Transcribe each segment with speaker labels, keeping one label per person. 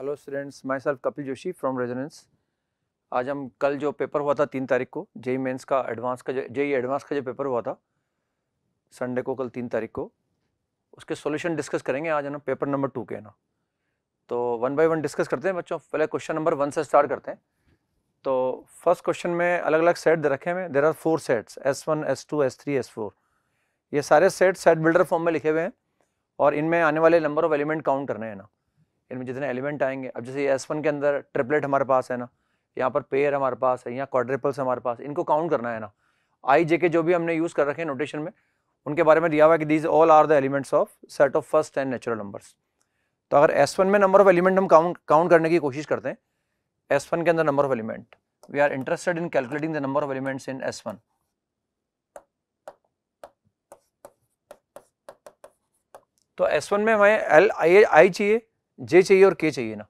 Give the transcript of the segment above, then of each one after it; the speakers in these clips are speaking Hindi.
Speaker 1: Hello students myself Kapil Joshi from residence आज हम कल जो पेपर हुआ था तीन तारीख को जेई मेंस e e का एडवांस का जो जेई एडवांस e का जो पेपर हुआ था संडे को कल तीन तारीख को उसके सॉल्यूशन डिस्कस करेंगे आज है ना पेपर नंबर टू के है ना तो वन बाय वन डिस्कस करते हैं बच्चों पहले क्वेश्चन नंबर वन से स्टार्ट करते हैं तो फर्स्ट क्वेश्चन में अलग अलग सेट दे रखे हैं there are four sets S one S two S three S four ये सारे सेट सेट बिल्डर फॉर्म में लिखे हुए हैं और इनमें आने वाले नंबर ऑफ एलिमेंट काउंट करने हैं ना इनमें जितने एलिमेंट आएंगे अब जैसे एस वन के अंदर ट्रिपलेट हमारे पास है ना यहाँ पर पेयर हमारे पास है यहाँ क्वाड्रिपल्स हमारे पास इनको काउंट करना है ना आई जे के जो भी हमने यूज़ कर रखे हैं नोटेशन में उनके बारे में दिया हुआ है कि these all are the elements of set of first and natural numbers तो अगर एस वन में नंबर ऑफ एलिमेंट हम काउंट काउंट करने की कोशिश करते हैं एस वन के अंदर number of element we are interested in calculating the number of elements in S one तो एस वन में हमें एल आई आई चाहिए जे चाहिए और के चाहिए ना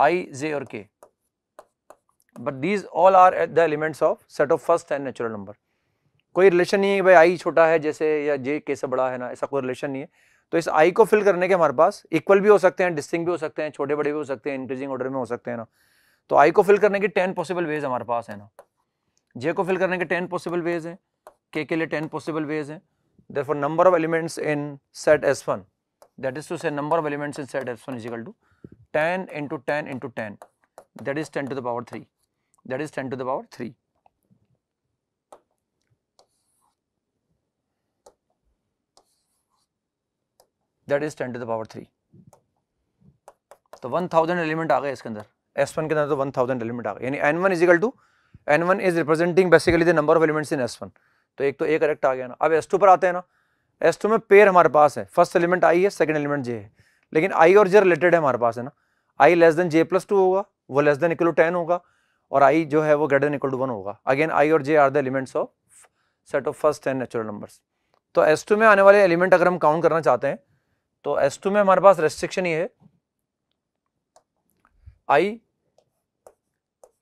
Speaker 1: आई जे और के but these all are at the elements of set of first and natural number कोई रिलेशन नहीं है भाई आई छोटा है जैसे या जे के से बड़ा है ना ऐसा कोई रिलेशन नहीं है तो इस आई को फिल करने के हमारे पास इक्वल भी हो सकते हैं डिस्टिंग भी हो सकते हैं छोटे बड़े भी हो सकते हैं इंक्रीजिंग ऑर्डर में हो सकते हैं ना तो आई को फिल करने के टेन पॉसिबल वेज हमारे पास है ना जे को फिल करने के टेन पॉसिबल वेज हैं के के लिए टेन पॉसिबल वेज हैं there number of elements in set S one that is to say number of elements inside epsilon is equal to 10 into 10 into 10 that is 10 to the power 3 that is 10 to the power 3. That is 10 to the power 3. तो 1000 एलिमेंट आ गए इसके अंदर S1 के अंदर तो 1000 एलिमेंट आ गए यानी N1 is equal to N1 is representing basically the number of elements in S1 तो एक तो एक करेक्ट आ गया ना अब S2 पर आते हैं ना टू में पेयर हमारे पास है फर्स्ट एलिमेंट आई है सेकंड एलिमेंट जे है लेकिन आई और जे रिलेटेड है हमारे पास है ना I less than J plus two होगा वो less than equal to ten होगा और आई जो है वो greater than equal to one होगा अगेन आई और J are the elements of set of first ten natural numbers तो एस टू में आने वाले एलिमेंट अगर हम काउंट करना चाहते हैं तो एस टू में हमारे पास रेस्ट्रिक्शन ये है I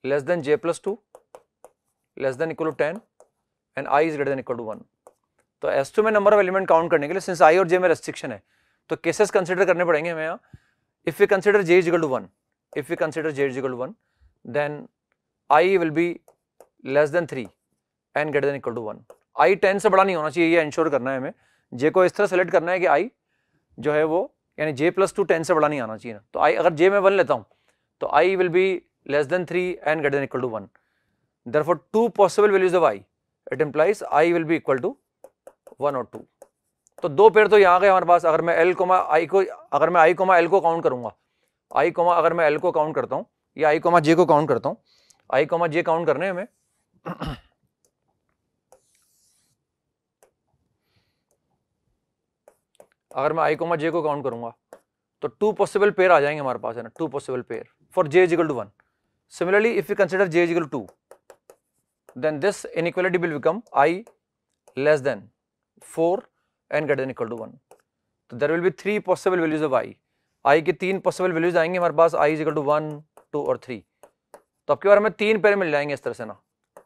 Speaker 1: less than J plus two less than equal to ten and I is greater than equal to one तो एस टू में नंबर ऑफ एलिमेंट काउंट करने के लिए सिंस आई और जे में रेस्ट्रिक्शन है तो केसेस कंसिडर करने पड़ेंगे हमें यहाँ if you consider J is equal to one if you consider J is equal to one then I will be less than three and greater than equal to one I ten से बड़ा नहीं होना चाहिए ये इंश्योर करना है हमें जे को इस तरह सेलेक्ट करना है कि आई जो है वो यानी जे प्लस टू टेन से बड़ा नहीं आना चाहिए ना तो आई अगर जे में वन लेता हूँ तो I will be less than three and greater than equal to one therefore two possible values of I it implies I will be equal to one और टू तो दो पेड़ तो यहाँ आ गए हमारे पास अगर मैं एल कोमा आई को अगर मैं आई कोमा एल को काउंट करूँगा आई कोमा अगर मैं एल को काउंट करता हूँ या आई कोमा जे को काउंट करता हूँ आई कोमा जे काउंट करने हमें अगर मैं आई कोमा जे को काउंट करूँगा तो टू पॉसिबल पेयर आ जाएंगे हमारे पास है ना two possible pair for J is equal to one similarly if you consider J is equal to 2 then this inequality will become i less 4 and greater equal to one तो there will be three possible values of I I के तीन पॉसिबल वैल्यूज आएंगे हमारे पास I is equal to one two और थ्री तो आपके बारे में तीन पेरे मिल जाएंगे इस तरह से ना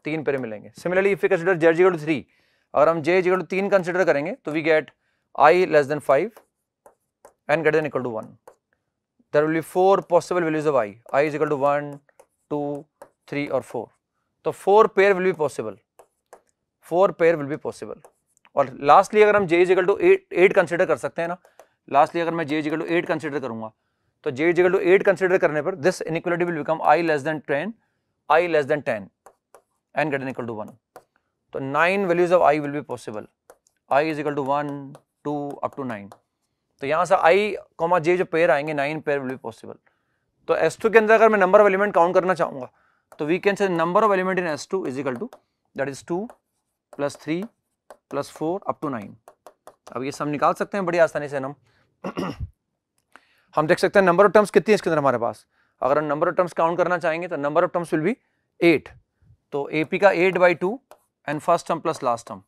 Speaker 1: तीन पेरे मिलेंगे similarly if you consider Z equal to three अगर हम जे इक्वल टू तीन कंसिडर करेंगे तो we get I less than five and greater than equal to one there will be four possible values of I I is equal to one two three और फोर तो four pair will be possible four pair will be possible और लास्टली अगर हम J is equal to eight eight consider कर सकते हैं ना लास्टली अगर मैं J is equal to eight consider करूंगा तो J is equal to eight consider करने पर this inequality will become I less than ten I less than ten and greater equal to one तो nine values of I will be possible I is equal to one two up to nine तो यहाँ से आई कॉमा जे जो पेयर आएंगे nine pair will be possible तो एस टू के अंदर अगर मैं नंबर ऑफ एलिमेंट काउंट करना चाहूँगा तो we can say number of element in S two is equal to that is two plus three plus four up to nine अब ये सब निकाल सकते हैं बड़ी आसानी से हम हम देख सकते हैं नंबर ऑफ टर्म्स कितनी है इसके अंदर हमारे पास अगर हम नंबर ऑफ टर्म्स काउंट करना चाहेंगे तो number of terms will be eight तो ए पी का eight by two and first term plus last term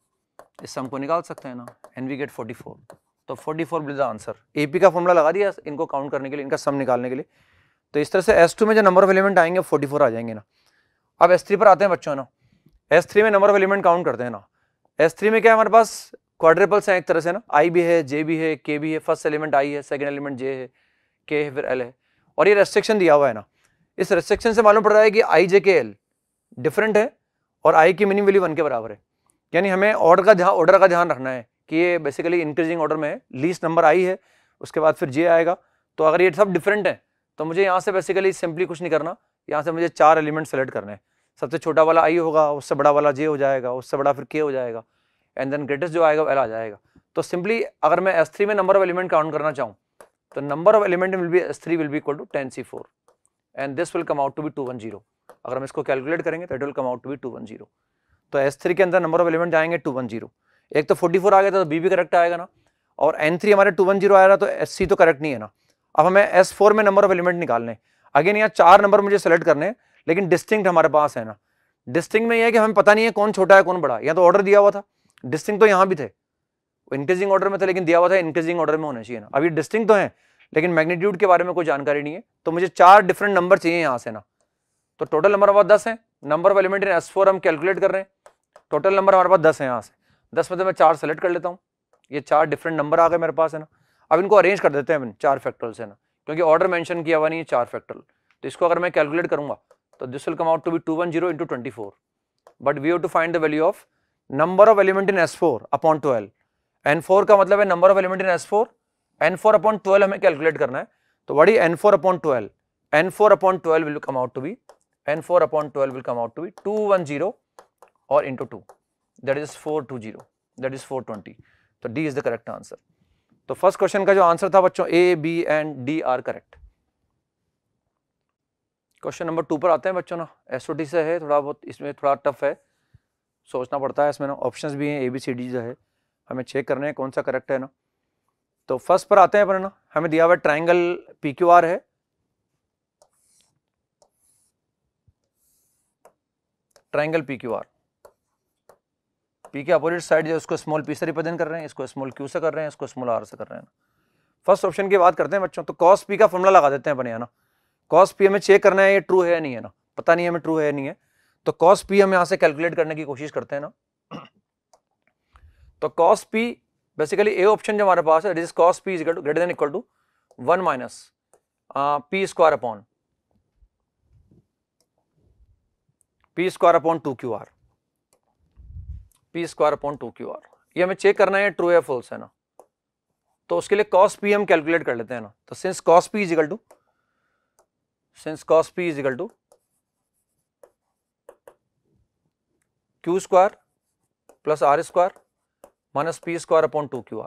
Speaker 1: इस सम को निकाल सकते हैं ना and we get forty four तो forty four will the answer A P का फॉर्मूला लगा दिया इनको काउंट करने के लिए इनका सम निकालने के लिए तो इस तरह से एस टू में जो नंबर ऑफ एलिमेंट आएंगे फोर्टी फोर आ जाएंगे ना अब एस थ्री पर आते हैं बच्चों ना एस थ्री में नंबर ऑफ एलिमेंट काउंट करते हैं ना एस थ्री में क्या है हमारे पास क्वाड्रेपल्स हैं एक तरह से ना आई भी है जे भी है के भी है फर्स्ट एलिमेंट आई है सेकेंड एलिमेंट जे है के है फिर एल है और ये रेस्ट्रिक्शन दिया हुआ है ना इस रेस्ट्रिक्शन से मालूम पड़ रहा है कि आई जे के एल डिफरेंट है और आई की मिनिमम वैल्यू वन के बराबर है यानी हमें ऑर्डर का ध्यान ऑर्डर का ध्यान रखना है कि ये बेसिकली इंक्रीजिंग ऑर्डर में है लीस्ट नंबर आई है उसके बाद फिर जे आएगा तो अगर ये सब डिफरेंट है तो मुझे यहाँ से बेसिकली सिंपली कुछ नहीं करना यहाँ से मुझे चार एलिमेंट सेलेक्ट करना है सबसे छोटा वाला आई होगा उससे बड़ा वाला जे हो जाएगा उससे बड़ा फिर के हो जाएगा एंड देन ग्रेटेस्ट जो आएगा एल आ जाएगा तो सिंपली अगर मैं एस थ्री में नंबर ऑफ एलिमेंट काउंट करना चाहूँ तो number of element will be S three will be equal to ten C four and this will come out to be two one zero अगर हम इसको कैलकुलेट करेंगे तो it will come out to be two one zero तो एस थ्री के अंदर नंबर ऑफ एलिमेंट जाएंगे टू वन जीरो एक तो फोर्टी फोर आ गया था तो बी भी करेक्ट आएगा ना और एन थ्री हमारे टू वन जीरो आया तो एस सी तो करेक्ट नहीं है ना अब हमें एस फोर में नंबर ऑफ एलिमेंट निकालने अगेन यहाँ चार नंबर मुझे सेलेक्ट करने हैं लेकिन डिस्टिंग हमारे पास है ना डिस्टिंग में यह है कि हमें पता नहीं है कौन छोटा है कौन बड़ा या तो ऑर्डर दिया हुआ था डिस्टिंग तो यहाँ भी थे इंक्रीजिंग ऑर्डर में थे लेकिन दिया हुआ था इंक्रीजिंग ऑर्डर में होना चाहिए ना अभी डिस्टिंग तो है लेकिन मैग्नीट्यूड के बारे में कोई जानकारी नहीं है तो मुझे चार डिफरेंट नंबर चाहिए यहाँ से ना तो टोटल नंबर हमारे पास दस है number of element in S four हम कैलकुलेट कर रहे हैं टोटल नंबर हमारे पास दस है यहाँ से दस में से मैं चार सेलेक्ट कर लेता हूँ ये चार डिफरेंट नंबर आ गए मेरे पास है ना अब इनको अरेंज कर देते हैं अपन चार फैक्टर से ना क्योंकि ऑर्डर मैंशन किया हुआ नहीं है चार फैक्टर तो इसको अगर मैं कैलकुलेट करूंगा So this will come out to be 210 into 24. But we have to find the value of number of element in S4 upon 12. N4 का मतलब है number of element in S4. N4 upon 12 हमें calculate करना है. तो what is N4 upon 12? N4 upon 12 will come out to be N4 upon 12 will come out to be 210 or into 2. That is 420. That is 420. So D is the correct answer. तो फर्स्ट क्वेश्चन का जो आंसर था बच्चों A B and D are correct question number two पर आते हैं बच्चों ना एस से है थोड़ा बहुत इसमें थोड़ा टफ है सोचना पड़ता है इसमें ना ऑप्शंस भी हैं ए बी सी डी जो है हमें चेक करने हैं कौन सा करेक्ट है ना तो फर्स्ट पर आते हैं अपने ना हमें दिया हुआ ट्राइंगल पी क्यू आर है triangle P Q R P के अपोजिट साइड जो है उसको स्मॉल पी से रिप्रेजेंट कर रहे हैं इसको स्मॉल क्यू से कर रहे हैं इसको स्मॉल आर से कर रहे हैं फर्स्ट ऑप्शन की बात करते हैं बच्चों तो कॉस पी का फॉर्मूला लगा देते हैं अपने ना कॉस पी हमें चेक करना है ये ट्रू है या नहीं है ना पता नहीं हमें ट्रू है या नहीं है तो कॉस पी हम यहाँ से कैलकुलेट करने की कोशिश करते हैं ना तो cos P basically A option जो हमारे पास है cos P is greater than equal to one minus P square upon P square upon two Q R P square upon two Q R ये हमें चेक करना है ट्रू या फॉल्स है ना तो उसके लिए कॉस पी हम कैलकुलेट कर लेते हैं ना तो since cos P is equal to since cos p is equal to q square plus r square minus p square upon 2 Q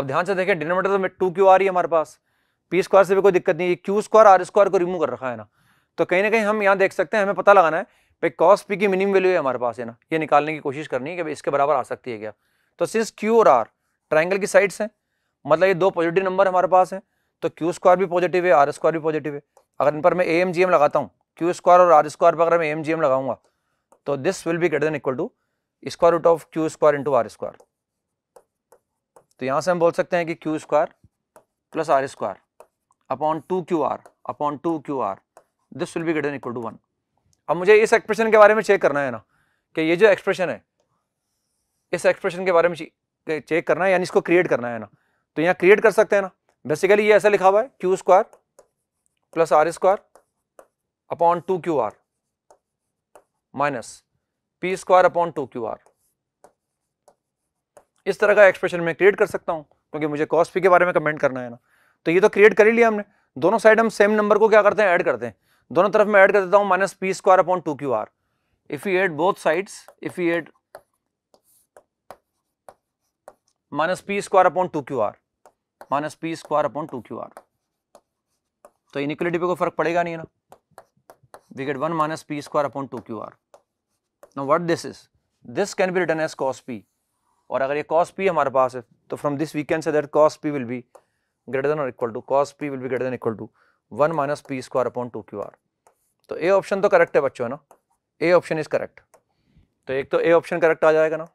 Speaker 1: अब ध्यान से देखें डिनोमीटर में टू क्यू आर ही हमारे पास पी स्क्वायर से भी कोई दिक्कत नहीं है क्यू स्क्वायर आर स्क्वायर को रिमूव कर रखा है ना तो कहीं ना कहीं हम यहाँ देख सकते हैं हमें पता लगाना है भाई कॉस पी की मिनिमम वैल्यू है हमारे पास है ना ये निकालने की कोशिश करनी है कि इसके बराबर आ सकती है क्या तो सिंस क्यू और आर ट्राइंगल की साइड्स हैं मतलब ये दो पॉजिटिव नंबर हमारे पास हैं तो क्यू स्क्वायर भी पॉजिटिव है आर स्क्वायर भी पॉजिटिव है अगर इन पर मैं ए एम जी एम लगाता हूँ क्यू स्क्वायर और आर स्क्वायर पर अगर मैं ए एम जी एम लगाऊंगा तो this will be greater than equal to square root of Q square into R square तो यहाँ से हम बोल सकते हैं कि Q square plus R square upon two Q R upon two Q R this will be greater equal to one अब मुझे इस एक्सप्रेशन के बारे में चेक करना है ना कि ये जो एक्सप्रेशन है इस एक्सप्रेशन के बारे में चेक करना है यानी इसको क्रिएट करना है ना तो यहाँ क्रिएट कर सकते हैं ना बेसिकली ये ऐसा लिखा हुआ है Q square plus R square upon two Q R minus P square upon two Q R इस तरह का एक्सप्रेशन मैं क्रिएट कर सकता हूं क्योंकि मुझे कॉस पी के बारे में कमेंट करना है ना तो ये तो क्रिएट कर ही लिया हमने दोनों साइड हम सेम नंबर को क्या करते हैं ऐड करते हैं दोनों तरफ मैं ऐड कर देता हूं minus P square upon two Q R if you add both sides if you add minus P square upon two Q R minus P square upon two Q R तो इनिक्वलिटी पे कोई फर्क पड़ेगा नहीं है ना we get one minus P square upon two Q R no what this is this can be written as cos P और अगर ये कॉस पी हमारे पास है तो from this we can say that cos P will be greater than और equal to cos P will be greater than equal to one minus P square upon two Q R तो ए ऑप्शन तो करेक्ट है बच्चों है ना ए ऑप्शन इज करेक्ट तो एक तो ए ऑप्शन करेक्ट आ जाएगा ना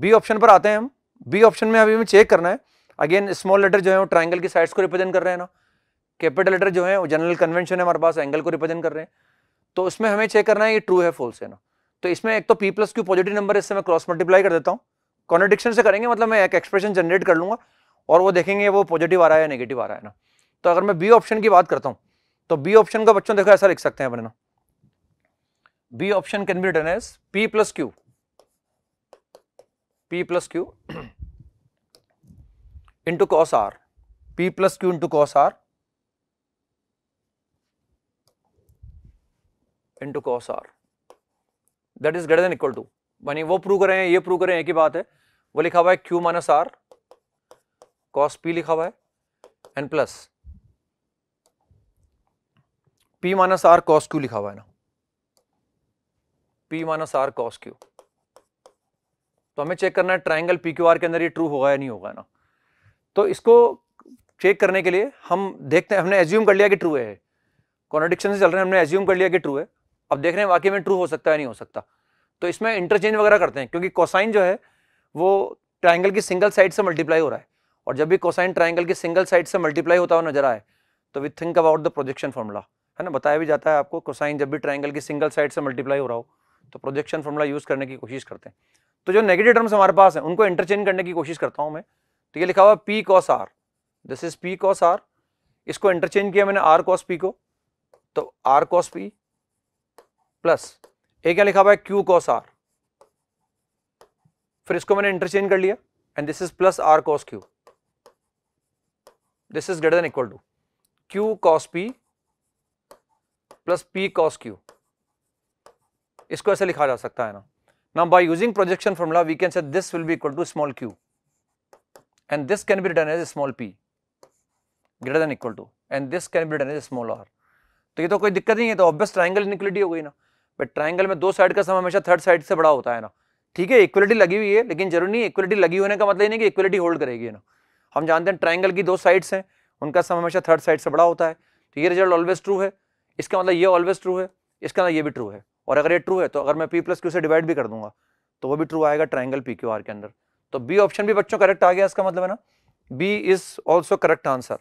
Speaker 1: बी ऑप्शन पर आते हैं हम बी ऑप्शन में अभी हमें चेक करना है अगेन स्मॉल लेटर जो है वो ट्राइंगल की साइड्स को रिप्रेजेंट कर रहे हैं ना कैपिटल लेटर जो है वो जनरल कन्वेंशन है हमारे पास एंगल को रिप्रेजेंट कर रहे हैं तो उसमें हमें चेक करना है ये ट्रू है फॉल्स है ना तो इसमें एक तो P plus Q positive number इससे मैं क्रॉस मल्टीप्लाई कर देता हूँ कॉन्ट्रडिक्शन से करेंगे मतलब मैं एक एक्सप्रेशन जनरेट कर लूँगा और वो देखेंगे वो पॉजिटिव आ रहा है या नेगेटिव आ रहा है ना तो अगर मैं बी ऑप्शन की बात करता हूँ तो बी ऑप्शन का बच्चों देखो ऐसा लिख सकते हैं अपने ना B option can be written as P plus Q P plus Q into cos R P plus Q into cos R into cos R that is greater than equal to मानी वो प्रूव करें ये प्रूव करें एक ही बात है वो लिखा हुआ है Q minus R cos P लिखा हुआ है and plus P minus R cos Q लिखा हुआ है ना P minus R cos Q तो हमें चेक करना है ट्राइंगल पी क्यू आर के अंदर ये ट्रू होगा या नहीं होगा ना तो इसको चेक करने के लिए हम देखते हैं हमने एज्यूम कर लिया कि ट्रू है कॉन्ट्रडिक्शन से चल रहे हैं हमने एज्यूम कर लिया कि ट्रू है अब देख रहे हैं वाकई में ट्रू हो सकता है नहीं हो सकता तो इसमें इंटरचेंज वगैरह करते हैं क्योंकि कोसाइन जो है वो ट्राइंगल की सिंगल साइड से मल्टीप्लाई हो रहा है और जब भी कोसाइन ट्राइंगल की सिंगल साइड से मल्टीप्लाई होता हुआ नजर आए तो we think about the projection formula है ना बताया भी जाता है आपको कोसाइन जब भी ट्राइंगल की सिंगल साइड से मल्टीप्लाई हो रहा हो तो प्रोजेक्शन फॉर्मूला यूज़ करने की कोशिश करते हैं तो जो नेगेटिव टर्म्स हमारे पास हैं उनको इंटरचेंज करने की कोशिश करता हूँ मैं तो ये लिखा हुआ P cos R this is P cos R इसको इंटरचेंज किया मैंने आर कॉस पी को तो आर कॉस पी प्लस एक क्या लिखा हुआ है क्यू कॉस आर फिर इसको मैंने इंटरचेंज कर लिया and this is plus R cos Q this is greater than equal to Q cos P plus P cos Q इसको ऐसे लिखा जा सकता है ना now by using projection formula we can say this will be equal to small Q and this can be written as a small p greater than equal to and this can be written as a small r तो ये तो कोई दिक्कत नहीं है तो ऑब्वियस ट्राइंगल इनक्वलिटी हो गई ना बट ट्राइंगल में दो साइड का सम हमेशा थर्ड साइड से बड़ा होता है ना ठीक है इक्वलिटी लगी हुई है लेकिन जरूरी नहीं इक्वलिटी लगी होने का मतलब नहीं कि इक्वलिटी होल्ड करेगी ना हम जानते हैं ट्राइंगल की दो साइड्स हैं उनका सम हमेशा थर्ड साइड से बड़ा होता है तो ये रिजल्ट ऑलवेज ट्रू है इसका मतलब ये ऑलवेज ट्रू है इसका मतलब ये भी ट्रू है और अगर ये ट्रू है तो अगर मैं पी प्लस क्यू से डिवाइड भी कर दूंगा तो वो भी ट्रू आएगा ट्राइंगल पी क्यू आर के अंदर तो बी ऑप्शन भी बच्चों करेक्ट आ गया इसका मतलब है ना B is also correct answer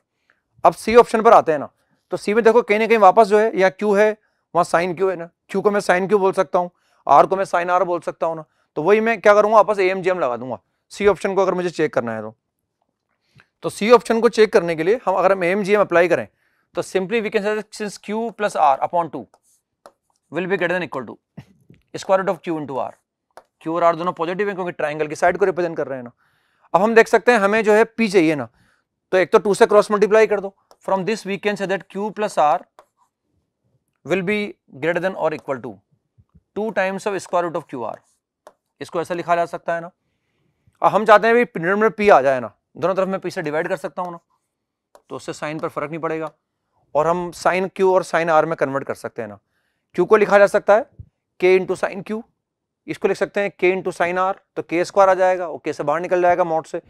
Speaker 1: अब सी ऑप्शन पर आते हैं ना तो सी में देखो कहीं ना कहीं वापस जो है या क्यू है वहां साइन क्यू है ना क्यू को मैं साइन क्यू बोल सकता हूँ आर को मैं साइन आर बोल सकता हूँ ना तो वही मैं क्या करूंगा वापस ए एम जी एम लगा दूंगा सी ऑप्शन को अगर मुझे चेक करना है तो तो सी ऑप्शन को चेक करने के लिए हम अगर हम एम जी एम अप्लाई करें तो simply we can since Q plus R upon two will be greater than equal to square root of Q into R Q और आर दोनों पॉजिटिव है क्योंकि ट्राइंगल की साइड को रिप्रेजेंट कर रहे हैं ना अब हम देख सकते हैं हमें जो है पी चाहिए ना तो एक तो टू से क्रॉस मल्टीप्लाई कर दो from this we can say that Q plus R will be greater than और equal to two times of square root of Q R इसको ऐसा लिखा जा सकता है ना अब हम चाहते हैं भी डिनोमिनेटर पी आ जाए ना दोनों तरफ मैं पी से डिवाइड कर सकता हूँ ना तो उससे साइन पर फर्क नहीं पड़ेगा और हम साइन क्यू और साइन आर में कन्वर्ट कर सकते हैं ना क्यू को लिखा जा सकता है के इंटू साइन क्यू इसको लिख सकते हैं के इंटू साइन आर तो के स्क्वायर आ जाएगा और के से बाहर निकल जाएगा मोट से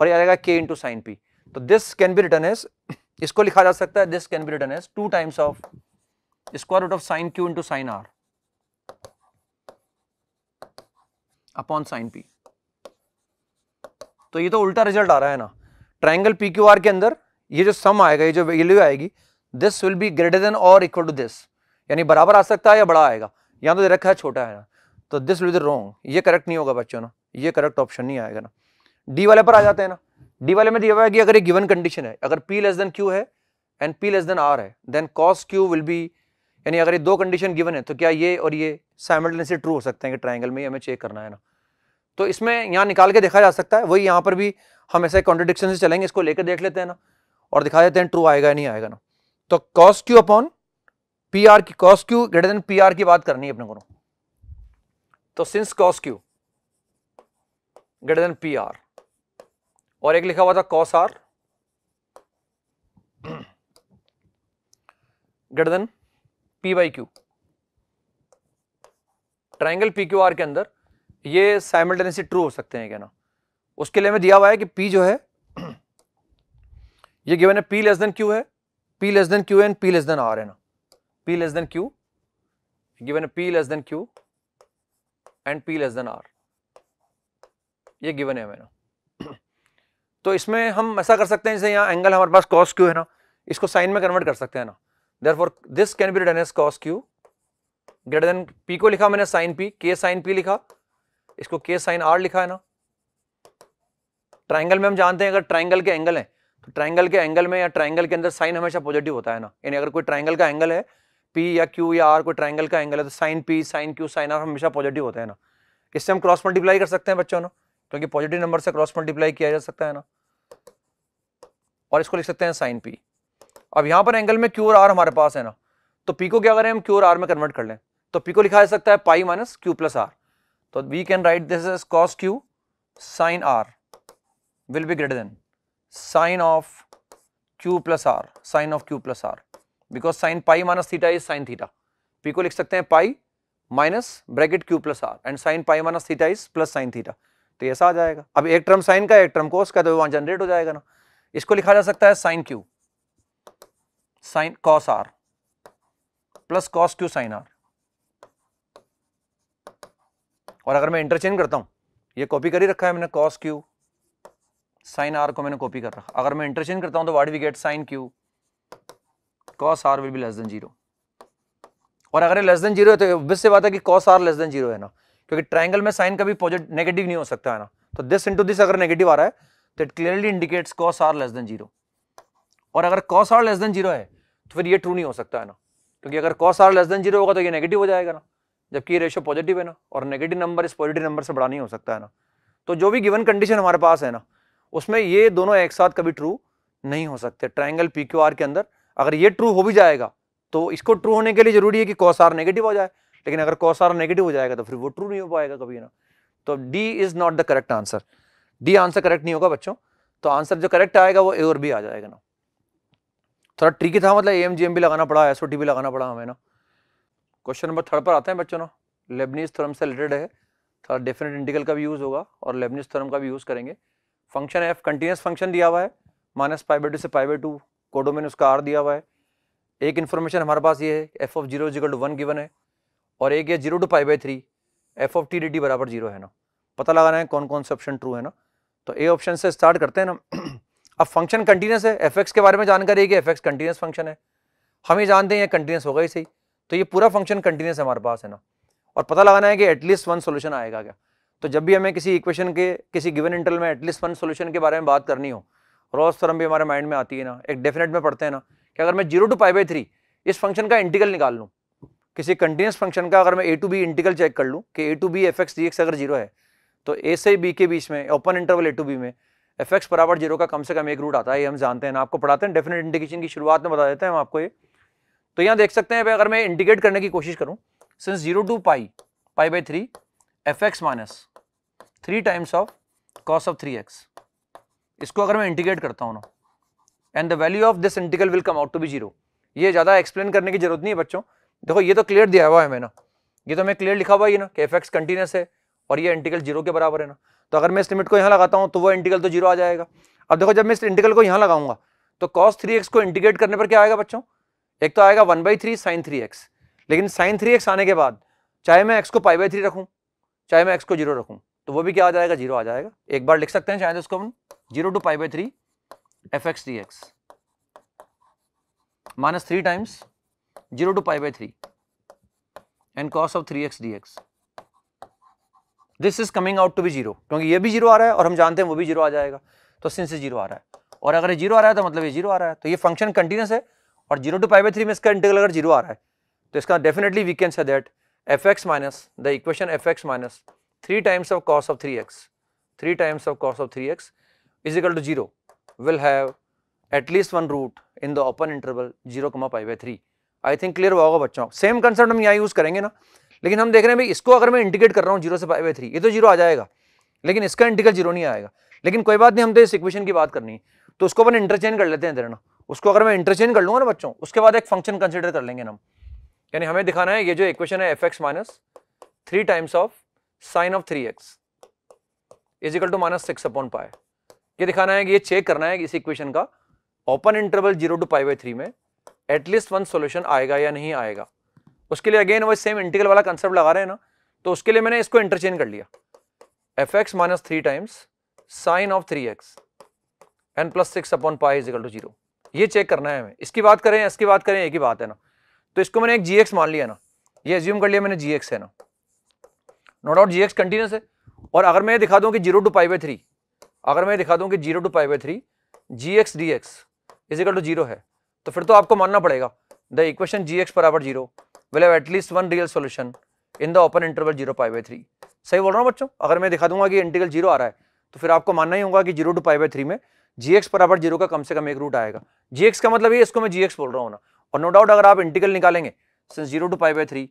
Speaker 1: और ये आ जाएगा के इंटू साइन पी तो this can be written as इसको लिखा जा सकता है this can be written as two times of square root of sine Q into sine R upon sine P तो ये तो उल्टा रिजल्ट आ रहा है ना ट्राइंगल पी क्यू आर के अंदर ये जो सम आएगा ये जो वैल्यू आएगी this will be greater than और इक्वल टू दिस यानी बराबर आ सकता है या बड़ा आएगा यहां तो रखा है छोटा है ना तो दिस विल रॉन्ग ये करेक्ट नहीं होगा बच्चों ना ये करेक्ट ऑप्शन नहीं आएगा ना डी वाले पर आ जाते हैं ना डी वाले में दिया हुआ है कि अगर ये गिवन कंडीशन है अगर पी लेस देन क्यू है and P less than R है then cos Q will be यानी अगर ये दो कंडीशन गिवन है तो क्या ये और ये साइमल्टेनियसली ट्रू हो सकते हैं कि ट्राइंगल में हमें चेक करना है ना तो इसमें यहाँ निकाल के देखा जा सकता है वही यहाँ पर भी हम ऐसे कॉन्ट्रडिक्शन से चलेंगे इसको लेकर देख लेते हैं ना और दिखा देते हैं ट्रू आएगा या नहीं आएगा ना तो cos Q upon P R की cos Q greater than P R की बात करनी है अपने को तो since cos Q greater than P R और एक लिखा हुआ था cos R greater than P by Q triangle P Q R के अंदर ये साइमल्टेनियसली ट्रू हो सकते हैं क्या ना उसके लिए हमें दिया हुआ है कि पी जो है ये गिवन है पी लेस देन क्यू है P less than Q and P less than R है ना P less than Q given है P less than Q and P less than R ये गिवन है मैंने तो इसमें हम ऐसा कर सकते हैं जैसे यहाँ एंगल हमारे पास कॉस क्यू है ना इसको साइन में कन्वर्ट कर सकते हैं ना therefore this can be written as cos Q greater than P को लिखा मैंने साइन पी के साइन पी लिखा इसको के साइन आर लिखा है ना ट्राइंगल में हम जानते हैं अगर ट्राइंगल के एंगल हैं तो ट्राइंगल के एंगल में या ट्राइंगल के अंदर साइन हमेशा पॉजिटिव होता है ना यानी अगर कोई ट्राइंगल का एंगल है पी या क्यू या आर कोई ट्राइंगल का एंगल है तो sine P sine Q sine R हमेशा पॉजिटिव होते हैं ना इससे हम क्रॉस मल्टीप्लाई कर सकते हैं बच्चों ना क्योंकि पॉजिटिव नंबर से क्रॉस मल्टीप्लाई किया जा सकता है ना और इसको लिख सकते हैं साइन पी अब यहाँ पर एंगल में क्यू और आर हमारे पास है ना तो पी को क्या करें हम क्यू और आर में कन्वर्ट कर लें तो पी को लिखा जा सकता है pi minus Q plus R तो we can write this is cos Q sine R will be greater than sine of Q plus R sine of Q plus R because sine pi minus theta is sine theta P को लिख सकते हैं pi minus bracket Q plus R and sine pi minus theta is plus sine theta तो ऐसा आ जाएगा अब एक टर्म साइन का एक टर्म कोस का तो वहां जनरेट हो जाएगा ना इसको लिखा जा सकता है sine Q sine cos R plus cos Q sine R और अगर मैं इंटरचेंज करता हूं ये कॉपी कर ही रखा है मैंने कॉस क्यू साइन आर को मैंने कॉपी कर रखा अगर मैं इंटरचेंज करता हूं तो what we get sine Q cos R will be less than zero और अगर लेस देन जीरो है तो बिस से बात है कि cos R less than zero है ना क्योंकि ट्राइंगल में साइन कभी पॉजिटिव नेगेटिव नहीं हो सकता है ना तो दिस इंटू दिस अगर नेगेटिव आ रहा है तो it clearly indicates cos R less than zero और अगर cos R less than zero है तो फिर ये ट्रू नहीं हो सकता है ना क्योंकि अगर cos R less than zero होगा तो ये नेगेटिव हो जाएगा ना जबकि ये रेशियो पॉजिटिव है ना और नेगेटिव नंबर इस पॉजिटिव नंबर से बड़ा नहीं हो सकता है ना तो जो भी गिवन कंडीशन हमारे पास है ना उसमें ये दोनों एक साथ कभी ट्रू नहीं हो सकते ट्राइंगल पी क्यू आर के अंदर अगर ये ट्रू हो भी जाएगा तो इसको ट्रू होने के लिए जरूरी है कि कॉस आर नेगेटिव हो जाए लेकिन अगर कॉस आर नेगेटिव हो जाएगा तो फिर वो ट्रू नहीं हो पाएगा कभी ना तो D is not the correct answer D answer correct नहीं होगा बच्चों तो आंसर जो करेक्ट आएगा वो ए और बी आ जाएगा ना थोड़ा ट्रिकी था मतलब ए एम जी एम भी लगाना पड़ा एस ओ टी भी लगाना पड़ा हमें ना क्वेश्चन नंबर थर्ड पर आते हैं बच्चों ना लेबनीज थ्योरम से रिलेटेड है थोड़ा डेफिनेट इंटीग्रल का भी यूज़ होगा और लेबनीज थ्योरम का भी यूज़ करेंगे फंक्शन एफ कंटिन्यूस फंक्शन दिया हुआ है माइनस पाई बाई टू से पाई बाई टू कोडोमेन उसका आर दिया हुआ है एक इन्फॉर्मेशन हमारे पास ये है F of zero zero to one given है और एक ये zero to five by three f of t d t बराबर जीरो है ना पता लगाना है कौन कौन से ऑप्शन ट्रू है ना तो ए ऑप्शन से स्टार्ट करते हैं ना अब फंक्शन कंटिन्यूस है एफ एक्स के बारे में जानकारी है कि एफ एक्स कंटिन्यूस फंक्शन है हम ये जानते हैं ये कंटिन्यूस होगा ही सही तो ये पूरा फंक्शन कंटिन्यूस है हमारे पास है ना और पता लगाना है कि एटलीस्ट वन सोल्यूशन आएगा क्या तो जब भी हमें किसी इक्वेशन के किसी गिवन इंटरल में एटलीस्ट वन सोल्यूशन के बारे में बात करनी हो रॉस थरम भी हमारे माइंड में आती है ना एक डेफिनेट में पढ़ते हैं ना कि अगर मैं zero to pi by three इस फंक्शन का इंटीग्रल निकाल लूँ किसी कंटिन्यूस फंक्शन का अगर मैं A to B integral check कर लूँ कि A to B F x D x अगर जीरो है तो ए से बी के बीच में open interval A to B में एफ एक्स बराबर जीरो का कम से कम एक रूट आता है ये हम जानते हैं ना आपको पढ़ाते हैं डेफिनेट इंडिकेशन की शुरुआत में बता देते हैं हम आपको ये तो यहाँ देख सकते हैं अगर मैं इंडिकेट करने की कोशिश करूँ since zero to pi pi by three f x minus three times of cos of three x इसको अगर मैं इंटीग्रेट करता हूँ ना and the value of this integral will come out to be zero ये ज़्यादा एक्सप्लेन करने की जरूरत नहीं है बच्चों देखो ये तो क्लियर दिया हुआ है मैंने ये तो मैं क्लियर लिखा हुआ है ना कि एफ एक्स कंटिन्यूस है और ये इंटीग्रल जीरो के बराबर है ना तो अगर मैं इस लिमिट को यहाँ लगाता हूँ तो वो इंटीग्रल तो जीरो आ जाएगा अब देखो जब मैं इस इंटीग्रल को यहाँ लगाऊंगा तो कॉस थ्री एक्स को इंटीग्रेट करने पर क्या आएगा बच्चों एक तो आएगा one by three sine three x लेकिन साइन थ्री एक्स आने के बाद चाहे मैं एक्स को पाई बाई थ्री रखूँ चाहे मैं एक्स को जीरो रखूँ तो वो भी क्या आ जाएगा जीरो आ जाएगा एक बार लिख सकते हैं शायद उसको हम zero to pi by three f x D x minus three times zero to pi by three and cos of three x D x this is coming out to be zero क्योंकि ये भी जीरो आ रहा है और हम जानते हैं वो भी जीरो आ जाएगा तो सिंस जीरो आ रहा है और अगर ये जीरो आ रहा है तो मतलब ये जीरो आ रहा है तो ये फंक्शन कंटिन्यूस है और zero to pi by three में इसका इंटीग्रल अगर जीरो आ रहा है तो इसका definitely we can say that f x minus the equation f x minus three 3 times of cos of 3x, 3 times of cos of 3x is equal to 0 will have at least one root in the open interval zero comma pi by three I think clear हुआ होगा बच्चों सेम कंसेप्ट हम यहाँ यूज़ करेंगे ना लेकिन हम देख रहे हैं भाई इसको अगर मैं इंडिकेट कर रहा हूँ जीरो से पाई बाई थ्री ये तो जीरो आ जाएगा लेकिन इसका इंटीग्रल जीरो नहीं आएगा लेकिन कोई बात नहीं हम तो इस इक्वेशन की बात करनी है तो उसको अपन इंटरचेंज कर लेते हैं तेरे ना उसको अगर मैं इंटरचेंज कर लूँगा ना बच्चों उसके बाद एक फंक्शन कंसिडर कर लेंगे हम यानी हमें दिखाना है ये जो इक्वेशन है F x minus three times of sine of three x is equal to minus six upon pi ये दिखाना है कि ये चेक करना है कि इस इक्वेशन का open interval zero to pi by three में एटलीस्ट वन सोल्यूशन आएगा या नहीं आएगा उसके लिए अगेन वो सेम इंटीग्रल वाला कंसेप्ट लगा रहे हैं ना तो उसके लिए मैंने इसको इंटरचेंज कर लिया f x minus three times sine of three x and plus six upon pi is equal to zero ये चेक करना है हमें इसकी बात करें इसकी बात करें एक ही बात है ना तो इसको मैंने एक जी एक्स मान लिया ना ये एज्यूम कर लिया मैंने जी एक्स है ना no doubt g x continuous है और अगर मैं दिखा दूँ कि zero to pi by three अगर मैं दिखा दूँ कि zero to pi by three g x D x is equal to zero है तो फिर तो आपको मानना पड़ेगा द इक्वेशन जी एक्स बराबर zero will have at least one real solution in the open interval zero pi by three सही बोल रहा हूँ बच्चों अगर मैं दिखा दूंगा कि इंटीग्रल जीरो आ रहा है तो फिर आपको मानना ही होगा कि zero to pi by three में जी एक्स बराबर जीरो का कम से कम एक रूट आएगा जी एक्स का मतलब ये इसको मैं जी एक्स बोल रहा हूँ ना और नो डाउट अगर आप इंटीग्रल निकालेंगे since zero to pi by three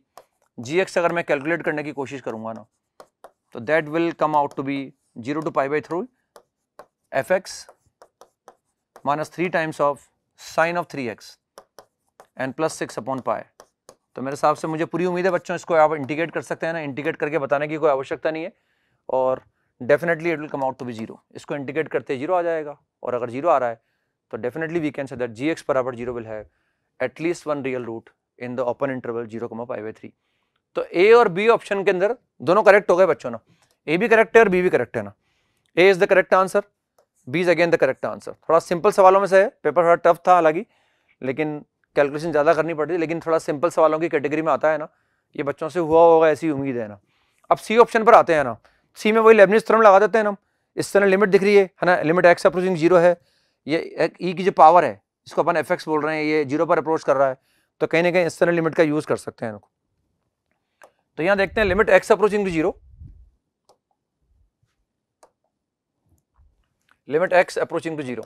Speaker 1: g x अगर मैं कैलकुलेट करने की कोशिश करूंगा ना तो that will come out to be zero to pi by three f x minus three times of sine of three x and plus six upon pi तो मेरे हिसाब से मुझे पूरी उम्मीद है बच्चों इसको आप इंटीग्रेट कर सकते हैं ना इंटीग्रेट करके बताने की कोई आवश्यकता नहीं है और definitely it will come out to be zero इसको इंटीग्रेट करते जीरो आ जाएगा और अगर जीरो आ रहा है तो definitely we can say that g x बराबर zero will have at least one real root in the open interval zero comma pi by three तो ए और बी ऑप्शन के अंदर दोनों करेक्ट हो गए बच्चों ना ए भी करेक्ट है और बी भी करेक्ट है ना A is the correct answer B is again the correct answer थोड़ा सिंपल सवालों में से है पेपर थोड़ा टफ था हालांकि लेकिन कैलकुलेशन ज़्यादा करनी पड़ रही लेकिन थोड़ा सिंपल सवालों की कैटेगरी में आता है ना ये बच्चों से हुआ होगा ऐसी उम्मीद है ना अब सी ऑप्शन पर आते हैं ना सी में वही लेबनिस थ्रम लगा देते हैं ना इस तरह लिमिट दिख रही है है ना लिमिट एक्स अप्रोचिंग जीरो है ये ई e की जो पावर है इसको अपन एफ बोल रहे हैं ये जीरो पर अप्रोच कर रहा है तो कहीं ना कहीं इस तरह लिमिट का यूज़ कर सकते हैं तो यहां देखते हैं limit x approaching to zero limit x approaching to zero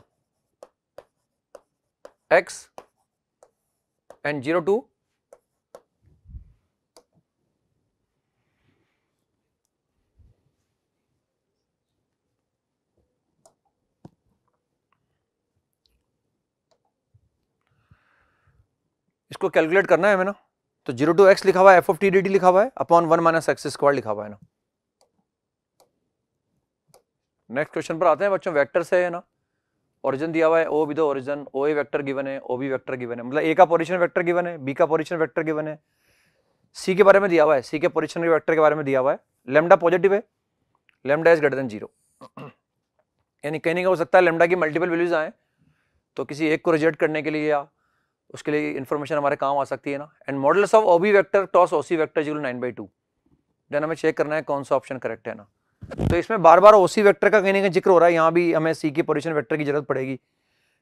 Speaker 1: x and zero to इसको कैलकुलेट करना है हमें ना तो जीरो टू एक्स लिखा हुआ है F of t d t लिखा हुआ है upon one minus x square लिखा हुआ है ना नेक्स्ट क्वेश्चन पर आते हैं बच्चों वेक्टर से है ना ओरिजिन दिया हुआ है O with origin O A vector given है ओ बी वेक्टर गिवन है मतलब ए का पोजिशन वेक्टर गिवन है बी का पोजिशन वेक्टर गिवन है सी के बारे में दिया हुआ है सी के पोजिशन के वेक्टर के बारे में दिया हुआ है लेमडा पॉजिटिव है lambda is greater than zero यानी कहीं नहीं हो सकता है लेमडा की मल्टीपल वैल्यूज आए तो किसी एक को रिजेक्ट करने के लिए या उसके लिए इन्फॉर्मेशन हमारे काम आ सकती है ना and modulus of OB vector टॉस OC vector zero nine by two then हमें चेक करना है कौन सा ऑप्शन करेक्ट है ना तो इसमें बार बार ओसी वेक्टर का कहीं ना कहीं जिक्र हो रहा है यहाँ भी हमें सी की पोजिशन वैक्टर की जरूरत पड़ेगी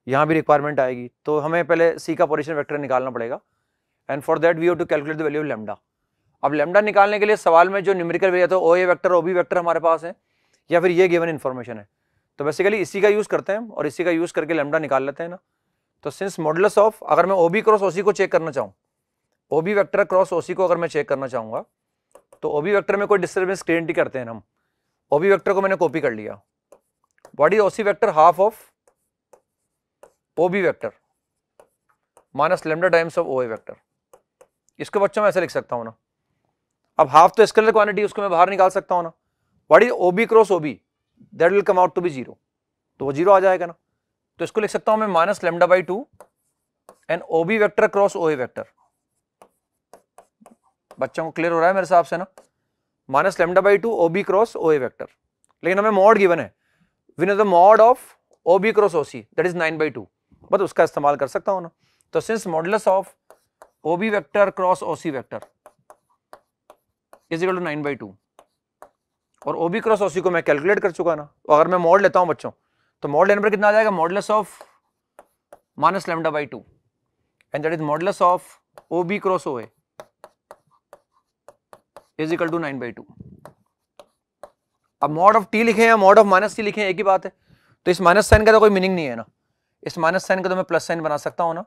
Speaker 1: यहाँ भी रिक्वायरमेंट आएगी तो हमें पहले सी का पोजिशन वैक्टर निकालना पड़ेगा and for that we have to calculate the value of lambda अब लेमडा निकालने के लिए सवाल में जो न्यूमेरिकल वैल्यू था O A vector O B vector हमारे पास है या फिर ये गिवन इन्फॉर्मेशन है तो बेसिकली इसी का यूज़ करते हैं और इसी का यूज़ करके लेमडा निकाल लेते हैं ना तो सिंस मॉडलस ऑफ अगर मैं ओ बी क्रॉस ओसी को चेक करना चाहूँ O B vector cross OC को अगर मैं चेक करना चाहूँगा तो ओ बी वैक्टर में कोई डिस्टर्बेंस नहीं करते हैं हम ओ बी वैक्टर को मैंने कॉपी कर लिया what is OC vector half of O B vector minus lambda times of O A vector इसको बच्चों में ऐसे लिख सकता हूँ ना अब हाफ तो स्केलर क्वांटिटी उसको मैं बाहर निकाल सकता हूँ ना what is O B cross O B that will come out to be zero तो वो जीरो आ जाएगा ना तो इसको लिख सकता हूं मैं minus lambda by two and O B vector cross O A vector बच्चों को क्लियर हो रहा है मेरे हिसाब से ना minus lambda by two O B cross O A vector लेकिन हमें मॉड गिवन है when is the mod of O B cross O C that is nine by two बस उसका इस्तेमाल कर सकता हूं ना तो since modulus of O B vector cross O C vector equal to nine by two और ओ बी क्रॉस ओ सी को मैं कैलकुलेट कर चुका ना तो अगर मैं मॉड लेता हूं बच्चों तो मॉडल नंबर कितना आ जाएगा modulus of minus lambda by two and that is modulus of O B cross O A to nine by two अब मॉड ऑफ टी लिखे मॉड ऑफ माइनस टी लिखे एक ही बात है तो इस माइनस साइन का तो कोई मीनिंग नहीं है ना इस माइनस साइन का तो मैं प्लस साइन बना सकता हूँ ना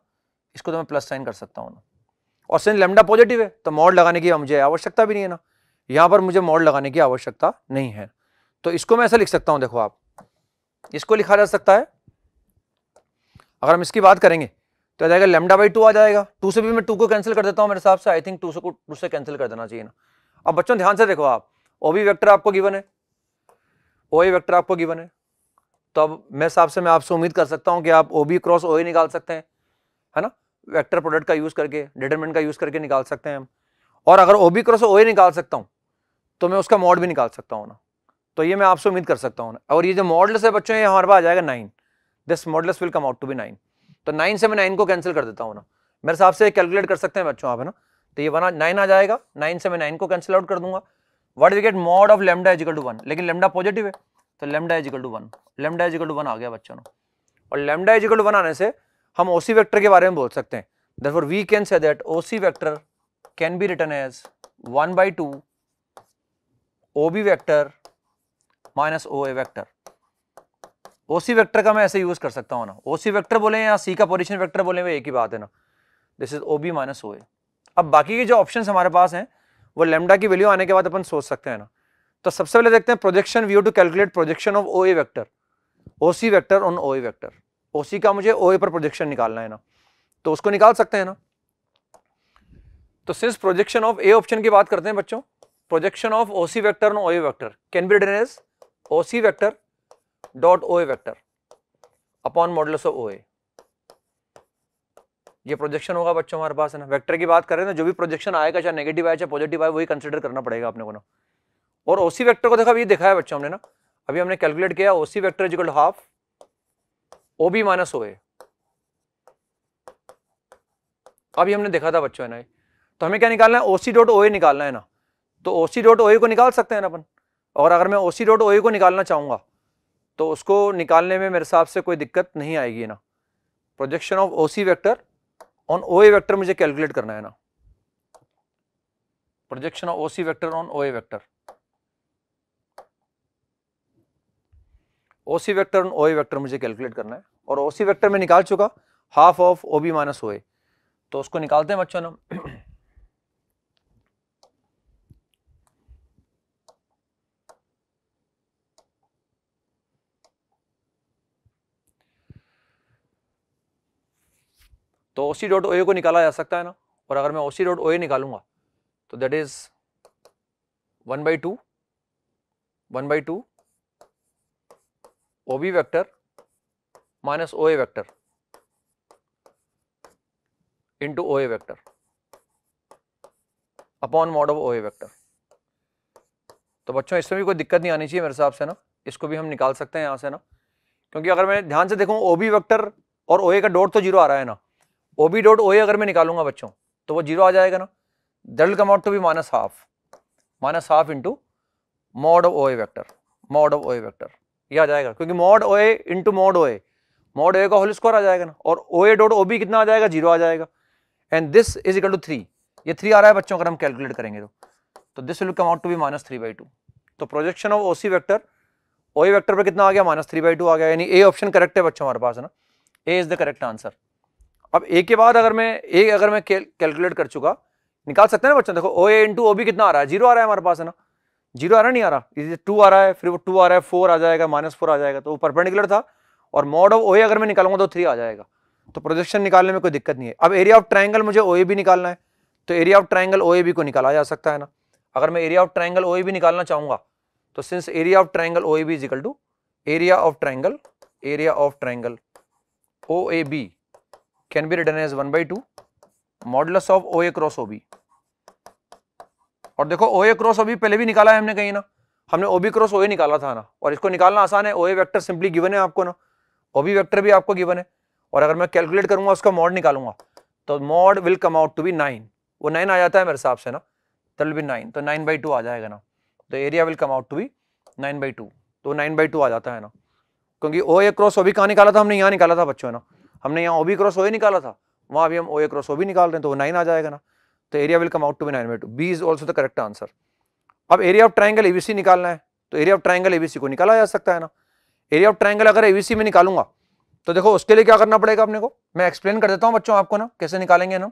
Speaker 1: इसको तो मैं प्लस साइन कर सकता हूँ ना और सिंस लेमडा पॉजिटिव है तो मॉड लगाने की मुझे आवश्यकता भी नहीं है ना यहाँ पर मुझे मॉड लगाने की आवश्यकता नहीं है तो इसको मैं ऐसा लिख सकता हूँ देखो आप इसको लिखा जा सकता है अगर हम इसकी बात करेंगे तो आ जाएगा लेमडा बाई टू आ जाएगा टू से भी मैं टू को कैंसिल कर देता हूँ मेरे हिसाब से आई थिंक टू से को टू से कैंसिल कर देना चाहिए ना अब बच्चों ध्यान से देखो आप ओ बी वैक्टर आपको गिवन है ओ ए वैक्टर आपको गिवन है तो अब मेरे हिसाब से मैं आपसे उम्मीद कर सकता हूँ कि आप ओ बी क्रॉस ओ ए निकाल सकते हैं है ना वैक्टर प्रोडक्ट का यूज़ करके डिटरमेंट का यूज़ करके निकाल सकते हैं हम और अगर ओ बी क्रॉस ओ ए निकाल सकता हूँ तो मैं उसका मॉड भी निकाल सकता हूँ ना तो ये मैं आपसे उम्मीद कर सकता हूँ और ये जो मॉडल्स है बच्चों ये हमारे पास आ जाएगा nine this modulus will come out to be nine तो नाइन से मैं नाइन को कैंसिल कर देता हूँ ना मेरे हिसाब से कैलकुलेट कर सकते हैं बच्चों आप है ना तो ये वन नाइन आ जाएगा नाइन से मैं नाइन को कैंसिल आउट कर दूंगा what we get mod of lambda equal to one लेकिन लेमडा पॉजिटिव है तो lambda equal to one lambda equal to one आ गया बच्चों और लेमडा इजिकल टू वन आने से हम ओसी वेक्टर के बारे में बोल सकते हैं दर therefore we can say that OC vector can be written as 1 by 2 OB vector minus O A vector C vector का मैं ऐसे यूज कर सकता हूँ ना ओ सी वैक्टर बोले या सी का पोजिशन वैक्टर बोले वो एक ही बात है ना this is O B minus O A अब बाकी के जो ऑप्शन हमारे पास हैं वो लेमडा की वैल्यू आने के बाद अपन सोच सकते हैं ना तो सबसे पहले देखते हैं projection view to calculate projection of O A vector O C vector on O A vector O C का मुझे ओ ए पर प्रोजेक्शन निकालना है ना तो उसको निकाल सकते हैं ना तो since projection of A option की बात करते हैं बच्चों projection of O C vector on O A vector can be done as vector dot O A vector upon modulus of A ये प्रोजेक्शन होगा बच्चों हमारे पास है ना वेक्टर की बात करें ना तो जो भी प्रोजेक्शन आएगा चाहे नेगेटिव आए चाहे पॉजिटिव आए वही कंसिडर करना पड़ेगा अपने को ना और ओसी वेक्टर को देखो अभी देखा है बच्चों हमने ना अभी हमने कैलकुलेट किया OC vector equal half O B minus O A अभी हमने देखा था बच्चों है ना तो हमें क्या निकालना है ओसी डॉट ओ ए निकालना है ना तो ओसी डॉट ओ ए को निकाल सकते हैं ना अपन और अगर मैं ओ सी डॉट ओ ए को निकालना चाहूँगा तो उसको निकालने में मेरे हिसाब से कोई दिक्कत नहीं आएगी ना projection of O C vector on O A vector मुझे कैलकुलेट करना है ना projection of O C vector on O A vector O C vector on O A vector मुझे कैलकुलेट करना है और ओ सी वैक्टर में निकाल चुका half of O B minus O A तो उसको निकालते हैं बच्चों ना तो ओ सी डॉट ओ ए को निकाला जा सकता है ना और अगर मैं ओ सी डॉट ओ ए निकालूंगा तो that is one by two one by two O B vector minus O A vector into O A vector upon mod of O A vector तो बच्चों इसमें भी कोई दिक्कत नहीं आनी चाहिए मेरे हिसाब से ना इसको भी हम निकाल सकते हैं यहाँ से ना क्योंकि अगर मैं ध्यान से देखूँ ओ बी वैक्टर और ओ ए का डॉट तो जीरो आ रहा है ना ओ बी डॉट ओ ए अगर मैं निकालूंगा बच्चों तो वो जीरो आ जाएगा ना that'll come out to be minus half minus half into mod of O A vector mod of O A vector ये आ जाएगा क्योंकि mod O A into mod O A mod A का होल स्क्वायर आ जाएगा ना और ओ ए डॉट ओ बी कितना आ जाएगा जीरो आ जाएगा and this is equal to three ये थ्री आ रहा है बच्चों अगर हम कैलकुलेट करेंगे तो तो this will come out to be minus three by two तो projection of O C vector O A vector पर कितना आ गया माइनस थ्री बाई टू आ गया यानी ए ऑप्शन करेक्ट है बच्चों हमारे पास है ना A is the correct answer अब ए के बाद अगर मैं ए अगर मैं कैलकुलेट कर चुका निकाल सकते हैं ना बच्चों देखो ओ ए इंटू ओ बी कितना आ रहा है जीरो आ रहा है हमारे पास है ना जीरो आ रहा नहीं आ रहा ये टू आ रहा है फिर वो टू आ रहा है फोर आ जाएगा माइनस फोर आ जाएगा तो वो परपेंडिकुलर था और मॉड ऑफ ओ ए अगर मैं निकालूंगा तो थ्री आ जाएगा तो प्रोजेक्शन निकालने में कोई दिक्कत नहीं है अब एरिया ऑफ ट्राइंगल मुझे ओ ए बी निकालना है तो area of triangle O A B को निकाला जा सकता है ना अगर मैं area of triangle O A B निकालना चाहूंगा तो since area of triangle O A B equal to area of triangle area of triangle O A B can be written as 1 by 2 modulus of O A cross OB और देखो ओ ए क्रॉस ओबी पहले भी निकाला है हमने कहीं ना हमने ओबी क्रॉस ओ ए निकाला था ना और इसको निकालना आसान है O A vector simply given है आपको ना ओबी वैक्टर भी आपको गिवन है और अगर मैं कैलकुलेट करूंगा उसका मॉड निकालूंगा तो mod will come out to be nine वो नाइन आ जाता है मेरे हिसाब से ना दल बी नाइन तो नाइन बाई टू आ जाएगा ना तो area will come out to be nine by two तो नाइन बाई टू आ जाता है ना क्योंकि ओ ए क्रॉस ओ बी कहाँ निकाला था हमने यहाँ निकाला था बच्चों ना हमने यहाँ ओ बी क्रॉस ओ ए निकाला था वहाँ भी हम ओ ए क्रॉस ओ बी निकाल रहे हैं तो वो नाइन आ जाएगा ना तो area will come out to be nine by two B is also the correct answer अब एरिया ऑफ ट्राइंगल सी निकालना है तो area of triangle A B C को निकाला जा सकता है ना एरिया ऑफ ट्राइंगल अगर सी में निकालूंगा तो देखो उसके लिए क्या करना पड़ेगा अपने को मैं एक्सप्लेन कर देता हूँ बच्चों आपको ना कैसे निकालेंगे ना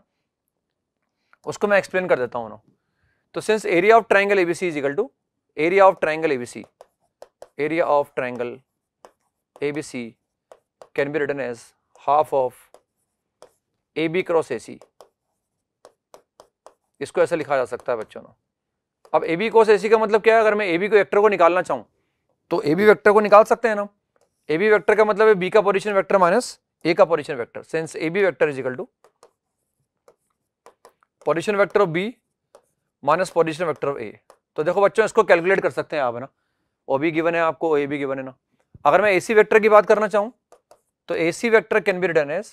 Speaker 1: उसको मैं एक्सप्लेन कर देता हूँ ना तो since area of triangle ABC is equal to area of triangle C area of triangle C can be written as half of cross A C इसको ऐसा लिखा जा सकता है बच्चों अब ए बी क्रॉस ए सी का मतलब क्या है अगर मैं बी को वेक्टर को निकालना चाहूँ तो ए बी वेक्टर को निकाल सकते हैं ना ए बी वेक्टर का मतलब है बी का पोजिशन वेक्टर माइनस ए का position vector since B vector is equal to position vector of B minus position vector of A तो देखो बच्चों इसको कैलकुलेट कर सकते हैं आप है ना ओ बी गिवन है आपको ए बी गिवन है ना अगर मैं ए सी वेक्टर की बात करना चाहूँ तो A C vector can be written as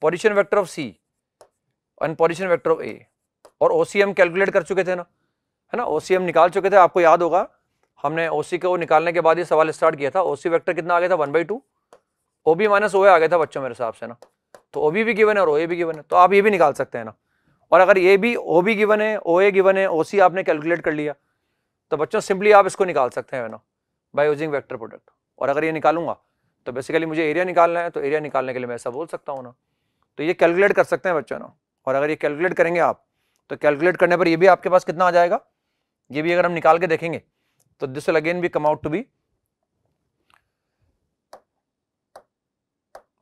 Speaker 1: position vector of C and position vector of A और ओ सी एम कैलकुलेट कर चुके थे ना है ना ओ सी एम निकाल चुके थे आपको याद होगा हमने ओ सी को निकालने के बाद ये सवाल स्टार्ट किया था ओ सी वैक्टर कितना आ गया था one by two O B minus O A आ गया था बच्चों मेरे हिसाब से ना तो ओ बी भी गिवन है और ओ ए भी गिवन है तो आप ये भी निकाल सकते हैं ना और अगर ये भी ओ बी गिवन है ओ ए गिवन है ओ सी आपने कैलकुलेट कर लिया तो बच्चों सिंपली आप इसको निकाल सकते हैं ना बाई यूजिंग वैक्टर प्रोडक्ट और अगर ये निकालूंगा तो बेसिकली मुझे एरिया निकालना है तो एरिया निकालने के लिए मैं ऐसा बोल सकता हूँ ना तो ये कैलकुलेट कर सकते हैं बच्चों ना और अगर ये कैलकुलेट करेंगे आप तो कैलकुलेट करने पर ये भी आपके पास कितना आ जाएगा ये भी अगर हम निकाल के देखेंगे तो this will again be come out to be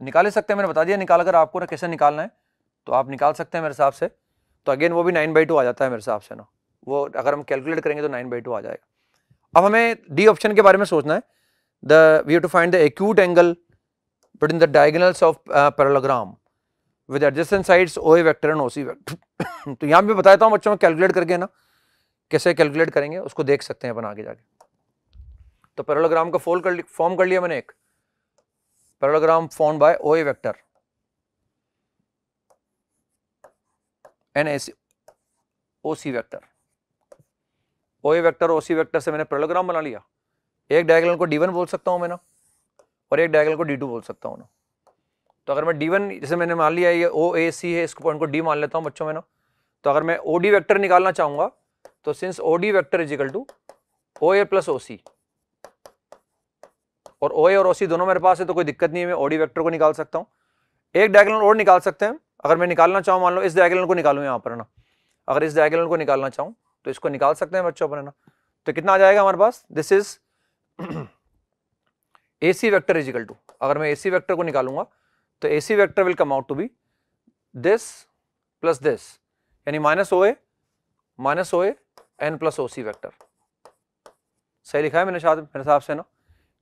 Speaker 1: निकाले सकते हैं मैंने बता दिया निकाल कर आपको ना कैसे निकालना है तो आप निकाल सकते हैं मेरे हिसाब से तो अगेन वो भी नाइन बाई टू आ जाता है मेरे हिसाब से ना वो अगर हम कैलकुलेट करेंगे तो नाइन बाई टू आ जाएगा अब हमें डी ऑप्शन के बारे में सोचना है the we have to find the acute angle between the diagonals of uh, parallelogram with adjacent sides O A vector and O C vector तो यहाँ भी बताता हूँ बच्चों में कैलकुलेट करके ना कैसे कैलकुलेट करेंगे उसको देख सकते हैं अपन आगे जाके तो पैरोलोग्राम का फोल्ड कर फॉर्म कर लिया मैंने एक parallelogram form by O A vector and A C O C vector O A vector O C vector से मैंने पैरोलोग्राम बना लिया एक डायगोनल को डी वन बोल सकता हूँ मैं ना और एक डायगोनल को डी टू बोल सकता हूँ ना तो अगर मैं डी वन जैसे मैंने मान लिया ये ओ ए सी है इसको पॉइंट को डी मान लेता हूँ बच्चों में ना तो अगर मैं ओ डी वैक्टर निकालना चाहूँगा तो since O D vector is equal to O A plus O C और ओ ए और ओ सी दोनों मेरे पास है तो कोई दिक्कत नहीं है मैं ओ डी वैक्टर को निकाल सकता हूँ एक डायगोनल और निकाल सकते हैं अगर मैं निकालना चाहूँ मान लो इस डायगोनल को निकालूँ यहाँ पर ना अगर इस डायगोनल को निकालना चाहूँ तो इसको निकाल सकते हैं बच्चों पर ना तो कितना आ जाएगा हमारे पास this is A C vector equal to अगर मैं ए सी वैक्टर को निकालूंगा तो A C vector will come out to be this plus this यानी minus O A minus O A and plus O C vector सही लिखा है मैंने शायद मेरे हिसाब से ना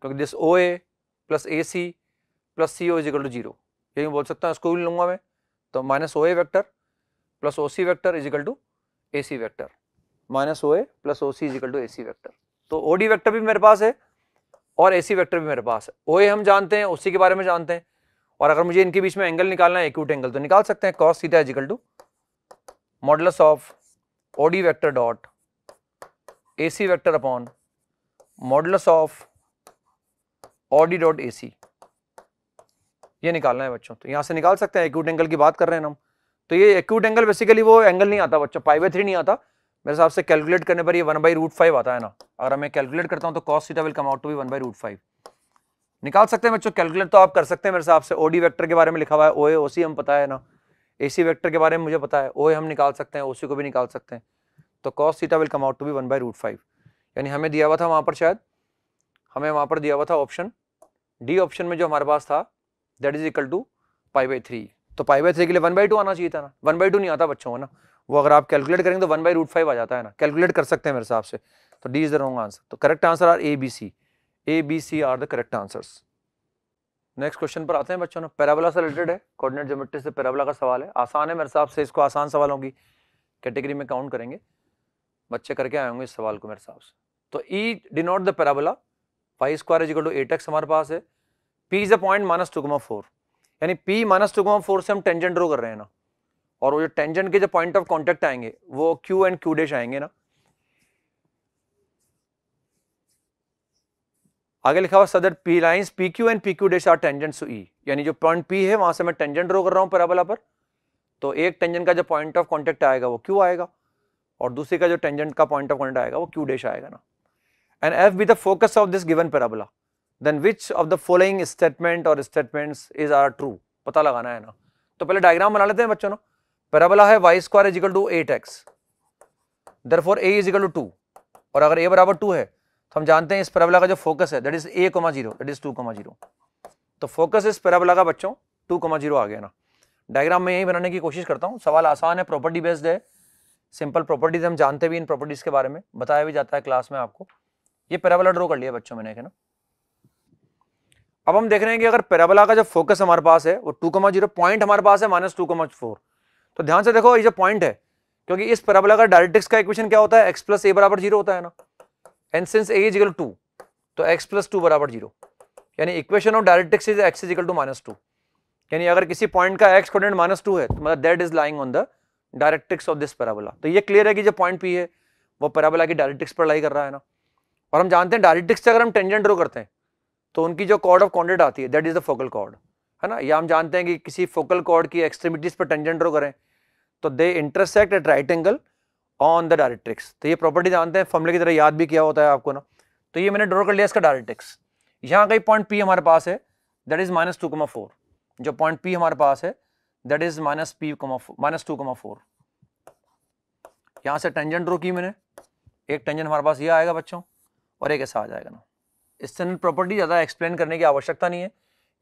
Speaker 1: क्योंकि this O A plus A C plus C O equal to zero यही बोल सकता हूँ इसको भी लूंगा मैं तो minus O A vector plus O C vector equal to A C vector minus O A plus O C equal to A C vector तो ओ डी वैक्टर भी मेरे पास है और एसी वेक्टर भी मेरे पास है ओ हम जानते हैं उसी के बारे में जानते हैं और अगर मुझे इनके बीच में एंगल निकालना है एक्यूट एंगल तो निकाल सकते हैं cos theta equal to modulus of OD vector dot A C vector upon modulus of OD dot A C ये निकालना है बच्चों तो यहाँ से निकाल सकते हैं एक्यूट एंगल की बात कर रहे हैं हम तो ये एक्यूट एंगल बेसिकली वो एंगल नहीं आता बच्चों पाई बाई थ्री नहीं आता मेरे हिसाब से कैलकुलेट करने पर ये वन बाई रूट फाइव आता है ना अगर मैं कैलकुलेट करता हूँ तो cos theta will come out to be one by root five निकाल सकते हैं बच्चों कैलकुलेट तो आप कर सकते हैं मेरे हिसाब से ओडी वेक्टर के बारे में लिखा हुआ है ओ ए ओ सी हम पता है ना ए सी वैक्टर के बारे में मुझे पता है ओ ए हम निकाल सकते हैं ओ सी को भी निकाल सकते हैं तो cos theta will come out to be one by root five यानी हमें दिया हुआ था वहाँ पर शायद हमें वहाँ पर दिया हुआ था ऑप्शन डी ऑप्शन में जो हमारे पास था that is equal to pi by three तो पाई बाई थ्री के लिए वन बाई टू आना चाहिए था ना वन बाई टू नहीं आता बच्चों को ना वो अगर आप कैलकुलेट करेंगे तो वन बाई रूट फाइव आ जाता है ना कैलकुलेट कर सकते हैं मेरे हिसाब से तो D is the wrong answer तो correct answer are A B C A B C are the correct answers next question पर आते हैं बच्चों ना पैराबोला से रिलेटेड है कोऑर्डिनेट ज्योमेट्री से पैराबोला का सवाल है आसान है मेरे हिसाब से इसको आसान सवालों की कैटेगरी में काउंट करेंगे बच्चे करके आए होंगे इस सवाल को मेरे हिसाब से तो E denote the parabola pi square is equal to eight x हमारे पास है P is a point minus two comma four यानी P minus two comma four से हम टेंजेंट ड्रो कर रहे हैं ना और वो जो टेंजेंट के जो पॉइंट ऑफ कॉन्टेक्ट आएंगे वो क्यू एंड क्यू डेश आएंगे ना आगे लिखा हुआ सदर P line P Q and P Q dash are tangent to E यानी जो पॉइंट पी है वहां से मैं टेंजेंट ड्रो कर रहा हूं पैराबोला पर तो एक टेंजेंट का जो पॉइंट ऑफ कॉन्टेक्ट आएगा वो क्यू आएगा और दूसरे का जो टेंजेंट का पॉइंट ऑफ कॉन्टेक्ट आएगा वो क्यू डेश आएगा ना and F be the focus of this given parabola then which of the following statement और स्टेटमेंट्स इज आर ट्रू पता लगाना है ना तो पहले डायग्राम बना लेते हैं बच्चों ना पैराबोला है y square is equal to eight x दर four a is two two और अगर ए बराबर टू है तो हम जानते हैं इस पैराबोला का जो फोकस है that is a comma zero that is two comma zero तो फोकस इस पैराबोला का बच्चों टू कोमा जीरो आ गया ना डायग्राम में यही बनाने की कोशिश करता हूँ सवाल आसान है प्रॉपर्टी बेस्ड है सिंपल प्रॉपर्टीज हम जानते भी इन प्रॉपर्टीज के बारे में बताया भी जाता है क्लास में आपको ये पैराबोला ड्रॉ कर लिया बच्चों मैंने है ना अब हम देख रहे हैं कि अगर पैराबोला का जो फोकस हमारे पास है वो टू कोमा जीरो पॉइंट हमारे पास है माइनस टू कोमा फोर तो ध्यान से देखो ये जो पॉइंट है क्योंकि इस पैराबोला का डायरेक्ट्रिक्स का इक्वेशन क्या होता है एक्स प्लस ए बराबर जीरो होता है ना and since A is equal to तो एक्स प्लस टू बराबर जीरो यानी equation of directrix is x is equal to minus two यानी अगर किसी पॉइंट का एक्स कोऑर्डिनेट माइनस टू है तो मतलब that is lying on the directrix of this parabola तो ये क्लियर है कि जो पॉइंट पी है वो पैराबोला की डायरेक्ट्रिक्स पर लाई कर रहा है ना और हम जानते हैं डायरेक्ट्रिक्स से अगर हम टेंजेंट ड्रो करते हैं तो उनकी जो कॉर्ड ऑफ कॉन्डेट आती है that is the focal chord है ना या हम जानते हैं कि किसी फोकल कॉर्ड की एक्सट्रीमिटीज पर टेंजेंट ड्रो करें तो they intersect at right angle on the directrix तो ये प्रॉपर्टी जानते हैं फॉर्मूले की तरह याद भी किया होता है आपको ना तो ये मैंने ड्रॉ कर लिया इसका डायरेक्ट्रिक्स यहाँ का पॉइंट पी हमारे पास है that is minus two comma four जो पॉइंट पी हमारे पास है that is minus P comma four minus two comma four यहाँ से टेंजेंट ड्रो की मैंने एक टेंजेंट हमारे पास ये आएगा बच्चों और एक ऐसा आ जाएगा ना इससे प्रॉपर्टी ज़्यादा एक्सप्लेन करने की आवश्यकता नहीं है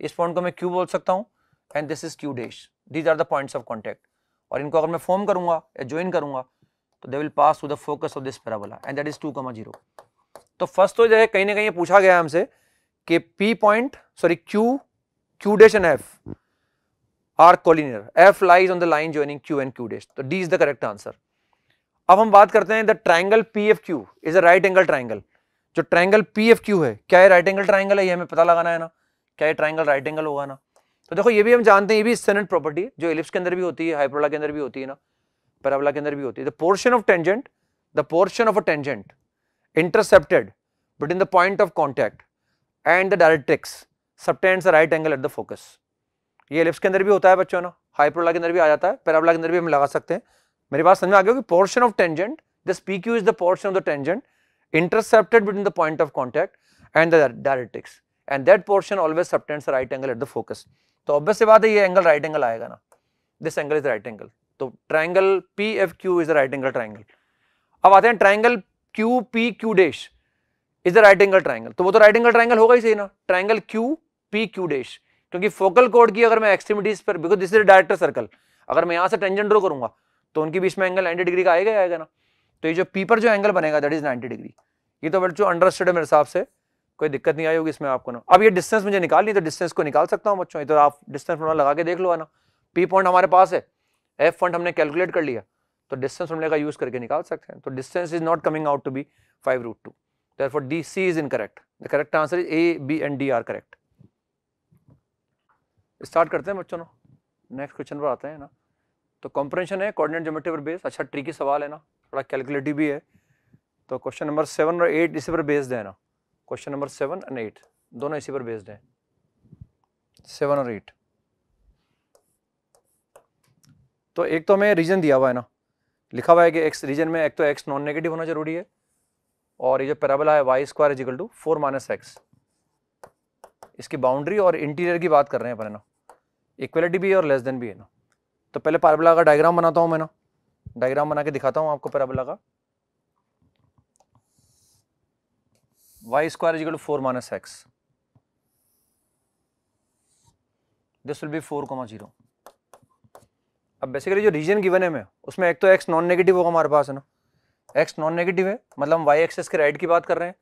Speaker 1: इस पॉइंट को मैं क्यू बोल सकता हूँ and this is Q dash these are the points of contact और इनको अगर मैं फॉर्म करूंगा या ज्वाइन करूंगा तो they will pass to the focus of this parabola and that is two comma zero तो फर्स्ट तो जो है कहीं ना कहीं पूछा गया हमसे कि P point sorry Q Q dash and F are collinear F lies on the line joining Q and Q dash तो D is the correct answer अब हम बात करते हैं the triangle P F Q is a right angle triangle जो ट्राइंगल पी एफ क्यू है क्या ये राइट एंगल ट्राइंगल है ये हमें पता लगाना है ना क्या ये ट्राइंगल राइट एंगल होगा ना तो देखो ये भी हम जानते हैं ये भी सेनेट प्रॉपर्टी जो एलिप्स के अंदर भी होती है हाइपरोला के अंदर भी होती है ना पैराबोला के अंदर भी होती है the portion of tangent the portion of a tangent intercepted between the point of contact and the directrix subtends the right angle at the focus ये एलिप्स के अंदर भी होता है बच्चों ना हाइपरोला के अंदर भी आ जाता है पैराबोला के अंदर भी हम लगा सकते हैं मेरी बात समझ में आ गया कि portion of tangent this P Q is the portion of the tangent intercepted between the point of contact and the directrix and that portion always subtends right angle at the focus तो ऑब्वियस बात है ये एंगल राइट एंगल आएगा ना this angle is right angle तो triangle P F Q is right angle triangle अब आते हैं triangle Q P Q dash is a right angle triangle तो वो तो राइट एंगल ट्राइंगल होगा ही सही ना triangle Q P Q dash क्योंकि फोकल कोड की अगर मैं एक्सट्रीमिटीज पर because this is director circle अगर मैं यहाँ से टेंजन ड्रो करूंगा तो उनके बीच में एंगल नाइन्टी डिग्री का आएगा आएगा ना तो ये जो पी पर जो एंगल बनेगा दैट इज नाइन्टी डिग्री ये तो बच्चों अंडरस्टेड है मेरे हिसाब से कोई दिक्कत नहीं आई होगी इसमें आपको ना अब ये डिस्टेंस मुझे निकाल नहीं तो डिस्टेंस को निकाल सकता हूँ बच्चों इधर आप डिस्टेंस फॉर्मूला लगा के देख लो ना पी पॉइंट हमारे पास है एफ पॉइंट हमने कैलकुलेट कर लिया तो डिस्टेंस फॉर्मूले का यूज करके निकाल सकते हैं तो distance is not coming out to be five root two for D C is incorrect the correct answer is A B and D are correct start करते हैं बच्चों ना नेक्स्ट क्वेश्चन पर आते हैं ना तो कॉम्प्रेंशन है कॉर्डिनेट जोमेट्री पर बेस्ड अच्छा ट्रिकी सवाल है ना थोड़ा कैलकुलेटिव भी है तो क्वेश्चन नंबर सेवन और एट इसी पर बेस्ड है ना question number seven and eight दोनों इसी पर बेस्ड हैं सेवन और एट तो एक तो हमें रीजन दिया हुआ है ना लिखा हुआ है कि एक्स रीजन में एक तो एक्स नॉन नेगेटिव होना जरूरी है और ये जो पैराबला है y square is equal to four minus x इसकी बाउंड्री और इंटीरियर की बात कर रहे हैं अपन ना इक्वलिटी भी है और लेस देन भी है ना तो पहले पैराबला का डायग्राम बनाता हूँ मैं ना डायग्राम बना के दिखाता हूँ आपको पैराबला का y square is to four minus x this will be four comma zero अब बेसिकली जो रीजन गिवन है मैं उसमें एक तो एक्स नॉन नेगेटिव होगा हमारे पास है ना एक्स नॉन नेगेटिव है मतलब हम वाई एक्सेस के राइट की बात कर रहे हैं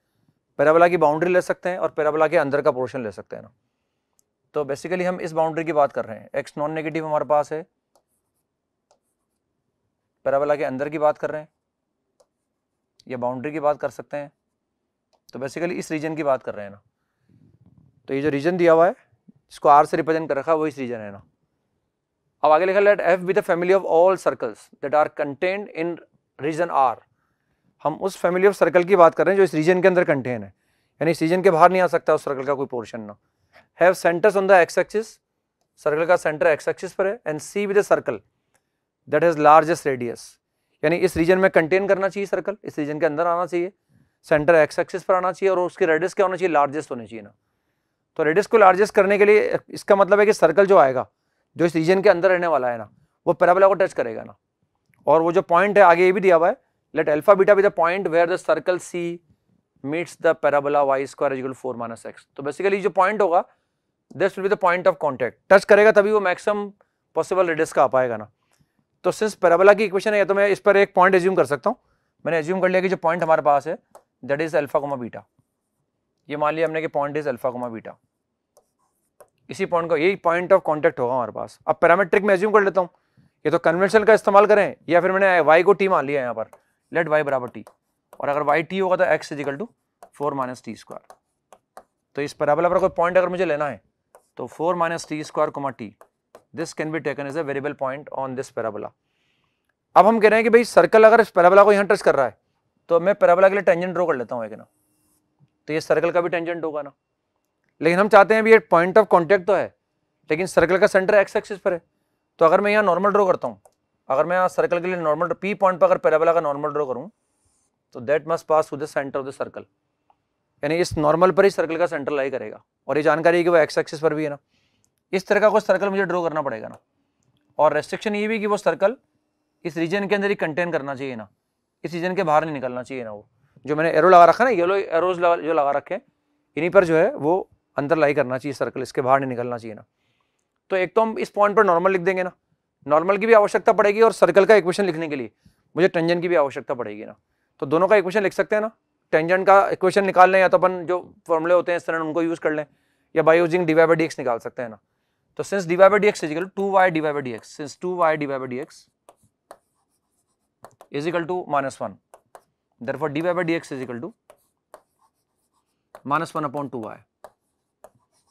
Speaker 1: पैराबोला की बाउंड्री ले सकते हैं और पैराबोला के अंदर का पोर्शन ले सकते हैं ना तो बेसिकली हम इस बाउंड्री की बात कर रहे हैं एक्स नॉन नेगेटिव हमारे पास है पैराबोला के अंदर की बात कर रहे हैं या बाउंड्री की बात कर सकते हैं तो बेसिकली इस रीजन की बात कर रहे हैं ना तो ये जो रीजन दिया हुआ है इसको आर से रिप्रेजेंट कर रखा है वो इस रीजन है ना अब आगे लिखा let F be the family of all circles that are contain in region R हम उस फैमिली ऑफ सर्कल की बात कर रहे हैं जो इस रीजन के अंदर कंटेन है यानी इस रीजन के बाहर नहीं आ सकता उस सर्कल का कोई पोर्शन ना have centres on the x axis circle का सेंटर एक्स एक्सिस पर है and C with circle that has largest radius यानी इस रीजन में कंटेन करना चाहिए सर्कल इस रीजन के अंदर आना चाहिए सेंटर एक्स एक्सिस पर आना चाहिए और उसके रेडियस क्या होना चाहिए लार्जेस्ट होने चाहिए ना तो रेडियस को लार्जेस्ट करने के लिए इसका मतलब है कि सर्कल जो आएगा जो इस रीजन के अंदर रहने वाला है ना वो पैराबोला को टच करेगा ना और वो जो पॉइंट है आगे ये भी दिया हुआ है let alpha beta be the point where the circle C meets the parabola y square is equal four minus x तो बेसिकली जो पॉइंट होगा this will be the point of contact touch करेगा तभी वो मैक्सिमम पॉसिबल रेडियस का आ पाएगा ना तो सिंस पैराबोला की इक्वेशन है तो मैं इस पर एक पॉइंट एज्यूम कर सकता हूँ मैंने एज्यूम कर लिया कि जो पॉइंट हमारे पास है that is alpha comma beta ये मान लिया हमने कि point is alpha comma beta इसी पॉइंट का यही पॉइंट ऑफ कॉन्टेक्ट होगा हमारे पास अब पैरामेट्रिक में एज्यूम कर लेता हूँ ये तो कन्वेंशन का इस्तेमाल करें या फिर मैंने वाई को टी मान लिया यहाँ पर लेट वाई बराबर टी और अगर वाई टी होगा तो x is equal to four minus T square तो इस पैराबला पर कोई पॉइंट अगर मुझे लेना है तो four minus T square comma t this can be taken as a variable point on this parabola अब हम कह रहे हैं कि भाई सर्कल अगर इस पैराबला को यहाँ टच कर रहा है तो मैं पैराबोला के लिए टेंजेंट ड्रॉ कर लेता हूँ एक ना तो ये सर्कल का भी टेंजेंट होगा ना लेकिन हम चाहते हैं भी ये पॉइंट ऑफ कॉन्टेक्ट तो है लेकिन सर्कल का सेंटर एक्स एक्सिस पर है तो अगर मैं यहाँ नॉर्मल ड्रॉ करता हूँ अगर मैं यहाँ सर्कल के लिए नॉर्मल पी पॉइंट पर अगर पैराबोला का नॉर्मल ड्रॉ करूँ तो that must pass to the centre of the circle यानी इस नॉर्मल पर ही सर्कल का सेंटर लाई करेगा और ये जानकारी है कि वो एक्स एक्सिस पर भी है ना इस तरह का कोई सर्कल मुझे ड्रॉ करना पड़ेगा ना और रेस्ट्रिक्शन ये भी कि वो सर्कल इस रीजन के अंदर ही कंटेन करना चाहिए ना इस सीजन के बाहर नहीं निकलना चाहिए ना वो जो मैंने एरो लगा रखा ना येलो एरोज लगा जो लगा रखे हैं इन्हीं पर जो है वो अंदर लाई करना चाहिए सर्कल इसके बाहर नहीं निकलना चाहिए ना तो एक तो हम इस पॉइंट पर नॉर्मल लिख देंगे ना नॉर्मल की भी आवश्यकता पड़ेगी और सर्कल का इक्वेशन लिखने के लिए मुझे टेंजन की भी आवश्यकता पड़ेगी ना तो दोनों का इक्वेशन लिख सकते हैं ना टेंजन का इक्वेशन निकाल लें या तो अपन जो फॉर्मूले होते हैं इस तरह उनको यूज़ कर लें या by using dy by D x निकाल सकते हैं ना तो since dy by D x is equal to y dy by D x since two y dy by D x is equal to minus 1. Therefore, dy by dx is equal to minus one upon two y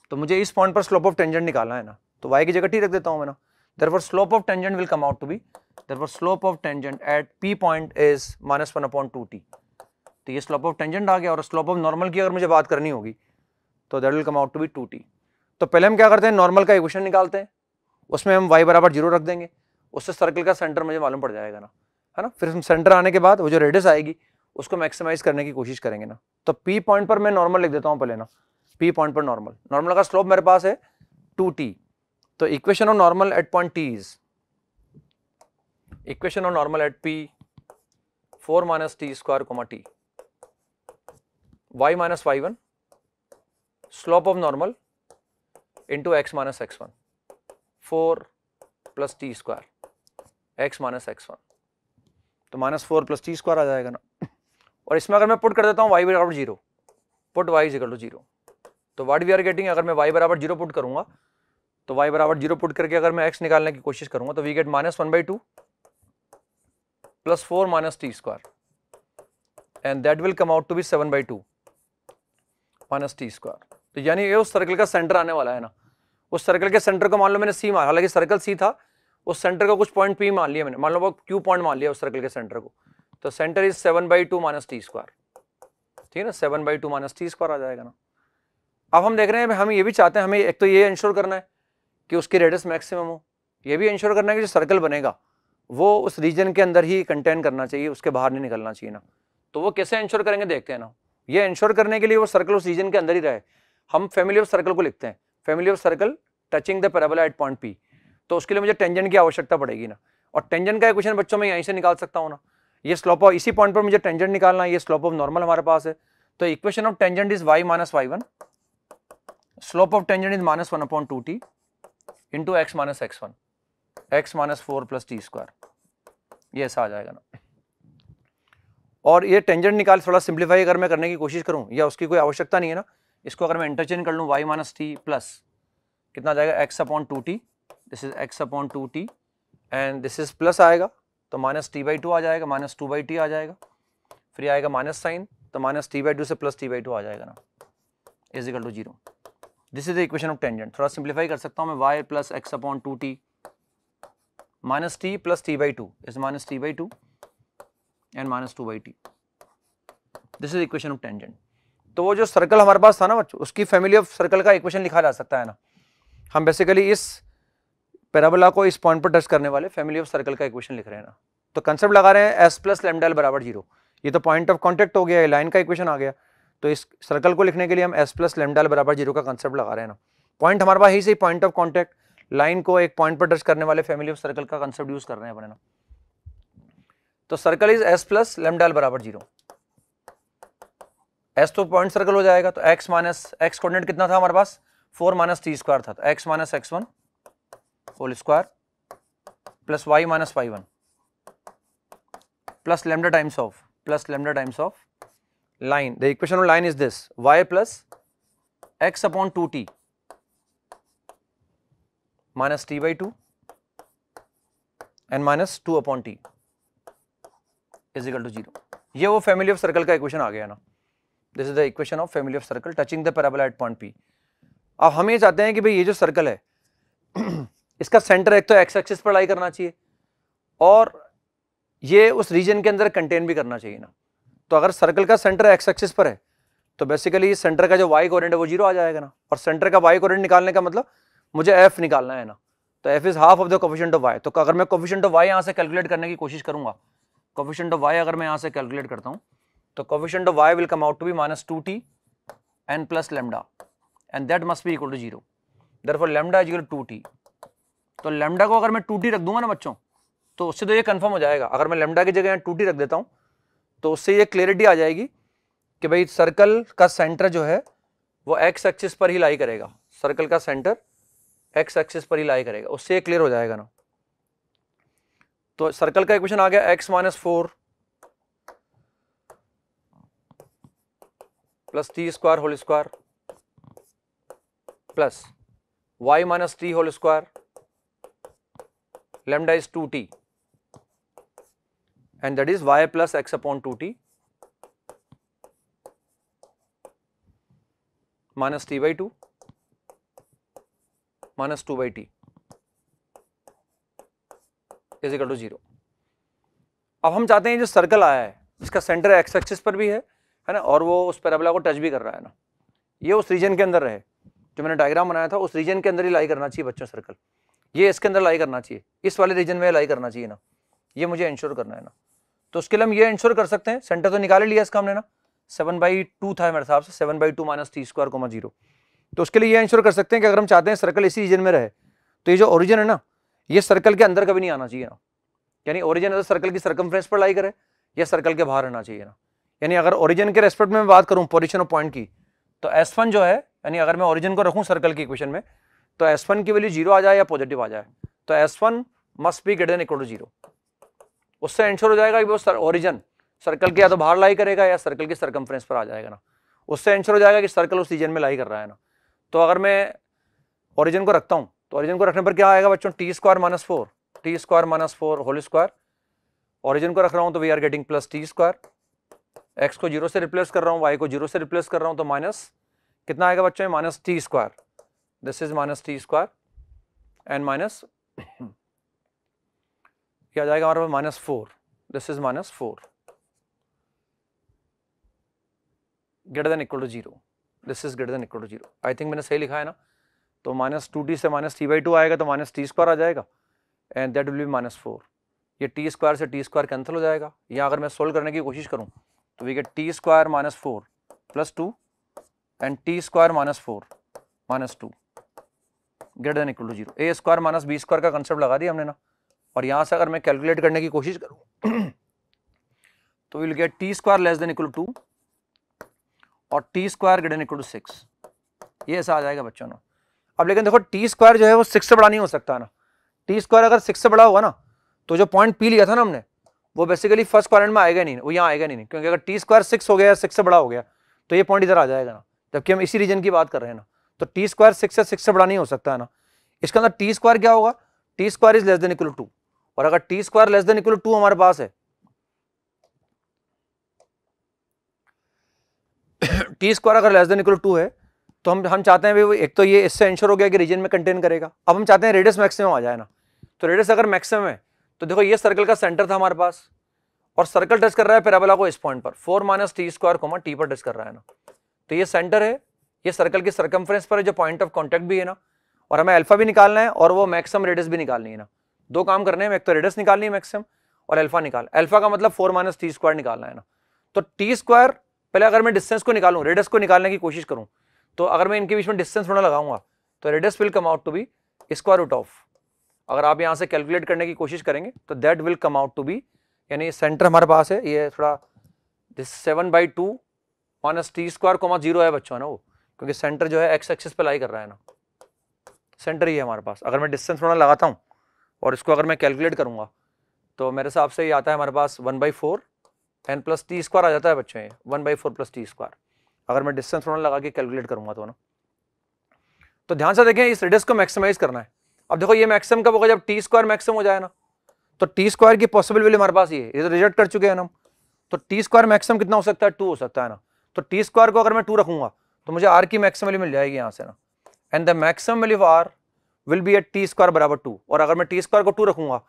Speaker 1: तो मुझे इस पॉइंट पर स्लोप ऑफ टेंजेंट निकालना है ना तो वाई की जगह ठीक रख देता हूँ मैं ना therefore slope of tangent will come out to be therefore slope of tangent at P point is minus one upon two T तो ये स्लोप ऑफ टेंजेंट आ गया और स्लोप ऑफ नॉर्मल की अगर मुझे बात करनी होगी तो that will come out to be two T तो पहले हम क्या करते हैं नॉर्मल का इक्वेशन निकालते हैं उसमें हम वाई बराबर जीरो रख देंगे उससे सर्कल का सेंटर मुझे मालूम पड़ जाएगा ना है ना फिर हम सेंटर आने के बाद वो जो रेडियस आएगी उसको मैक्सिमाइज करने की कोशिश करेंगे ना तो पी पॉइंट पर मैं नॉर्मल लिख देता हूँ पहले ना पी पॉइंट पर नॉर्मल नॉर्मल का स्लोप मेरे पास है टू टी तो equation of normal at point t is equation of normal at P four minus T square comma t y minus Y one slope of normal into x minus x one four plus T square x minus x one तो minus four plus T square आ जाएगा ना और इसमें अगर मैं पुट कर देता हूँ वाई बराबर zero put y is equal to zero तो वाट वी आर गेटिंग अगर मैं वाई बराबर जीरो पुट करूँगा तो वाई बराबर जीरो पुट करके अगर मैं एक्स निकालने की कोशिश करूँगा तो we get minus one by two plus four minus T square and that will come out to be seven by two minus T square तो यानी ये उस सर्कल का सेंटर आने वाला है ना उस सर्कल के सेंटर को मान लो मैंने सी मारा हालांकि सर्कल सी था उस सेंटर का कुछ पॉइंट पी मान लिया मैंने मान लो वो क्यू पॉइंट मान लिया उस सर्कल के सेंटर को तो centre is seven by two minus T square ठीक है ना seven by two minus T square आ जाएगा ना अब हम देख रहे हैं हम ये भी चाहते हैं हमें एक तो ये इंश्योर करना है कि उसकी रेडियस मैक्सिमम हो ये भी इंश्योर करना है कि जो सर्कल बनेगा वो उस रीजन के अंदर ही कंटेन करना चाहिए उसके बाहर नहीं निकलना चाहिए ना तो वो कैसे इंश्योर करेंगे देखते हैं ना ये इंश्योर करने के लिए वो सर्कल उस रीजन के अंदर ही रहे हम फैमिली ऑफ सर्कल को लिखते हैं family of circle touching the parabola at point P तो उसके लिए मुझे टेंजेंट की आवश्यकता पड़ेगी ना और टेंजेंट का इक्वेशन बच्चों में यहीं से निकाल सकता हूँ ना ये स्लोप ऑफ इसी पॉइंट पर मुझे टेंजेंट निकालना है ये स्लोप ऑफ नॉर्मल हमारे पास है तो equation of tangent is y minus Y one slope of tangent is minus one upon two T into x minus x one x minus four plus T square ये ऐसा आ जाएगा ना और ये टेंजेंट निकाल थोड़ा सिंप्लीफाई अगर मैं करने की कोशिश करूँ या उसकी कोई आवश्यकता नहीं है ना इसको अगर मैं इंटरचेंज कर लूँ वाई माइनस टी प्लस कितना आ जाएगा x upon two t this is x upon two t and this is plus आएगा तो माइनस टी बाई टू आ जाएगा माइनस टू बाई टी आ जाएगा फिर आएगा माइनस साइन तो माइनस टी बाई टू से प्लस टी बाई टू आ जाएगा ना is equal to zero this is the equation of tangent थोड़ा सिंप्लीफाई कर सकता हूँ मैं y plus x upon two T minus t plus t by two is minus T by two and minus two by t this is equation of tangent तो वो जो सर्कल हमारे पास था ना बच्चों उसकी फैमिली ऑफ सर्कल का इक्वेशन लिखा जा सकता है ना हम बेसिकली इस पैराबोला को इस पॉइंट पर टच करने वाले फैमिली ऑफ सर्कल का इक्वेशन लिख रहे हैं ना तो कंसेप्ट लगा रहे हैं एस प्लस लेमडेल बराबर जीरो ये तो पॉइंट ऑफ कॉन्टेक्ट हो गया है लाइन का इक्वेशन आ गया तो इस सर्कल को लिखने के लिए हम एस प्लस लेमडेल बराबर जीरो का कंसेप्ट लगा रहे हैं ना पॉइंट हमारे पास ही सही पॉइंट ऑफ कॉन्टेक्ट लाइन को एक पॉइंट पर टच करने वाले फैमिली ऑफ सर्कल का कंसेप्ट यूज कर रहे हैं अपने ना तो circle is S plus lambda L बराबर जीरो एस तो पॉइंट सर्कल हो जाएगा तो एक्स माइनस एक्स कोऑर्डिनेट कितना था हमारे पास फोर माइनस टी स्क्वायर था तो X minus x one whole square plus Y minus Y one plus lambda times of plus lambda times of line the equation of line is this Y plus x upon two T minus T by two and minus two upon T is equal to zero ये वो फैमिली ऑफ सर्कल का इक्वेशन आ गया ना this is the equation of family of circle touching the parabola at point P अब हम ये चाहते हैं कि भाई ये जो सर्कल है इसका सेंटर एक तो एक्स एक्सिस पर लाई करना चाहिए और ये उस रीजन के अंदर कंटेन भी करना चाहिए ना तो अगर सर्कल का सेंटर एक्स एक्सिस पर है तो बेसिकली सेंटर का जो वाई कोरेंट है वो जीरो आ जाएगा ना और सेंटर का वाई कोरेंट निकालने का मतलब मुझे एफ निकालना है ना तो F is half of the coefficient of Y तो अगर मैं कोफिशेंट ऑफ वाई यहाँ से कैलकुलेट करने की कोशिश करूंगा कोफिशेंट ऑफ वाई अगर मैं यहाँ से कैलकुलेट करता हूँ तो coefficient of Y will come out to be minus two T N plus lambda and that must be equal to zero for is equal to T तो लेमडा को अगर मैं टूटी रख दूंगा ना बच्चों तो उससे तो ये कन्फर्म हो जाएगा अगर मैं लेमडा की जगह यहाँ रख देता हूँ तो उससे ये क्लियरिटी आ जाएगी कि भाई सर्कल का सेंटर जो है वो एक्स एक्सिस पर ही लाई करेगा सर्कल का सेंटर एक्स एक्सिस पर ही लाई करेगा उससे ये क्लियर हो जाएगा ना तो सर्कल का इक्वेशन आ गया X minus four plus T square whole square plus Y minus T whole square lambda is 2t and that is y plus x upon 2t minus t by 2 minus 2 by t is equal to 0 अब हम चाहते हैं जो सर्कल आया है इसका सेंटर एक्स एक्सिस पर भी है है ना और वो उस पैराबोला को टच भी कर रहा है ना ये उस रीजन के अंदर रहे जो मैंने डायग्राम बनाया था उस रीजन के अंदर ही लाई करना चाहिए बच्चों सर्कल ये इसके अंदर लाई करना चाहिए इस वाले रीजन में लाई करना चाहिए ना ये मुझे इंश्योर करना है ना तो उसके लिए हम ये इंश्योर कर सकते हैं सेंटर तो निकाल लिया इसका हमने ना सेवन बाई टू था मेरे हिसाब से seven by two minus T square comma zero तो उसके लिए ये इंश्योर कर सकते हैं कि अगर हम चाहते हैं सर्कल इसी रीजन में रहे तो ये जो ओरिजिन है ना ये सर्कल के अंदर कभी नहीं आना चाहिए ना यानी ओरिजिन अगर सर्कल की फ्रेंस पर लाई करे या सर्कल के बाहर रहना चाहिए ना यानी अगर ओरिजिन के रेस्पेक्ट में बात करूँ पोजिशन ऑफ पॉइंट की तो एस जो है यानी अगर मैं ओरिजिन को रखूँ सर्कल की इक्वेशन में तो एस वन की वैल्यू जीरो आ जाए या पॉजिटिव आ जाए तो S one must be greater equal to zero उससे एंश्योर हो जाएगा कि वो सर ओरिजन सर्कल के या तो बाहर लाई करेगा या सर्कल की सरकमफ्रेंस पर आ जाएगा ना उससे एंश्योर हो जाएगा कि सर्कल उस रीजन में लाई कर रहा है ना तो अगर मैं ओरिजन को रखता हूँ तो ओरिजन को रखने पर क्या आएगा बच्चों T square minus four T square minus four whole square origin को रख रहा हूँ तो we are getting plus T square X को जीरो से रिप्लेस कर रहा हूँ वाई को जीरो से रिप्लेस कर रहा हूँ तो माइनस कितना आएगा बच्चों minus T square this is minus T square and minus क्या आ जाएगा हमारे पास minus four this is minus four greater than equal to zero this is greater than equal to zero I think मैंने सही लिखा है ना तो माइनस टू टी से माइनस टी बाई टू आएगा तो माइनस टी स्क्वायर आ जाएगा and that will be minus four ये टी स्क्वायर से टी स्क्वायर कैंसिल हो जाएगा या अगर मैं सोल्व करने की कोशिश करूँ तो we get T square minus four plus two and T square minus four minus two greater than equal to zero A square minus B square का कंसेप्ट लगा दिया हमने ना और यहाँ से अगर मैं कैलकुलेट करने की कोशिश करूँ तो we'll get T square less than equal to और T square greater than equal to six ये ऐसा आ जाएगा बच्चों ना अब लेकिन देखो टी स्क्वायर जो है वो सिक्स से बड़ा नहीं हो सकता ना टी स्क्वायर अगर सिक्स से बड़ा होगा ना तो जो पॉइंट पी लिया था ना हमने वो बेसिकली फर्स्ट क्वार में आएगा नहीं वो यहाँ आएगा नहीं क्योंकि अगर टी स्क्वायर सिक्स हो गया या सिक्स से बड़ा हो गया तो ये पॉइंट इधर आ जाएगा ना जबकि हम इसी रीजन की बात कर रहे हैं ना तो टी स्क्वायर सिक्स या सिक्स से बड़ा नहीं हो सकता है ना इसके अंदर टी स्क्वायर क्या होगा T square is less than equal to और अगर T square less than equal to हमारे पास है टी स्क्वायर अगर लेस देन इक्वल टू है तो हम हम चाहते हैं भाई एक तो ये इससे इंश्योर हो गया कि रीजन में कंटेन करेगा अब हम चाहते हैं रेडियस मैक्सिमम आ जाए ना तो रेडियस अगर मैक्सिमम है तो देखो ये सर्कल का सेंटर था हमारे पास और सर्कल टच कर रहा है पैराबोला को इस पॉइंट पर four minus T square comma T पर टच कर रहा है ना तो ये सेंटर है ये सर्कल की सर्कम्फ्रेंस पर है जो पॉइंट ऑफ कॉन्टेक्ट भी है ना और हमें अल्फा भी निकालना है और वो मैक्सिमम रेडियस भी निकालनी है ना दो काम करने हैं एक तो रेडियस निकालनी है मैक्सिमम और अल्फा निकाल अल्फा का मतलब फोर माइनस टी स्क्वायर निकालना है ना तो टी स्क्वायर पहले अगर मैं डिस्टेंस को निकालू रेडियस को निकालने की कोशिश करूँ तो अगर मैं इनके बीच में डिस्टेंस थोड़ा लगाऊंगा तो radius will come out to be square root of अगर आप यहाँ से कैलकुलेट करने की कोशिश करेंगे तो that will come out to be यानी सेंटर हमारे पास है ये थोड़ा seven by two minus T square comma zero है बच्चों ना वो क्योंकि सेंटर जो है एक्स एक्सिस पे लाई कर रहा है ना सेंटर ही है हमारे पास अगर मैं डिस्टेंस थोड़ा लगाता हूँ और इसको अगर मैं कैलकुलेट करूँगा तो मेरे हिसाब से ये आता है हमारे पास one by four N plus T square आ जाता है बच्चों ये one by four plus T square अगर मैं डिस्टेंस थोड़ा लगा के कैलकुलेट करूँगा तो ना तो ध्यान से देखें इस रेडियस को मैक्सिमाइज करना है अब देखो ये मैक्सिमम कब होगा जब टी स्क्वायर मैक्सिमम हो जाए ना तो टी स्क्वायर की पॉसिबल वैल्यू हमारे पास ये ये तो रिजेक्ट कर चुके हैं हम तो टी स्क्वायर मैक्सिमम कितना हो सकता है टू हो सकता है ना तो टी स्क्वायर को अगर मैं टू रखूंगा तो मुझे आर की मैक्सिमम वैल्यू मिल जाएगी यहाँ से ना and the maximum value are will be at T square बराबर टू और अगर मैं टी स्क्वायर को टू रखूंगा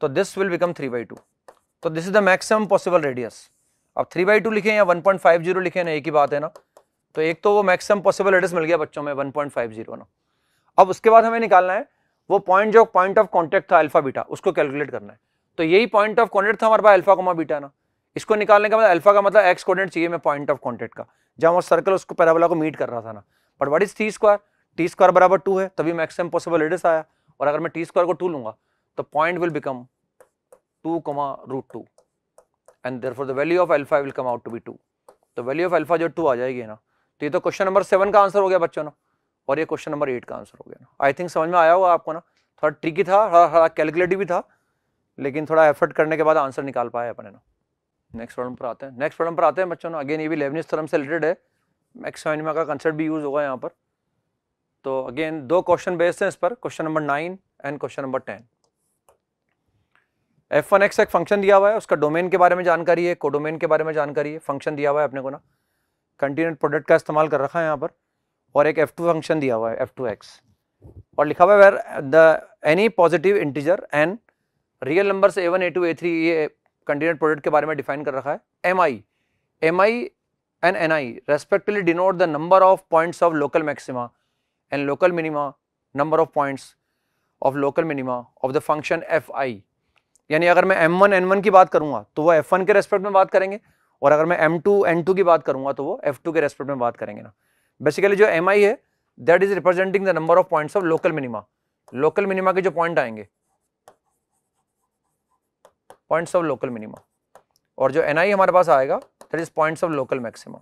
Speaker 1: तो this will become three by two तो this is the maximum possible radius अब थ्री बाई टू लिखे या वन पॉइंट फाइव जीरो लिखे ना एक ही बात है ना तो एक तो वो मैक्सिमम पॉसिबल रेडियस मिल गया बच्चों में वन पॉइंट फाइव जीरो ना अब उसके बाद हमें निकालना है वो पॉइंट जो पॉइंट ऑफ कॉन्टेक्ट था अल्फा बीटा उसको कैलकुलेट करना है तो यही पॉइंट ऑफ कॉन्टेक्ट था हमारे पास अल्फा कोमा बीटा ना इसको निकालने का मतलब अल्फा का मतलब एक्स कोऑर्डिनेट चाहिए मैं पॉइंट ऑफ कॉन्टेक्ट का जहाँ वो सर्कल उसको पैराबोला को मीट कर रहा था ना but what is T square T square बराबर टू है तभी मैक्सिमम पॉसिबल रेडियस आया और अगर मैं टी स्क्वायर को टू लूंगा तो point will become two comma root two and therefore the value of alpha will come out to be two तो वैल्यू ऑफ अल्फा जो टू आ जाएगी ना तो ये तो क्वेश्चन नंबर सेवन का आंसर हो गया बच्चों ना और ये क्वेश्चन नंबर एट का आंसर हो गया ना आई थिंक समझ में आया होगा आपको ना थोड़ा ट्रिकी था थोड़ा कैलकुलेटिव भी था लेकिन थोड़ा एफर्ट करने के बाद आंसर निकाल पाया अपने ना नेक्स्ट प्रॉब्लम पर आते हैं नेक्स्ट प्रॉब्लम पर आते हैं बच्चों अगेन ये भी लेबनिस थर्म से रिलेटेड है मैक्स का कंसेप्ट भी यूज़ होगा यहाँ पर तो अगेन दो क्वेश्चन बेस्ड हैं इस पर question number nine and question number ten F one X एक फंक्शन दिया हुआ है उसका डोमेन के बारे में जानकारी है कोडोमेन के बारे में जानकारी है फंक्शन दिया हुआ है अपने को ना कंटिन्यूट प्रोडक्ट का इस्तेमाल कर रखा है यहाँ पर और एक एफ टू फंक्शन दिया हुआ है एफ टू एक्स और लिखा हुआ है where the any positive integer and real number से A one A two A three ये कंटेनर प्रोडक्ट के बारे में डिफाइन कर रखा है M I M I and N I respectively denote the number of points of local maxima and local minima number of points of local minima of the function F I यानी अगर मैं एम वन एन वन की बात करूंगा तो वो एफ वन के रेस्पेक्ट में बात करेंगे और अगर मैं एम टू एन टू की बात करूंगा तो वो एफ टू के रेस्पेक्ट में बात करेंगे ना बेसिकली जो एम आई है that is representing the number of points of local minima local minima के जो पॉइंट आएंगे पॉइंट्स ऑफ लोकल मिनिमा और जो एन हमारे पास आएगा that is points of local maxima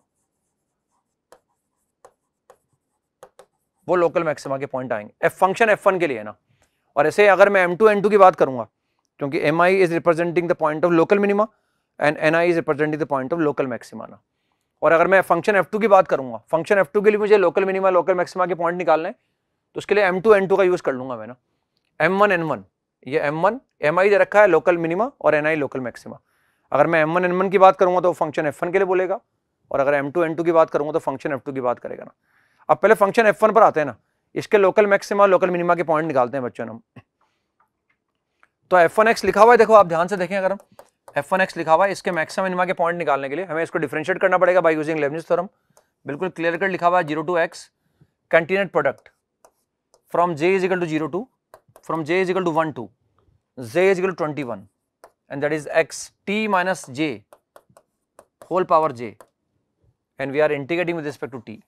Speaker 1: वो लोकल मैक्सिमा के पॉइंट आएंगे एफ फंक्शन एफ वन के लिए ना और ऐसे अगर मैं एम टू एन टू की बात करूंगा क्योंकि M I is representing the point of local minima and N I is representing the point of local maxima ना और अगर मैं फंक्शन एफ टू की बात करूंगा फंक्शन एफ टू के लिए मुझे लोकल मिनिमा लोकल मैक्सिमा के पॉइंट निकालने तो उसके लिए एम टू एन टू का यूज़ कर लूंगा मैं ना एम वन एन वन ये एम वन एम आई दे रखा है लोकल मिनिमा और एन आई लोकल मैक्सिमा अगर मैं एम वन एन वन की बात करूंगा तो फंक्शन एफ वन के लिए बोलेगा और अगर एम टू एन टू की बात करूंगा तो फंक्शन एफ टू की बात करेगा ना अब पहले फंक्शन एफ वन पर आते हैं ना इसके लोकल मैक्सिमा लोकल मिनिमा के पॉइंट निकालते हैं बच्चों ने हम तो एफ वन एक्स लिखा हुआ है देखो आप ध्यान से देखें अगर हम एफ वन एक्स लिखा हुआ है इसके मैक्सिमम मिनिमा के पॉइंट निकालने के लिए हमें इसको डिफ्रेंशिएट करना पड़ेगा बाय यूजिंग लेबनिज थ्योरम बिल्कुल क्लियर कट लिखा हुआ है zero to X continued product from J is equal to zero to from j is equal to 1 to j is equal to 21 and that is x t minus j whole power j and we are integrating with respect to t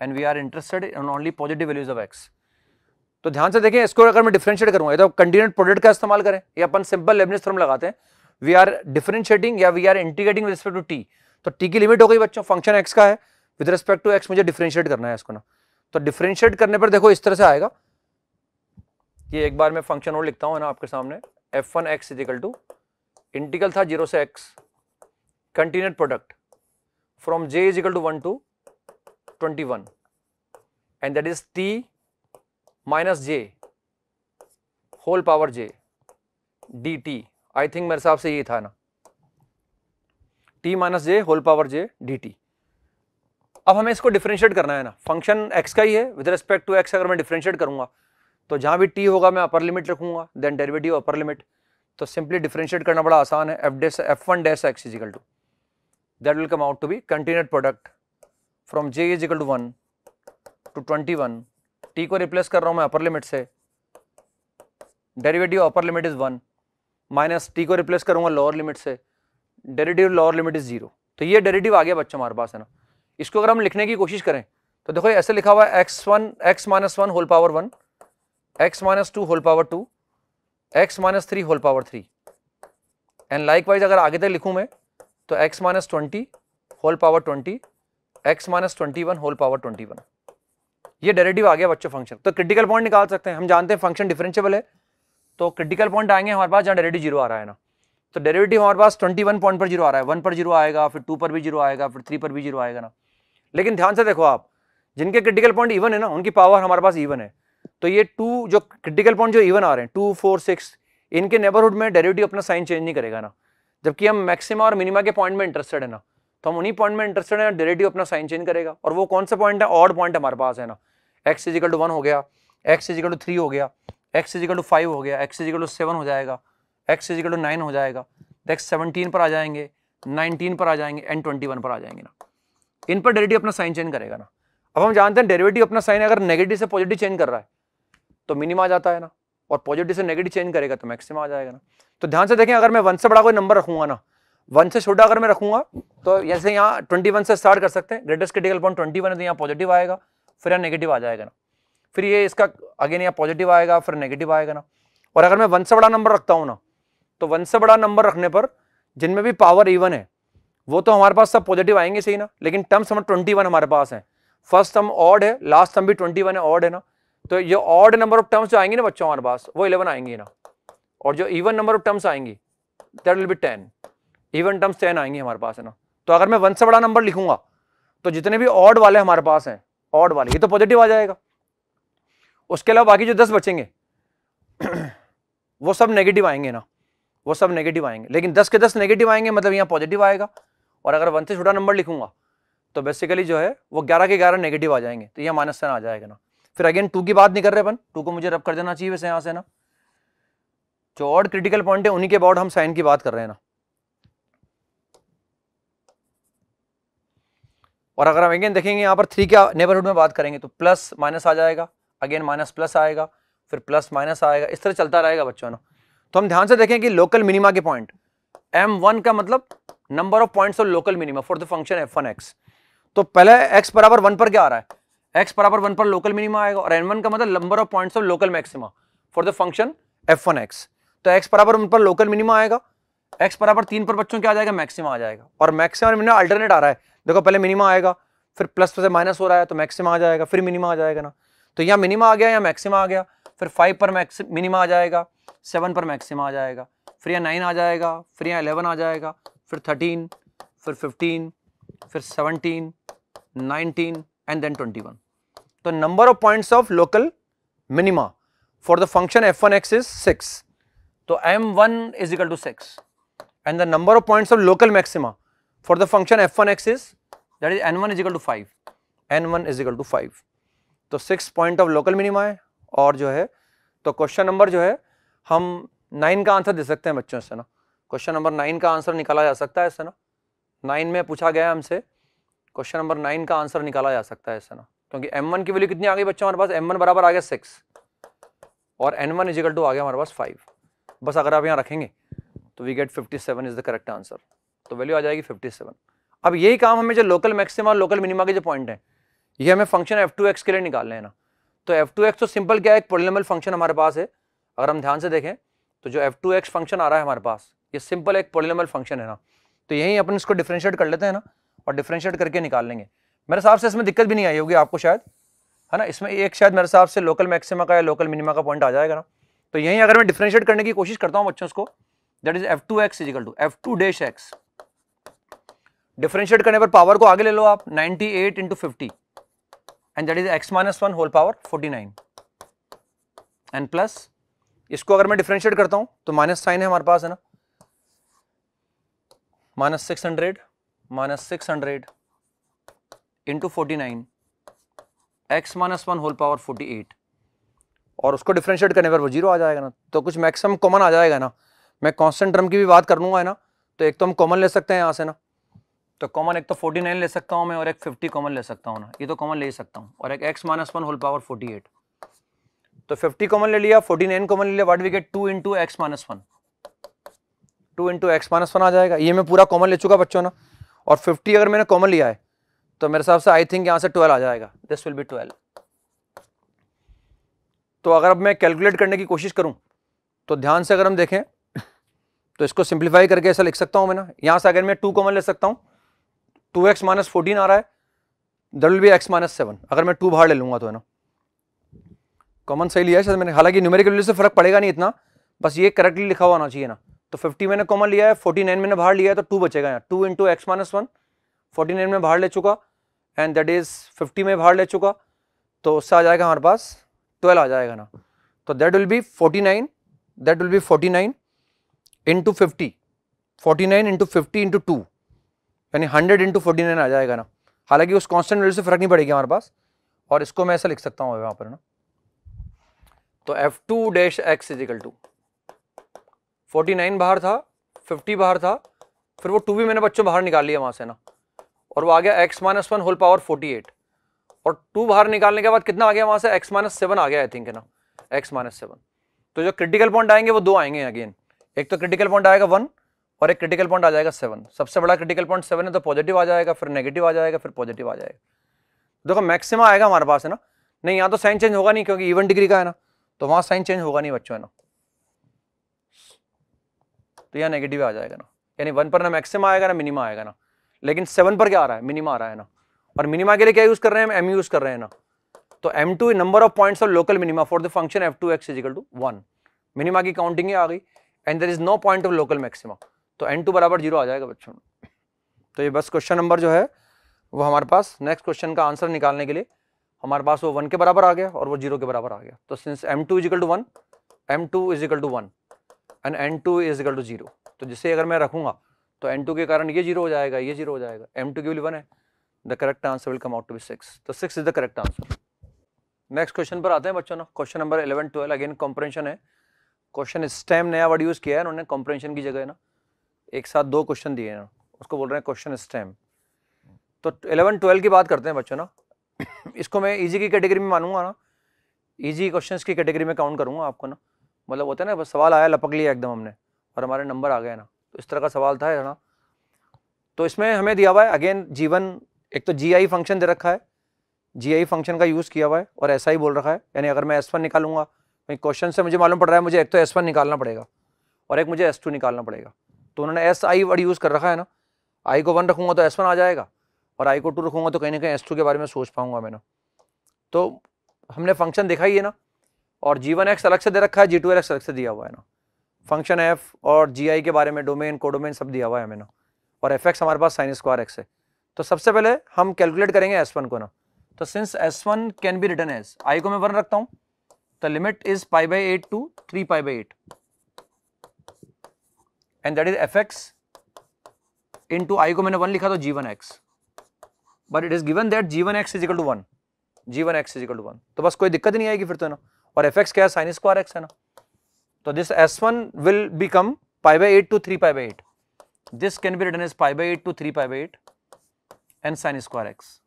Speaker 1: and we are interested in only positive values of x. तो ध्यान से देखें इसको अगर मैं डिफरेंशिएट करूंगा तो कंटिन्यूट प्रोडक्ट का इस्तेमाल करें या अपन सिंपल लेबनेस फॉर्म लगाते हैं वी आर डिफरेंशिएटिंग या we are integrating with respect to T तो टी की लिमिट हो गई बच्चों फंक्शन एक्स का है विद रिस्पेक्ट टू एक्स मुझे डिफरेंशिएट करना है इसको ना तो डिफरेंशिएट करने पर देखो इस तरह से आएगा ये एक बार मैं फंक्शन और लिखता हूँ ना आपके सामने F one X is equal to integral था जीरो से X continued product from J is equal to one to twenty one and that is T minus J whole power J D T I think मेरे हिसाब से ये था ना T minus J whole power J D T अब हमें इसको डिफ्रेंशिएट करना है ना फंक्शन एक्स का ही है विद रिस्पेक्ट टू एक्स अगर मैं डिफ्रेंशिएट करूंगा तो जहाँ भी टी होगा मैं अपर लिमिट रखूँगा देन डेरिवेटिव अपर लिमिट तो सिंपली डिफ्रेंशिएट करना बड़ा आसान है F dash F one dash X is equal to that will come out to be continued product from J is equal to one to twenty one T को रिप्लेस कर रहा हूँ मैं अपर लिमिट से derivative upper limit is one minus T को रिप्लेस करूँगा लोअर लिमिट से derivative lower limit is zero तो ये डेरिवेटिव आ गया बच्चों हमारे पास है ना इसको अगर हम लिखने की कोशिश करें तो देखो ऐसे लिखा हुआ है X one x minus one whole power one x minus two whole power two x minus three whole power three and likewise अगर आगे तक लिखूं मैं तो x minus twenty whole power twenty X minus twenty one whole power twenty one ये डायरेटिव आ गया बच्चों फंक्शन तो क्रिटिकल पॉइंट निकाल सकते हैं हम जानते हैं फंक्शन डिफरेंशियबल है तो क्रिटिकल पॉइंट आएंगे हमारे पास जहाँ डायरेटिव जीरो आ रहा है ना तो डेरेटिव हमारे पास ट्वेंटी वन पॉइंट पर जीरो आ रहा है वन पर जीरो आएगा फिर टू पर भी जीरो आएगा फिर थ्री पर भी जीरो आएगा ना लेकिन ध्यान से देखो आप जिनके क्रिटिकल पॉइंट इवन है ना उनकी पावर हमारे पास इवन है तो ये टू जो क्रिटिकल पॉइंट जो इवन आ रहे हैं टू फोर सिक्स इनके नेबरहुड में डेरिवेटिव अपना साइन चेंज नहीं करेगा ना जबकि हम मैक्सिमा और मिनिमा के पॉइंट में इंटरेस्टेड है ना तो हम उन्हीं पॉइंट में इंटरेस्टेड है डेरेटिव अपना साइन चेंज करेगा और वो कौन सा पॉइंट है ऑड पॉइंट हमारे पास है ना एक्स इजिकल टू वन हो गया एक्स इजिकल टू थ्री हो गया एक्स इजिकल टू फाइव हो गया एक्स इजिकल टू सेवन हो जाएगा एक्स इजिकल टू नाइन हो जाएगा एक्स तो सेवनटीन पर आ जाएंगे नाइनटीन पर आ जाएंगे एंड ट्वेंटी वन पर आ जाएंगे ना इन पर डेरेटिव अपना साइन चेंज करेगा ना अब हम जानते हैं डेरिवेटिव अपना साइन अगर नेगेटिव से पॉजिटिव चेंज कर रहा है तो मिनिमम आ जाता है ना और पॉजिटिव से नेगेटिव चेंज करेगा तो मैक्सिमम आ जाएगा ना तो ध्यान से देखें अगर मैं वन से बड़ा कोई नंबर रखूंगा ना वन से छोटा अगर मैं रखूंगा तो जैसे यहाँ ट्वेंटी वन से स्टार्ट कर सकते हैं greatest critical point twenty one है तो यहाँ पॉजिटिव आएगा फिर यहाँ नेगेटिव आ जाएगा ना फिर ये इसका अगेन यहाँ पॉजिटिव आएगा फिर नेगेटिव आएगा ना और अगर मैं वन से बड़ा नंबर रखता हूँ ना तो वन से बड़ा नंबर रखने पर जिनमें भी पावर इवन है वो तो हमारे पास सब पॉजिटिव आएंगे सही ना लेकिन टर्म्स हमारे ट्वेंटी वन हमारे पास हैं फर्स्ट टर्म ऑड है लास्ट टर्म भी ट्वेंटी वन है ऑड है ना तो ये ऑड नंबर ऑफ टर्म्स जो आएंगे ना बच्चों हमारे पास वो इलेवन आएंगे ना और जो इवन नंबर ऑफ टर्म्स आएंगी that will be ten even terms ten आएंगे हमारे पास है ना तो अगर मैं वन से बड़ा नंबर लिखूंगा तो जितने भी ऑड वाले हमारे पास हैं ऑड वाले ये तो पॉजिटिव आ जाएगा उसके अलावा बाकी जो दस बचेंगे वो सब नेगेटिव आएंगे ना वो सब नेगेटिव आएंगे लेकिन दस के दस नेगेटिव आएंगे मतलब यहाँ पॉजिटिव आएगा और अगर वन से छोटा नंबर लिखूंगा तो बेसिकली जो है वो ग्यारह के ग्यारह नेगेटिव आ जाएंगे तो ये माइनस सेवन आ जाएगा ना फिर अगेन टू की बात नहीं कर रहे अपन टू को मुझे रब कर देना चाहिए वैसे यहाँ से ना जो और क्रिटिकल पॉइंट है उन्हीं के अबाउट हम साइन की बात कर रहे हैं ना और अगर हम अगेन देखेंगे यहाँ पर थ्री के नेबरहुड में बात करेंगे तो प्लस माइनस आ जाएगा अगेन माइनस प्लस आएगा फिर प्लस माइनस आएगा इस तरह चलता रहेगा बच्चों ना तो हम ध्यान से देखें कि लोकल मिनिमा के पॉइंट एम वन का मतलब number of points of local minima for the function F one X तो पहले एक्स बराबर वन पर क्या आ रहा है एक्स बराबर वन पर लोकल मिनिमा आएगा और एन वन का मतलब number of points of local maxima for the function F one X तो एक्स बराबर वन पर लोकल मिनिमा आएगा एक्स बराबर तीन पर बच्चों क्या आ जाएगा मैक्सिमा आ जाएगा और मैक्सिमा और मिनिमा अल्टरनेट आ रहा है देखो पहले मिनिमा आएगा फिर प्लस से माइनस हो रहा है तो मैक्सिमा आ जाएगा फिर मिनिमा आ जाएगा ना तो यहाँ मिनिमा आ गया या मैक्सिमा आ गया फिर फाइव पर मैक्स मिनिमा आ जाएगा सेवन पर मैक्सिमा आ जाएगा फिर यहाँ नाइन आ जाएगा फिर यहाँ इलेवन आ जाएगा फिर थर्टीन फिर फिफ्टीन फिर सेवनटीन नाइनटीन एंड देन 21. तो number of points of local minima for the function F one X is six तो M one is equal to six and the number of points of local maxima for the function F one X is that is N one is equal to five N one is equal to five तो six point of local minima है और जो है तो क्वेश्चन नंबर जो है हम नाइन का आंसर दे सकते हैं बच्चों से ना क्वेश्चन नंबर नाइन का आंसर निकाला जा सकता है ना नाइन में पूछा गया हमसे क्वेश्चन नंबर नाइन का आंसर निकाला जा सकता है ना क्योंकि एम वन की वैल्यू कितनी आ गई बच्चों हमारे पास एम वन बराबर आ गया सिक्स और एन वन इजिकल टू आ गया हमारे पास फाइव बस अगर आप यहाँ रखेंगे तो we get fifty seven is the correct answer तो वैल्यू आ जाएगी फिफ्टी सेवन अब यही काम हमें जो लोकल मैक्सिमम और लोकल मिनिमा के जो पॉइंट हैं ये हमें फंक्शन एफ टू एक्स के लिए निकालना है ना तो एफ टू एक्स तो सिंपल क्या है एक पोलिनमल फंक्शन हमारे पास है अगर हम ध्यान से देखें तो जो एफ टू एक्स फंक्शन आ रहा है हमारे पास ये सिंपल एक पोलिनमल फंक्शन है ना तो यहीं अपन इसको डिफ्रेंशिएट कर लेते हैं ना और डिफ्रेंशिएट करके निकाल लेंगे मेरे हिसाब से इसमें दिक्कत भी नहीं आई होगी आपको शायद है ना इसमें एक शायद मेरे हिसाब से लोकल मैक्सिमा का या लोकल मिनिमा का पॉइंट आ जाएगा ना तो यहीं अगर मैं डिफ्रेंशिएट करने की कोशिश करता हूँ बच्चों को that is F two X is equal to F two dash X differentiate करने पर पावर को आगे ले लो आप ninety eight into fifty and that is X minus one whole power forty nine and plus इसको अगर मैं डिफ्रेंशिएट करता हूँ तो माइनस साइन है हमारे पास है ना minus six hundred minus six hundred into forty nine X minus one whole power forty eight और उसको डिफ्रेंशिएट करने पर वो जीरो आ जाएगा ना तो कुछ मैक्सिमम कॉमन आ जाएगा ना मैं कॉन्स्टेंट टर्म की भी बात कर लूँगा है ना तो एक तो हम कॉमन ले सकते हैं यहाँ से ना तो कॉमन एक तो 49 ले सकता हूँ मैं और एक 50 कॉमन ले सकता हूँ ना ये तो कॉमन ले सकता हूँ और एक X minus one whole power 48 तो 50 कॉमन ले लिया 49 कॉमन ले लिया what we get two into x minus one two into x minus one आ जाएगा ये मैं पूरा कॉमन ले चुका बच्चों ना और फिफ्टी अगर मैंने कॉमन लिया है तो मेरे हिसाब से आई थिंक यहाँ से ट्वेल्व आ जाएगा दिस विल बी ट्वेल्व तो अगर अब मैं कैलकुलेट करने की कोशिश करूँ तो ध्यान से अगर हम देखें तो इसको सिंप्लीफाई करके ऐसा लिख सकता हूँ मैं ना यहाँ से अगर मैं टू कॉमन ले सकता हूँ टू एक्स माइनस फोर्टीन आ रहा है there will be X minus seven अगर मैं टू बाहर ले लूँगा तो है ना कॉमन सही लिया है शायद मैंने हालांकि न्यूमेरिकल से फर्क पड़ेगा नहीं इतना बस ये करेक्टली लिखा हुआ होना चाहिए ना तो 50 मैंने कॉमन लिया है 49 मैंने बाहर लिया है तो टू बचेगा यहाँ two into x minus one forty nine में बाहर ले चुका एंड दैट इज़ फिफ्टी में बाहर ले चुका तो उससे आ जाएगा हमारे पास ट्वेल्व आ जाएगा ना तो that will be forty nine that will be forty nine into fifty forty nine into fifty into two यानी हंड्रेड इंटू फोर्टी नाइन आ जाएगा ना हालांकि उस कॉन्स्टेंट वैल्यू से फर्क नहीं पड़ेगी हमारे पास और इसको मैं ऐसा लिख सकता हूँ यहाँ पर ना तो F two dash X is equal to forty nine बाहर था फिफ्टी बाहर था फिर वो टू भी मैंने बच्चों बाहर निकाल लिया वहाँ से ना और वो आ गया X minus one whole power forty eight और टू बाहर निकालने के बाद कितना आ गया वहाँ से एक्स माइनस सेवन आ गया आई थिंक है ना एक्स माइनस सेवन तो जो क्रिटिकल पॉइंट आएंगे वो दो आएंगे अगेन एक तो क्रिटिकल पॉइंट आएगा वन और एक क्रिटिकल पॉइंट आ जाएगा सेवन सबसे बड़ा क्रिटिकल पॉइंट सेवन है तो पॉजिटिव आ जाएगा फिर नेगेटिव आ जाएगा फिर पॉजिटिव आ जाएगा देखो मैक्सिमम आएगा हमारे पास है ना नहीं यहाँ तो साइन चेंज होगा नहीं क्योंकि इवन डिग्री का है ना तो वहाँ साइन चेंज होगा नहीं बच्चों है ना तो यहाँ नेगेटिव आ जाएगा ना यानी वन पर ना मैक्सिमम आएगा ना मिनिमा आएगा ना लेकिन सेवन पर क्या आ रहा है मिनिमा आ रहा है ना और मिनिमा के लिए क्या यूज़ कर रहे हैं एम यूज़ कर रहे हैं ना तो M two number of points of local minima for the function F two X is equal to one minima की काउंटिंग ही आ गई and there is no point of local maxima तो एन टू बराबर जीरो आ जाएगा बच्चों तो ये बस क्वेश्चन नंबर जो है वो हमारे पास नेक्स्ट क्वेश्चन का आंसर निकालने के लिए हमारे पास वो वन के बराबर आ गया और वो जीरो के बराबर आ गया तो since M two is equal to one M two is equal to one and N two is equal to zero तो जिसे अगर मैं रखूँगा तो एन टू के कारण ये जीरो हो जाएगा ये जीरो हो जाएगा एम टू की वन है the correct answer will come out to be six तो six is the correct answer next question पर आते हैं बच्चों ना question number eleven twelve again comprehension है क्वेश्चन स्टेम नया वर्ड यूज़ किया है उन्होंने कॉम्प्रेंशन की जगह ना एक साथ दो क्वेश्चन दिए ना उसको बोल रहे हैं क्वेश्चन स्टेम तो इलेवन ट्वेल्व की बात करते हैं बच्चों ना इसको मैं ईजी की कैटेगरी में मानूंगा ना ईजी क्वेश्चन की कैटेगरी में काउंट करूंगा आपको ना मतलब होता है ना बस सवाल आया लपक लिया एकदम हमने और हमारे नंबर आ गया ना तो इस तरह का सवाल था है ना तो इसमें हमें दिया हुआ है अगेन जीवन एक तो जी आई फंक्शन दे रखा है जी आई फंक्शन का यूज़ किया हुआ है और ऐसा ही बोल रखा है यानी अगर मैं एस वन निकालूंगा कहीं क्वेश्चन से मुझे मालूम पड़ रहा है मुझे एक तो एस वन निकालना पड़ेगा और एक मुझे एस टू निकालना पड़ेगा तो उन्होंने एस आई वर्ड यूज़ कर रखा है ना आई को वन रखूँगा तो एस वन आ जाएगा और आई को टू रखूँगा तो कहीं ना कहीं एस टू के बारे में सोच पाऊँगा मैं ना तो हमने फंक्शन देखा ही है ना और जी वन एक्स अलग से दे रखा है जी टू एक्स अलग से दिया हुआ है ना फंक्शन एफ और जी आई के बारे में डोमेन कोडोमेन सब दिया हुआ है हमें ना और एफ एक्स हमारे पास साइन स्क्वायर एक्स है तो सबसे पहले हम कैलकुलेट करेंगे एस वन को ना तो since S one can be written as I को मैं वन रखता हूँ तो limit is pi by eight to three pi by eight and that is F X into I को मैंने वन लिखा तो G one X but it is given that G one X is equal to one G one X is equal to one तो बस कोई दिक्कत नहीं आएगी फिर तो ना और एफ एक्स क्या है साइन स्क्वायर एक्स है ना तो this S one will become pi by eight to three pi by eight this can be written as pi by eight to three pi by eight and sine square X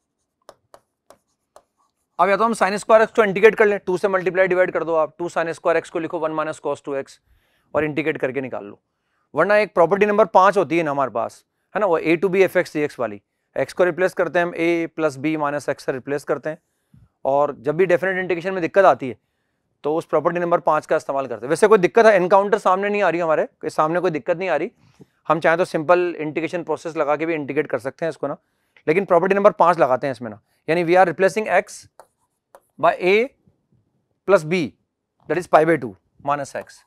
Speaker 1: अब या तो हम साइन स्क्वायर एक्स को इंटीग्रेट कर लें टू से मल्टीप्लाई डिवाइड कर दो आप टू साइन स्क्वायर एक्स को लिखो one minus cos two X और इंटीग्रेट करके निकाल लो वरना एक प्रॉपर्टी नंबर पाँच होती है ना हमारे पास है ना वो A to B F x D X वाली एक्स को रिप्लेस करते हैं हम A plus B minus x से रिप्लेस करते हैं और जब भी डेफिनेट इंटीग्रेशन में दिक्कत आती है तो उस प्रॉपर्टी नंबर पाँच का इस्तेमाल करते हैं वैसे कोई दिक्कत है एनकाउंटर सामने नहीं आ रही हमारे कोई सामने कोई दिक्कत नहीं आ रही हम चाहें तो सिंपल इंटीग्रेशन प्रोसेस लगा के भी इंटीग्रेट कर सकते हैं इसको ना लेकिन प्रॉपर्टी नंबर पाँच लगाते हैं इसमें ना यानी we are replacing X by A plus B that is pi by two minus X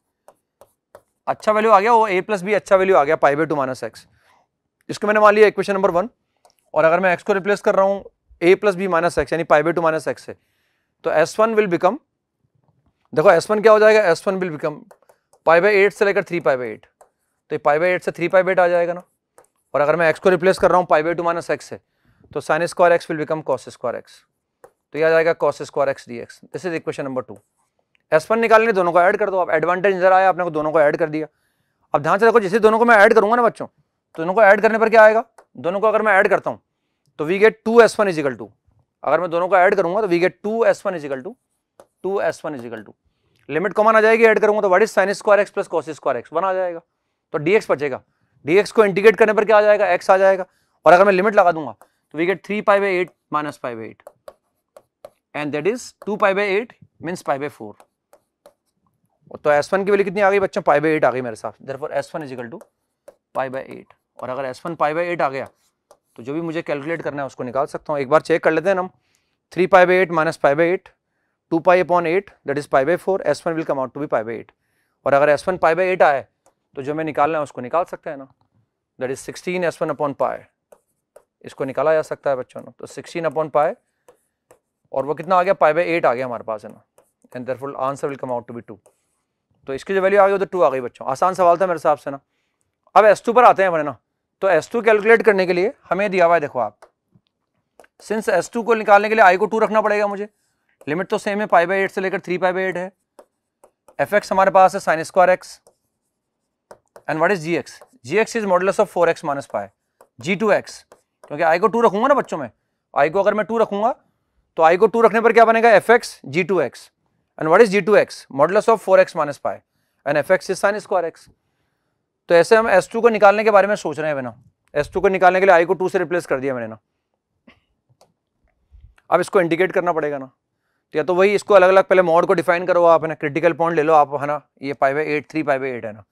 Speaker 1: अच्छा वैल्यू आ गया वो ए प्लस बी अच्छा वैल्यू आ गया pi by two minus X इसको मैंने मान लिया इक्वेशन नंबर वन और अगर मैं एक्स को रिप्लेस कर रहा हूँ A plus B minus X यानी pi by two minus X है तो एस वन विल बिकम देखो वन क्या हो जाएगा one will become pi by eight से लेकर थ्री पाई बाई एट तो ये पाई बाई एट से थ्री पाई बाई एट आ जाएगा ना और अगर मैं एक्स को रिप्लेस कर रहा हूँ pi by two minus x से तो sine square X will become cos square x तो यह आ जाएगा cos square X D x this is equation number two S one निकालने दोनों को ऐड कर दो आप एडवांटेज नजर आया आपने को दोनों को ऐड कर दिया अब ध्यान से देखो जैसे दोनों को मैं ऐड करूंगा ना बच्चों तो दोनों को ऐड करने पर क्या आएगा दोनों को अगर मैं ऐड करता हूँ तो we get two S one is equal to अगर मैं दोनों को ऐड करूंगा तो we get two S one is equal to two S one is equal to limit common आ जाएगी ऐड करूंगा तो what is sine square x plus cos square X one आ जाएगा तो डी एक्स बचेगा डी एक्स को इंटीग्रेट करने पर क्या आ जाएगा एक्स आ जाएगा और अगर मैं लिमिट लगा दूंगा तो we get three pi by eight minus pi by eight and that is two pi by eight means pi by four तो एस वन की वैल्यू कितनी आ गई बच्चों पाई बाई एट आ गई मेरे साथ there S one is equal to pi by eight और अगर S one pi by eight आ गया तो जो भी मुझे कैलकुलेट करना है उसको निकाल सकता हूँ एक बार चेक कर लेते हैं हम three pi by eight minus pi by eight two pi upon eight that is pi by four S one will come out to be pi by eight और अगर S one pi by eight आए तो जो हमें निकालना है उसको निकाल सकते हैं ना that is sixteen S one upon pi इसको निकाला जा सकता है बच्चों ने तो सिक्सटीन अपॉन पाए और वो कितना आ गया पाई बाई एट आ गया हमारे पास है ना and therefore answer will come out to be two तो इसकी जो वैल्यू आ गई तो टू आ गई बच्चों आसान सवाल था मेरे हिसाब से ना अब एस टू पर आते हैं हमारे ना तो एस टू कैलकुलेट करने के लिए हमें दिया हुआ है देखो आप सिंस एस टू को निकालने के लिए आई को टू रखना पड़ेगा मुझे लिमिट तो सेम है पाई बाई एट से लेकर थ्री पाई बाई एट है एफ एक्स हमारे पास है sine square x and what is G X G x is modulus of four x minus pi G two x क्योंकि आई को टू रखूंगा ना बच्चों में आई को अगर मैं टू रखूंगा तो आई को टू रखने पर क्या बनेगा F X G two x and what is G two X modulus of four x minus pi and F X is sine square x तो ऐसे हम एस टू को निकालने के बारे में सोच रहे हैं ना एस टू को निकालने के लिए आई को टू से रिप्लेस कर दिया मैंने ना अब इसको इंडिकेट करना पड़ेगा ना ठीक तो है तो वही इसको अलग अलग पहले मोड को डिफाइन करो आप है ना क्रिटिकल पॉइंट ले लो आप है ना ये pi by eight three pi by eight है ना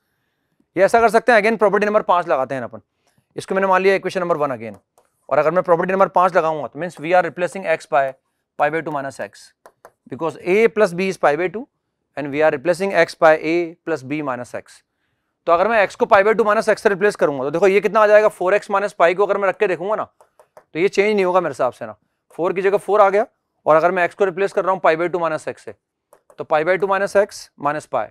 Speaker 1: ये ऐसा कर सकते हैं अगेन प्रॉपर्टी नंबर पाँच लगाते हैं अपन इसको मैंने मान लिया इक्वेशन नंबर वन अगेन और अगर मैं प्रॉपर्टी नंबर पाँच लगाऊंगा तो means we are replacing X by pi by two minus X because A plus B is pi by two and we are replacing X by A plus B minus x तो अगर मैं एक्स को pi by two minus x से रिप्लेस करूंगा तो देखो ये कितना आ जाएगा फोर एक्स माइनस पाई को अगर मैं रख के देखूंगा ना तो ये चेंज नहीं होगा मेरे हिसाब से ना फोर की जगह फोर आ गया और अगर मैं एक्स को रिप्लेस कर रहा हूँ pi by two minus x से तो pi by two minus x minus pi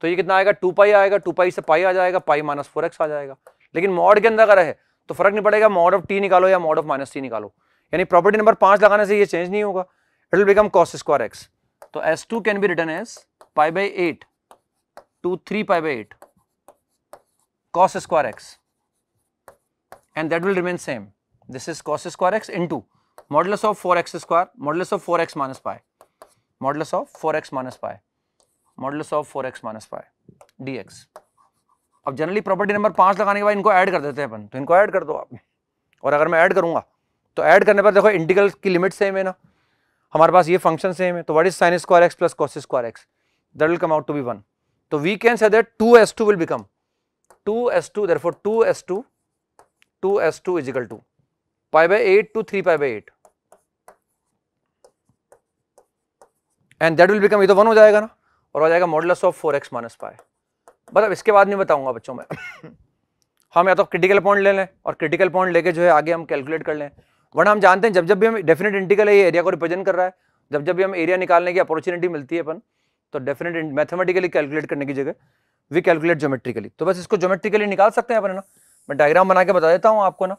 Speaker 1: तो ये कितना आएगा टू पाई आएगा टू पाई से पाई आ जाएगा पाई माइनस फोर एक्स आ जाएगा लेकिन मॉड के अंदर अगर है तो फर्क नहीं पड़ेगा मॉड ऑफ टी निकालो या मॉड ऑफ माइनस टी निकालो यानी प्रॉपर्टी नंबर पांच लगाने से ये चेंज नहीं होगा it will become cos square x तो S two can be written as pi by eight to three pi by eight cos square x and and will remain same this is cos square x into modulus of four x square modulus of four x minus pi modulus of four x minus pi modulus of four x minus pi d x अब जनरली प्रॉपर्टी नंबर पाँच लगाने के बाद इनको ऐड कर देते हैं अपन तो इनको ऐड कर दो आप और अगर मैं ऐड करूँगा तो ऐड करने पर देखो इंटीग्रल की लिमिट सेम है ना हमारे पास ये फंक्शन सेम है तो what is sine square x plus cos square x that will come out to be one तो we can say that two s two will become two s two there four two s two two s two is equal to pi by eight to three pi by eight and that will become ये तो वन हो जाएगा ना और हो जाएगा modulus of four x minus पाए मतलब इसके बाद नहीं बताऊंगा बच्चों में हम या तो क्रिटिकल पॉइंट ले लें और क्रिटिकल पॉइंट लेके जो है आगे हम कैलकुलेट कर लें वन हम जानते हैं जब जब भी हम डेफिनेट इंटीग्रल है ये एरिया को रिप्रेजेंट कर रहा है जब जब भी हम एरिया निकालने की अपॉर्चुनिटी मिलती है अपन तो डेफिनेट मैथमेटिकली कैलकुलेट करने की जगह वी कैलकुलेट जोमेट्रिकली तो बस इसको जोमेट्रिकली निकाल सकते हैं अपन ना मैं डायग्राम बना के बता देता हूँ आपको ना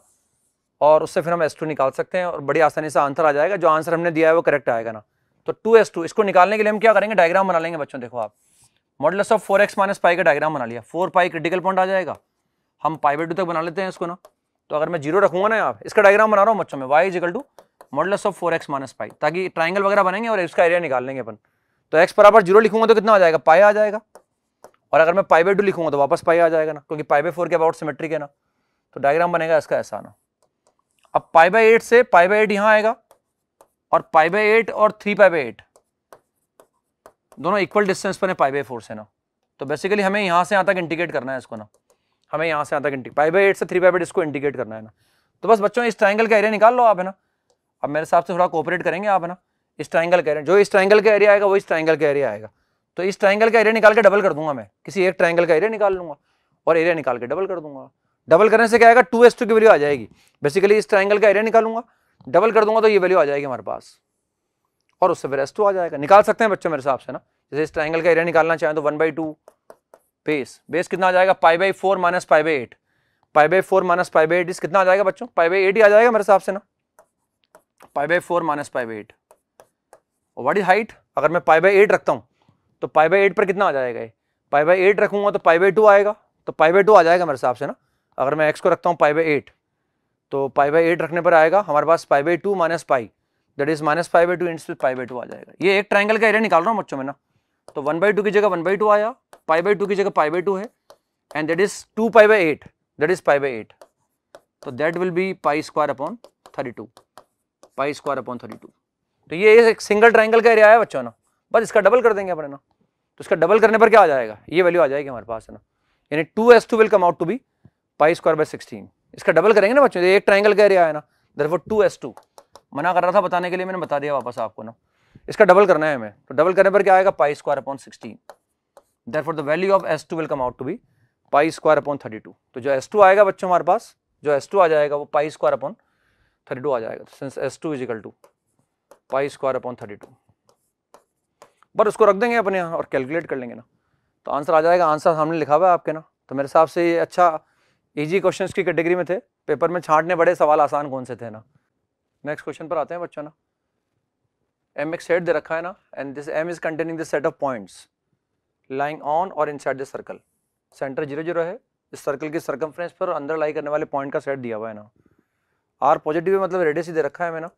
Speaker 1: और उससे फिर हम एस निकाल सकते हैं और बड़ी आसानी से आंसर आ जाएगा जो आंसर हमने दिया है वो करेक्ट आएगा ना तो टू एस टू इसको निकालने के लिए हम क्या करेंगे डायग्राम बना लेंगे बच्चों देखो आप modulus of four x minus pi का डायग्राम बना लिया फोर पाई क्रिटिकल पॉइंट आ जाएगा हम पाई बाई टू तक बना लेते हैं इसको ना तो अगर मैं जीरो रखूंगा ना आप इसका डायग्राम बना रहा हूँ बच्चों में y is equal to modulus of four x minus pi ताकि ट्राइंगल वगैरह बनेंगे और इसका एरिया निकाल लेंगे अपन तो एक्स बराबर जीरो लिखूंगा तो कितना आ जाएगा पाई आ जाएगा और अगर मैं पाई बाई टू लिखूंगा तो वापस पाई आ जाएगा ना क्योंकि पाई बाई फोर के अबाउट सिमेट्रिक है ना तो डायग्राम बनेगा इसका ऐसा ना अब पाई बाई एट से पाई बाई एट यहाँ आएगा और पाई बाई एट और थ्री पाई बाई एट दोनों इक्वल डिस्टेंस पर है पाई बाई फोर से ना तो बेसिकली हमें यहाँ से यहाँ तक इंटीग्रेट करना है इसको ना हमें यहाँ से यहाँ तक पाई बाई एट से थ्री पाई बाई इसको इंटीग्रेट करना है ना तो बस बच्चों इस ट्राइंगल का एरिया निकाल लो आप है ना अब मेरे हिसाब से थोड़ा कोऑपरेट करेंगे आप है ना इस ट्राइंगल का एरिया जो इस ट्राइंगल का एरिया आएगा वो इस ट्राइंगल का एरिया आएगा तो इस ट्राइंगल का एरिया निकाल के डबल कर दूंगा मैं किसी एक ट्राइंगल का एरिया निकाल लूंगा और एरिया निकाल के डबल कर दूंगा डबल करने से क्या आएगा टू एस टू की वैल्यू आ जाएगी बेसिकली इस ट्राइंगल का एरिया निकालूंगा डबल कर दूंगा तो ये वैल्यू आ जाएगी हमारे पास और उससे फिर एस टू आ जाएगा निकाल सकते हैं बच्चों मेरे हिसाब से ना जैसे इस ट्राइंगल का एरिया निकालना चाहें तो one by two base base कितना आ जाएगा pi by four minus pi by eight pi by four minus pi by eight इस कितना आ जाएगा बच्चों पाई बाई एट ही आ जाएगा मेरे हिसाब से ना pi by four minus pi by eight और वाट इज हाइट अगर मैं पाई बाई एट रखता हूँ तो पाई बाई एट पर कितना आ जाएगा ये पाई बाई एट रखूंगा तो पाई बाई टू आएगा तो पाई बाई टू आ जाएगा मेरे हिसाब से ना अगर मैं एक्स को रखता हूँ पाई बाई एट तो पाई बाई एट रखने पर आएगा हमारे पास pi by two minus pi that is minus pi by two into pi by two आ जाएगा ये एक ट्राइंगल का एरिया निकाल रहा हूँ बच्चों में ना तो वन बाई टू की जगह वन बाई टू आया पाई बाई टू की जगह पाई बाई टू है and that is two pi by eight that is pi by eight तो that will be pi square upon thirty two pi square upon thirty two तो ये एक सिंगल ट्राइंगल का एरिया है बच्चों ना बस इसका डबल कर देंगे अपने ना तो इसका डबल करने पर क्या आ जाएगा ये वैल्यू आ जाएगी हमारे पास है ना यानी two s two will come out to be pi square by sixteen इसका डबल करेंगे ना बच्चों एक ट्राइंगल का एरिया है ना दर वो टू एस टू मना कर रहा था बताने के लिए मैंने बता दिया वापस आपको ना इसका डबल करना है हमें तो डबल करने पर क्या आएगा pi square upon sixteen therefore the value of s two will come out to be pi square upon thirty two तो जो एस टू आएगा बच्चों हमारे पास जो एस टू आ जाएगा वो pi square upon thirty two आ जाएगा since s two is equal to pi square upon thirty two but उसको रख देंगे अपने यहाँ और कैलकुलेट कर लेंगे ना तो आंसर आ जाएगा आंसर हमने लिखा हुआ है आपके ना तो मेरे हिसाब से ये अच्छा इजी क्वेश्चंस की कैटेगरी में थे पेपर में छांटने बड़े सवाल आसान कौन से थे ना नेक्स्ट क्वेश्चन पर आते हैं बच्चों ना एम एक सेट दे रखा है ना and this m is containing the set of points lying on और inside the circle center zero zero है इस सर्कल की सर्कमफ्रेंस पर अंदर लाई करने वाले पॉइंट का सेट दिया हुआ है ना आर पॉजिटिव मतलब रेडियस ही दे रखा है मैंने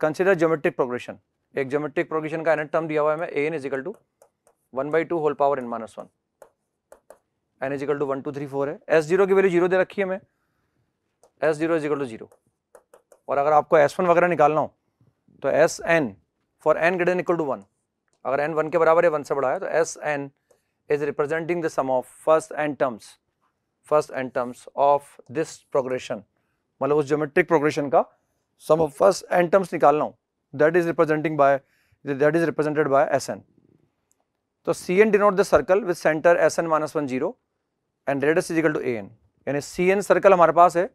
Speaker 1: कंसिडर ज्योमेट्रिक प्रोग्रेशन एक ज्योमेट्रिक प्रोग्रेशन का एनट टर्म दिया हुआ है मैं a n equal to one by two whole power n minus one n is equal to one two three four है एस जीरो की वैल्यू जीरो दे रखी है मैं s zero is equal to zero और अगर आपको एस वन वगैरह निकालना हो तो s n for n greater equal to one अगर एन वन के बराबर है वन से बड़ा है तो s n is representing the sum of first n terms first n terms of this progression मतलब उस ज्योमेट्रिक प्रोग्रेशन का sum of first n terms निकालना हो that is representing by that is represented by s n तो c n denote the circle with center s N minus one zero and radius equal to A n यानी सी एन सर्कल हमारे पास है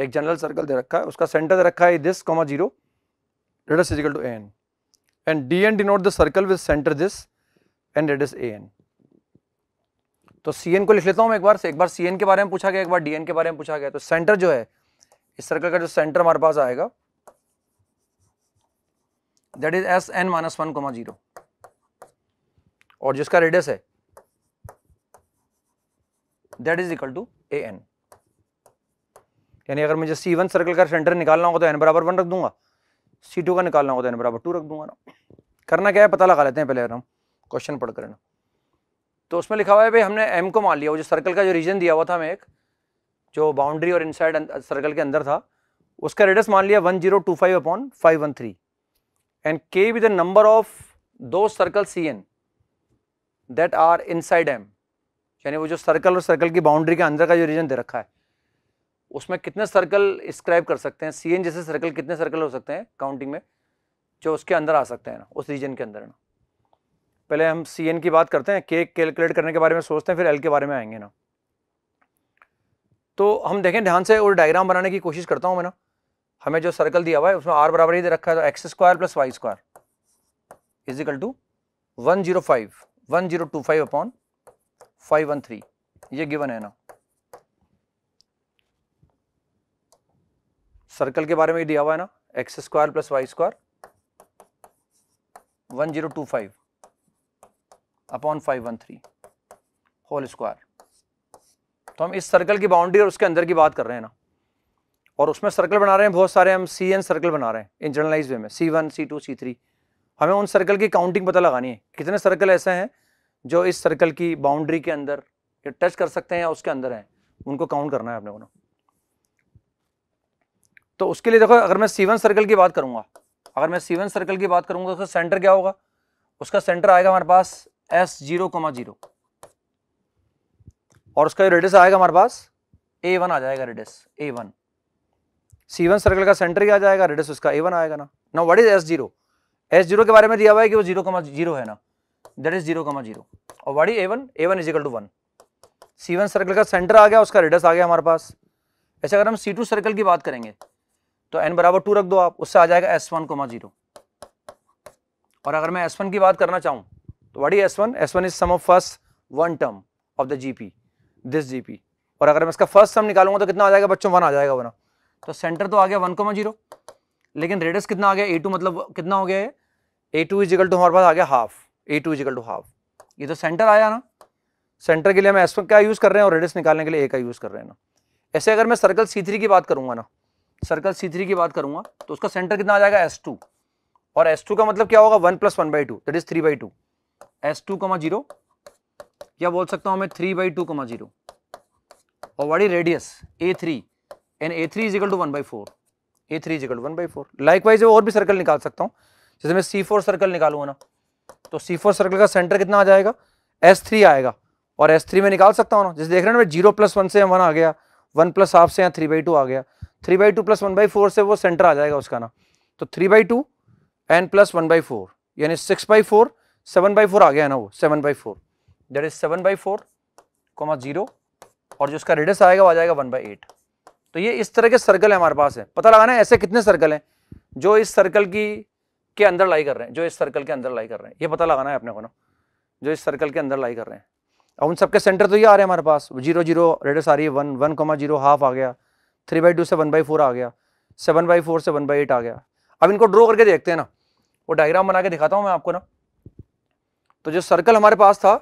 Speaker 1: एक जनरल सर्कल दे रखा है उसका सेंटर दे रखा है this comma zero radius equal to A n and d n denote the circle with center this and radius a N तो सी एन को लिख लेता हूँ एक बार से एक बार सी एन के बारे में पूछा गया एक बार डी एन के बारे में पूछा गया तो सेंटर जो है इस सर्कल का जो सेंटर हमारे पास आएगा that is s N minus one comma zero और जिसका रेडियस है that is equal to A n यानी अगर मुझे सी वन सर्कल का सेंटर निकालना होगा तो एन बराबर वन रख दूंगा सी टू का निकालना होगा तो एन बराबर टू रख दूंगा ना करना क्या है पता लगा लेते हैं पहले हम क्वेश्चन पढ़ कर ना तो उसमें लिखा हुआ है भाई हमने एम को मान लिया वो जो सर्कल का जो रीजन दिया हुआ था हमें एक जो बाउंड्री और इनसाइड सर्कल अं-, के अंदर था उसका रेडियस मान लिया one zero to five upon five one three and k with the number of दो circle c n that are inside m यानी वो जो सर्कल और सर्कल की बाउंड्री के अंदर का जो रीजन दे रखा है उसमें कितने सर्कल स्क्राइब कर सकते हैं सी जैसे सर्कल कितने सर्कल हो सकते हैं काउंटिंग में जो उसके अंदर आ सकते हैं ना उस रीजन के अंदर ना पहले हम सी की बात करते हैं के कैलकुलेट करने के बारे में सोचते हैं फिर एल के बारे में आएंगे ना तो हम देखें ध्यान से और डायग्राम बनाने की कोशिश करता हूँ मैं ना हमें जो सर्कल दिया हुआ है उसमें आर बराबर ही दे रखा है तो x square plus y square is equal to one zero five one zero to five upon five one three ये गिवन है ना सर्कल के बारे में दिया हुआ है ना x square plus y square one zero to five upon five one three whole square तो हम इस सर्कल की बाउंड्री और उसके अंदर की बात कर रहे हैं ना और उसमें सर्कल बना रहे हैं बहुत सारे हम सी एन सर्कल बना रहे हैं इन जनरलाइज वे में c one c two c three हमें उन सर्कल की काउंटिंग पता लगानी है कितने सर्कल ऐसे हैं जो इस सर्कल की बाउंड्री के अंदर टच कर सकते हैं या उसके अंदर हैं उनको काउंट करना है अपने को तो उसके लिए देखो अगर मैं सीवन सर्कल की बात करूंगा अगर मैं सीवन सर्कल की बात करूंगा तो सेंटर क्या होगा उसका सेंटर आएगा हमारे पास एस जीरो कोमा जीरो और उसका रेडियस आएगा हमारे पास ए वन आ जाएगा radius a one c one circle का सेंटर क्या आ जाएगा रेडियस उसका ए वन आएगा ना ना what is S zero s zero के बारे में दिया हुआ है कि वो जीरो कोमा जीरो है ना that is zero comma zero और वाड़ी a one a one is equal to one c one circle का सेंटर आ गया उसका रेडस आ गया हमारे पास ऐसे अगर हम सी टू सर्कल की बात करेंगे तो एन बराबर टू रख दो आप उससे आ जाएगा एस वन कोमा जीरो और अगर मैं एस वन की बात करना चाहूँ तो वाडी s one s one is sum of first one term of the g p this g p और अगर मैं इसका फर्स्ट सम निकालूंगा तो कितना आ जाएगा बच्चों वन आ जाएगा वन तो सेंटर तो आ गया वन कोमा जीरो लेकिन रेडस कितना आ गया ए टू मतलब कितना हो गया है ए टू इजिकल टू हमारे पास आ गया half a two is equal to half ये तो सेंटर आया ना सेंटर के लिए हम एस क्या यूज़ कर रहे हैं और रेडियस निकालने के लिए ए का यूज़ कर रहे हैं ना ऐसे अगर मैं सर्कल सी थ्री की बात करूंगा ना सर्कल सी थ्री की बात करूंगा तो उसका सेंटर कितना आ जाएगा एस टू और एस टू का मतलब क्या होगा one plus one by two that is three by two s two comma zero या बोल सकता हूँ मैं three by two comma zero और वाड़ी radius a three and a three equal to one by four a three equal to one by four likewise और भी सर्कल निकाल सकता हूँ जैसे मैं सी फोर सर्कल निकालूंगा ना तो सी फोर सर्कल का सेंटर कितना आ जाएगा एस थ्री आएगा और एस थ्री में निकाल सकता हूँ ना जैसे देख रहे हैं ना जीरो प्लस वन से वन आ गया वन प्लस हाफ से या थ्री बाई टू आ गया three by two plus one by four से वो सेंटर आ जाएगा उसका ना तो three by two and plus one by four यानी six by four seven by four आ गया ना वो seven by four that is seven by four comma zero और जो उसका रेडियस आएगा वो आ जाएगा वन बाई एट तो ये इस तरह के सर्कल है हमारे पास है पता लगाना है ऐसे कितने सर्कल हैं जो इस सर्कल की के अंदर लाई कर रहे हैं जो इस सर्कल के अंदर लाई कर रहे हैं ये पता लगाना है अपने को ना जो इस सर्कल के अंदर लाई कर रहे हैं और उन सबके सेंटर तो ये आ रहे हैं हमारे पास जीरो जीरो रेडस आ रही है one one comma zero half आ गया थ्री बाई टू से वन बाई फोर आ गया सेवन बाई फोर से वन बाई एट आ गया अब इनको ड्रॉ करके देखते हैं ना वो डायग्राम बना के दिखाता हूँ मैं आपको ना तो जो सर्कल हमारे पास था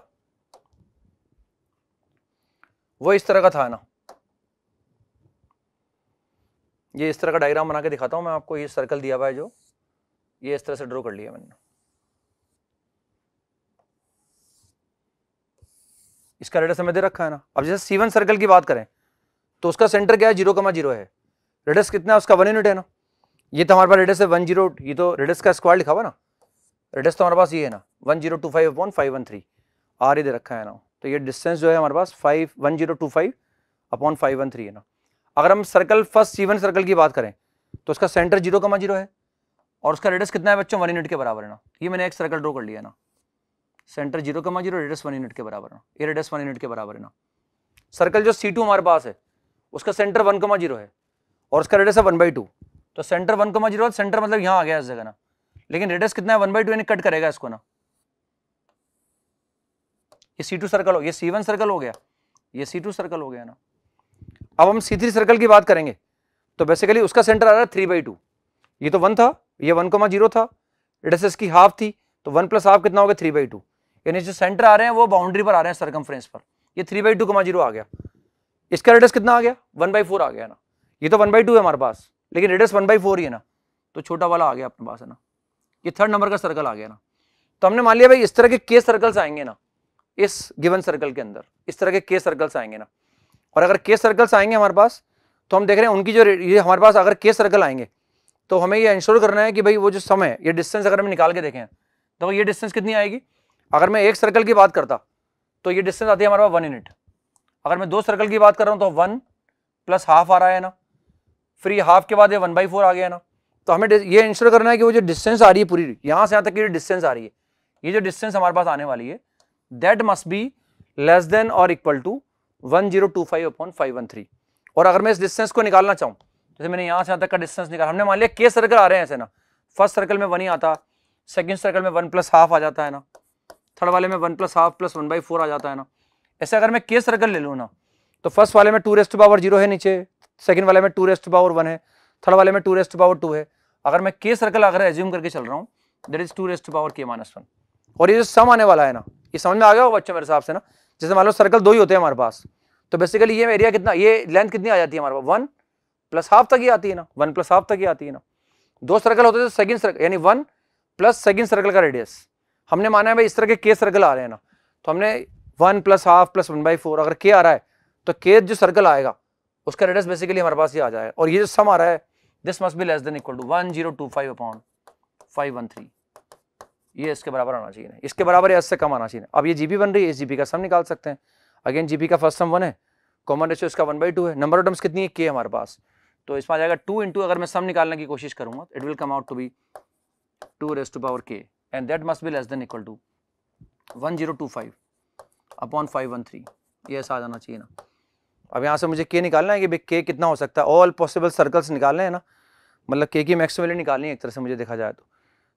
Speaker 1: वो इस तरह का था ना ये इस तरह का डायग्राम बना के दिखाता हूँ मैं आपको ये सर्कल दिया हुआ है जो ये इस तरह से ड्रॉ कर लिया मैंने इसका रेडस हमें दे रखा है ना अब जैसे सीवन सर्कल की बात करें तो उसका सेंटर क्या है जीरो कमा जीरो है रेडस कितना है उसका वन यूनिट है ना ये तो हमारे पास रेडस है वन जीरो ये तो रेडस का स्क्वायर लिखा हुआ ना रेडस तो हमारे पास ये है ना one zero to five upon five one three r ही दे रखा है ना तो ये डिस्टेंस जो है हमारे पास five one zero to five upon five one three है ना अगर हम सर्कल फर्स्ट सीवन सर्कल की बात करें तो उसका सेंटर जीरो कमा जीरो है और उसका रेडियस कितना है बच्चों वन यूनिट के बराबर है ना ये मैंने एक सर्कल ड्रॉ कर लिया ना center zero comma zero radius one unit के बराबर ना ये रेडियस वन यूनिट के बराबर है ना सर्कल जो सी टू हमारे पास है उसका सेंटर वन कमा जीरो है और उसका रेडियस है वन बाई टू तो center one comma zero center मतलब यहाँ आ गया इस जगह ना लेकिन रेडियस कितना है वन बाई टू यानी कट करेगा इसको ना ये सी टू सर्कल हो ये सी वन सर्कल हो गया ये सी टू सर्कल हो गया ना अब हम सी थ्री सर्कल की बात करेंगे तो बेसिकली उसका सेंटर आ रहा है थ्री बाई टू ये तो वन था ये वन कोमा जीरो था रेडियस की हाफ थी तो वन प्लस हाफ कितना हो गया थ्री बाई टू यानी जो सेंटर आ रहे हैं वो बाउंड्री पर आ रहे हैं फ्रेंस पर ये three by two comma zero आ गया इसका रेडस कितना आ गया वन बाई फोर आ गया ना ये तो वन बाई टू है हमारे पास लेकिन रेडस वन बाई फोर ही है ना तो छोटा वाला आ गया अपने पास है ना ये थर्ड नंबर का सर्कल आ गया ना तो हमने मान लिया भाई इस तरह के के सर्कल्स आएंगे ना इस गिवन सर्कल के अंदर इस तरह के के सर्कल्स आएंगे ना और अगर के सर्कल्स आएंगे हमारे पास तो हम देख रहे हैं उनकी जो ये हमारे पास अगर के सर्कल आएंगे तो हमें ये इंश्योर करना है कि भाई वो जो समय ये डिस्टेंस अगर हम निकाल के देखें तो ये डिस्टेंस कितनी आएगी अगर मैं एक सर्कल की बात करता तो ये डिस्टेंस आती है हमारे पास वन यूनिट अगर मैं दो सर्कल की बात कर रहा हूँ तो वन प्लस हाफ आ रहा है ना फिर ये हाफ के बाद ये वन बाई फोर आ गया ना तो हमें ये इंश्योर करना है कि वो जो डिस्टेंस आ रही है पूरी यहाँ से यहाँ तक की डिस्टेंस आ रही है ये जो डिस्टेंस हमारे पास आने वाली है that must be less than और equal to one zero to five upon five one three और अगर मैं इस डिस्टेंस को निकालना चाहूँ जैसे मैंने यहाँ से यहाँ तक का डिस्टेंस निकाला हमने मान लिया के सर्कल आ रहे हैं ऐसे ना फर्स्ट सर्कल में वन ही आता सेकेंड सर्कल में वन प्लस हाफ आ जाता है ना थर्ड वाले में one plus half plus one by four आ जाता है ना ऐसे अगर मैं के सर्कल ले लूँ ना तो फर्स्ट वाले में टू रेस्ट पावर जीरो है नीचे सेकेंड वाले में टू रेस्ट पावर वन है थर्ड वाले में टू रेस्ट पावर टू है अगर मैं के सर्कल अगर एज्यूम करके चल रहा हूँ that is two raised power K minus one और ये जो सम आने वाला है ना ये समझ में आ गया हो बच्चों मेरे हिसाब से ना जैसे मान लो सर्कल दो ही होते हैं हमारे पास तो बेसिकली ये एरिया कितना ये लेंथ कितनी आ जाती है हमारे पास वन प्लस हाफ तक ही आती है ना वन प्लस हाफ तक ही आती है ना दो सर्कल होते थे सेकंड सर्कल यानी वन प्लस सेकंड सर्कल का रेडियस हमने माना है भाई इस तरह के के सर्कल आ रहे हैं ना तो हमने one plus half plus one by four अगर के आ रहा है तो के जो सर्कल आएगा उसका रेडियस बेसिकली हमारे पास ही आ जाएगा और ये जो सम आ रहा है this must be less than equal to one zero to five upon five one three ये इसके बराबर आना चाहिए इसके बराबर एस से कम आना चाहिए अब ये जीबी बन रही है इस जीबी का सम निकाल सकते हैं अगेन जीबी का फर्स्ट सम वन है कॉमन रेशियो इसका वन बाई टू है नंबर ऑफ टर्म्स कितनी है के हमारे पास तो इसमें आ जाएगा टू इंटू अगर मैं सम निकालने की कोशिश करूंगा it will come out to be two raise to power K and that must be less than equal to one zero to five upon five one three ये ऐसा आ जाना चाहिए ना अब यहाँ से मुझे के निकालना है कि भाई के कितना हो सकता है ऑल पॉसिबल सर्कल्स निकालने हैं ना मतलब के की मैक्सिमम वैल्यू निकालनी है एक तरह से मुझे देखा जाए तो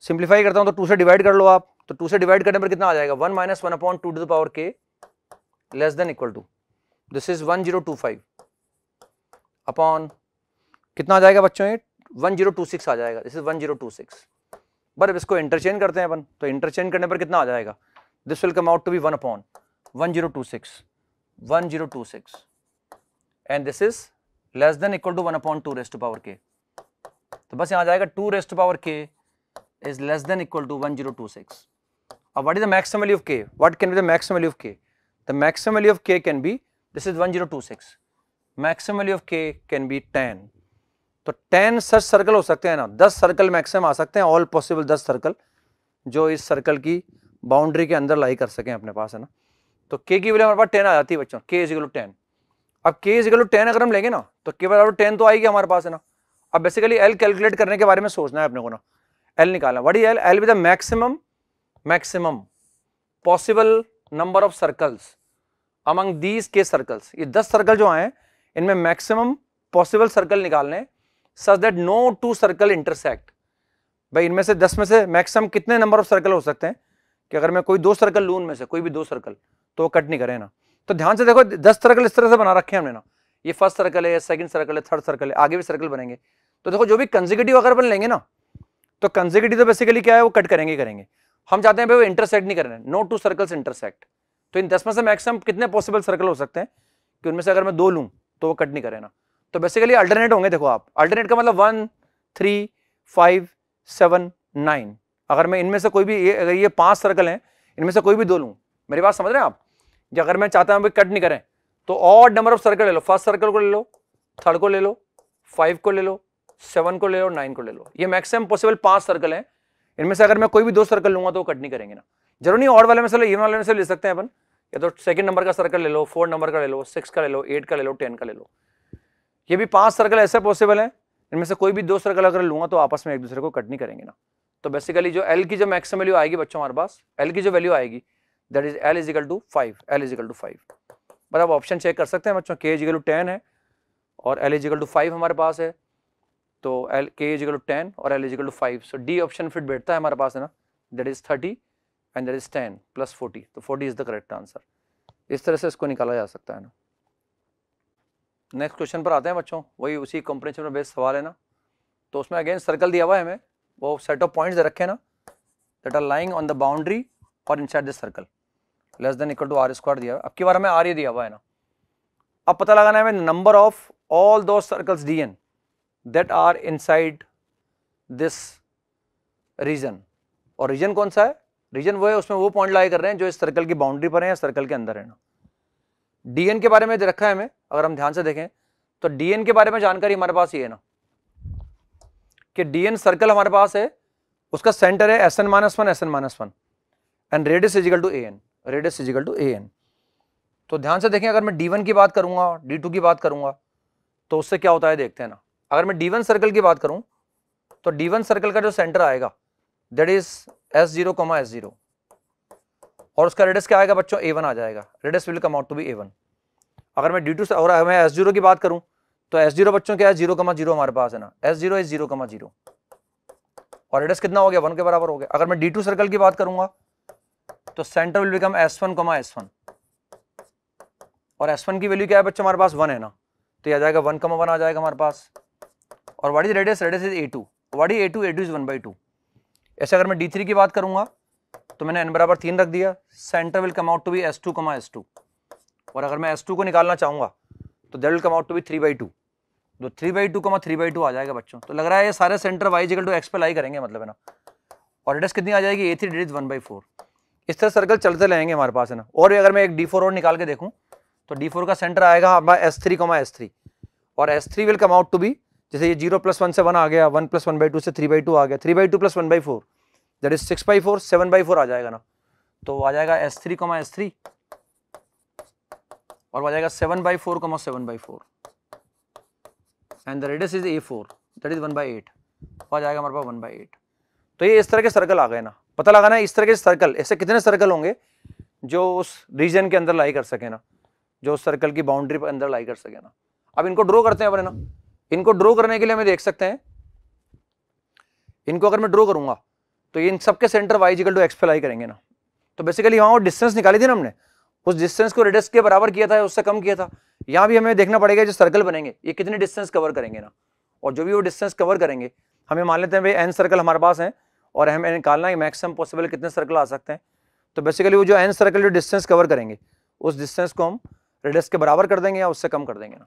Speaker 1: सिंप्लीफाई करता हूँ तो टू से डिवाइड कर लो आप तो टू से डिवाइड करने पर कितना आ जाएगा one minus one upon two to the power K less than equal to this is one zero to five upon कितना आ जाएगा बच्चों ये वन जीरो टू सिक्स आ जाएगा this is one zero two six but अब इसको इंटरचेंज करते हैं अपन तो इंटरचेंज करने पर कितना आ जाएगा this will come out to be one upon one zero two six one zero two six and this is less than equal to one upon two raised power K तो बस यहाँ जाएगा two raised power K is less than equal to one zero two six अब what is the maximum value of K what can be the maximum value of K the maximum value of K can be this is one zero two six maximum value of K can be ten तो टेन सच सर्कल हो सकते हैं ना दस सर्कल मैक्सिमम आ सकते हैं ऑल पॉसिबल दस सर्कल जो इस सर्कल की बाउंड्री के अंदर लाई कर सकें अपने पास है ना तो के की वैल्यू हमारे पास टेन आ जाती है बच्चों के इजिकल टेन अब के इजिकल टेन अगर हम लेंगे ना तो के बराबर टेन तो आएगी हमारे पास है ना अब बेसिकली एल कैलकुलेट करने के बारे में सोचना है अपने को ना एल निकालना what is L L with the maximum maximum possible number of circles among these K circles ये दस सर्कल जो आए हैं इनमें मैक्सिमम पॉसिबल सर्कल निकालने हैं such that no two circle intersect भाई इनमें से दस में से मैक्सिमम कितने नंबर ऑफ सर्कल हो सकते हैं कि अगर मैं कोई दो सर्कल लूँ उनमें से कोई भी दो सर्कल तो वो कट नहीं करें ना तो ध्यान से देखो दस सर्कल इस तरह से बना रखे हैं हमने ना ये फर्स्ट सर्कल है सेकंड सर्कल है थर्ड सर्कल है आगे भी सर्कल बनेंगे तो देखो जो भी कंजिकटिव अगर बन लेंगे ना तो कंजिकटिव तो बेसिकली क्या है वो कट करेंगे करेंगे हम चाहते हैं भाई वो इंटरसेक्ट नहीं करें नो टू सर्कल्स इंटरसेक्ट तो इन दस में से मैक्सिमम कितने पॉसिबल सर्कल हो सकते हैं कि उनमें से अगर मैं दो लूँ तो वो कट नहीं करें ना तो बेसिकली अल्टरनेट होंगे देखो आप अल्टरनेट का मतलब one three five seven nine अगर मैं इनमें से कोई भी ये अगर ये पांच सर्कल हैं इनमें से कोई भी दो लूँ मेरी बात समझ रहे हैं आप जो अगर मैं चाहता हूँ कट नहीं करें तो और नंबर ऑफ सर्कल ले लो फर्स्ट सर्कल को ले लो थर्ड को ले लो फाइव को ले लो सेवन को ले लो नाइन को ले लो ये मैक्सिमम पॉसिबल पांच सर्कल हैं इनमें से अगर मैं कोई भी दो सर्कल लूंगा तो कट नहीं करेंगे ना जरूर नहीं और वाले में से लो ये वाले में से ले सकते हैं अपन या तो सेकंड नंबर का सर्कल ले लो फोर्थ नंबर का ले लो सिक्स का ले लो एट का ले लो टेन का ले लो ये भी पांच सर्कल ऐसे पॉसिबल है इनमें से कोई भी दो सर्कल अगर लूंगा तो आपस में एक दूसरे को कट नहीं करेंगे ना तो बेसिकली जो एल की जो मैक्सिम वैल्यू आएगी बच्चों हमारे पास एल की जो वैल्यू आएगी that is L is equal to five L is equal to five but आप ऑप्शन चेक कर सकते हैं बच्चों के इजिकल टू टेन है और एल इजिकल टू फाइव हमारे पास है तो L K is equal to ten और L is equal to five so D option fit बैठता है हमारे पास है ना that is thirty and that is ten plus forty तो forty is the correct answer इस तरह से इसको निकाला जा सकता है ना नेक्स्ट क्वेश्चन पर आते हैं बच्चों वही उसी कॉम्प्रेंशन बेस्ट सवाल है ना तो उसमें अगेन सर्कल दिया हुआ है हमें वो सेट ऑफ पॉइंट्स रखे ना that are lying on the boundary और inside this circle less than equal to R square दिया हुआ अब की बार हमें आर ये दिया हुआ है ना अब पता लगाना है हमें नंबर ऑफ ऑल दो circles D N that are inside this region और रीजन कौन सा है रीजन वो है उसमें वो पॉइंट लाई कर रहे हैं जो इस सर्कल की बाउंड्री पर है या सर्कल के अंदर है ना डीएन के बारे में रखा है हमें अगर हम ध्यान से देखें तो डीएन के बारे में जानकारी हमारे पास ये है ना कि डीएन सर्कल हमारे पास है उसका सेंटर है S N minus one S N minus one and radius is equal to A N radius is equal to A N तो ध्यान से देखें अगर मैं डी वन की बात करूंगा डी टू की बात करूंगा तो उससे क्या होता है देखते हैं ना अगर मैं डी वन सर्कल की बात करूं तो डी वन सर्कल का जो सेंटर आएगा that is S zero comma S zero और उसका रेडस क्या आएगा बच्चों ए वन आ जाएगा radius will come out to be A one अगर मैं डी टू से और मैं एस जीरो की बात करूँ तो एस जीरो बच्चों क्या है जीरो कमा जीरो हमारे पास है ना S zero is zero comma zero और रेडस कितना हो गया वन के बराबर हो गया अगर मैं डी टू सर्कल की बात करूंगा तो centre will become S one comma S one और एस वन की वैल्यू क्या है बच्चों हमारे पास वन है ना तो यह आ जाएगा वन कमा वन आ जाएगा हमारे पास और what is radius is A two what is A two A two is one by two ऐसे अगर मैं डी थ्री की बात करूंगा तो मैंने एन बराबर तीन रख दिया centre will come out to be S two comma S two और अगर मैं एस टू को निकालना चाहूँगा तो that will come out to be three by two तो three by two comma three by two आ जाएगा बच्चों तो लग रहा है ये सारे centre Y is equal to X पे लाई करेंगे मतलब है ना और एड्रेस कितनी आ जाएगी ए थ्री डिट वन बाई फोर इस तरह सर्कल चलते रहेंगे हमारे पास है ना और अगर मैं एक डी फोर और निकाल के देखूँ तो डी फोर का सेंटर आएगा हमारा S three comma S three और S three will come out to be जैसे ये जीरो प्लस वन से वन आ गया one plus one by two से थ्री बाई टू आ गया three by two plus one by four that is six by four seven by four आ जाएगा ना तो आ जाएगा S three comma S three और आ जाएगा seven by four comma seven by four and the radius is A four that is one by eight आ जाएगा हमारे पास वन बाई एट तो ये इस तरह के सर्कल आ गए ना पता लगाना है इस तरह के सर्कल ऐसे कितने सर्कल होंगे जो उस रीजन के अंदर लाई कर सके ना जो उस सर्कल की बाउंड्री पर अंदर लाई कर सके ना अब इनको ड्रॉ करते हैं अपने ना इनको ड्रॉ करने के लिए हमें देख सकते हैं इनको अगर मैं ड्रॉ करूंगा तो ये इन सबके centre Y is equal to X पे लाई करेंगे ना तो बेसिकली वहाँ वो डिस्टेंस निकाली थी ना हमने उस डिस्टेंस को रेडियस के बराबर किया था उससे कम किया था यहाँ भी हमें देखना पड़ेगा जो सर्कल बनेंगे ये कितने डिस्टेंस कवर करेंगे ना और जो भी वो डिस्टेंस कवर करेंगे हमें मान लेते हैं भाई एन सर्कल हमारे पास है और हमें निकालना है मैक्सिमम पॉसिबल कितने सर्कल आ सकते हैं तो बेसिकली वो जो एन सर्कल जो डिस्टेंस कवर करेंगे उस डिस्टेंस को हम रेडियस के बराबर कर देंगे या उससे कम कर देंगे ना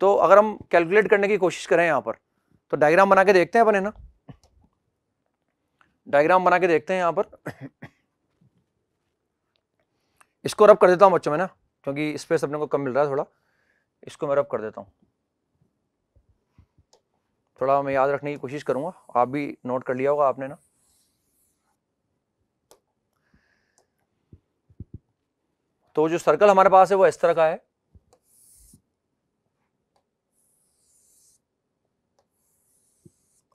Speaker 1: तो अगर हम कैलकुलेट करने की कोशिश करें यहाँ पर तो डायग्राम बना के देखते हैं अपन है ना डायग्राम बना के देखते हैं यहाँ पर इसको रब कर देता हूँ बच्चों में ना क्योंकि स्पेस अपने को कम मिल रहा है थोड़ा इसको मैं रब कर देता हूँ थोड़ा मैं याद रखने की कोशिश करूँगा आप भी नोट कर लिया होगा आपने ना तो जो सर्कल हमारे पास है वो इस तरह का है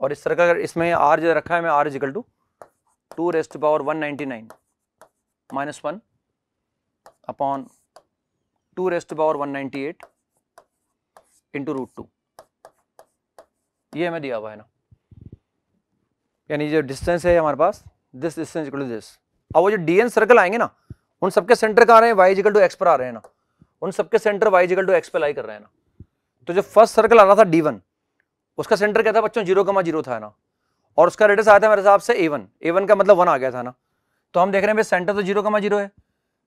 Speaker 1: और इस सर्कल इसमें आर जो रखा है मैं R is equal to two raised power one to nine minus one upon two raised power one power eight into root two ये हमें दिया हुआ है ना यानी जो डिस्टेंस है हमारे पास this distance equal to this अब वो जो डी एन सर्कल आएंगे ना उन सबके सेंटर का आ रहे हैं वाई जिकल टू एक्स पर आ रहे हैं ना उन सबके centre Y is equal to X पर लाई कर रहे हैं ना तो जो फर्स्ट सर्कल आ रहा था डी वन उसका सेंटर क्या था बच्चों जीरो कमा जीरो था ना और उसका रेडियस आया था मेरे हिसाब से ए वन ए वन का मतलब वन आ गया था ना तो हम देख रहे हैं भाई सेंटर तो जीरो कमा जीरो है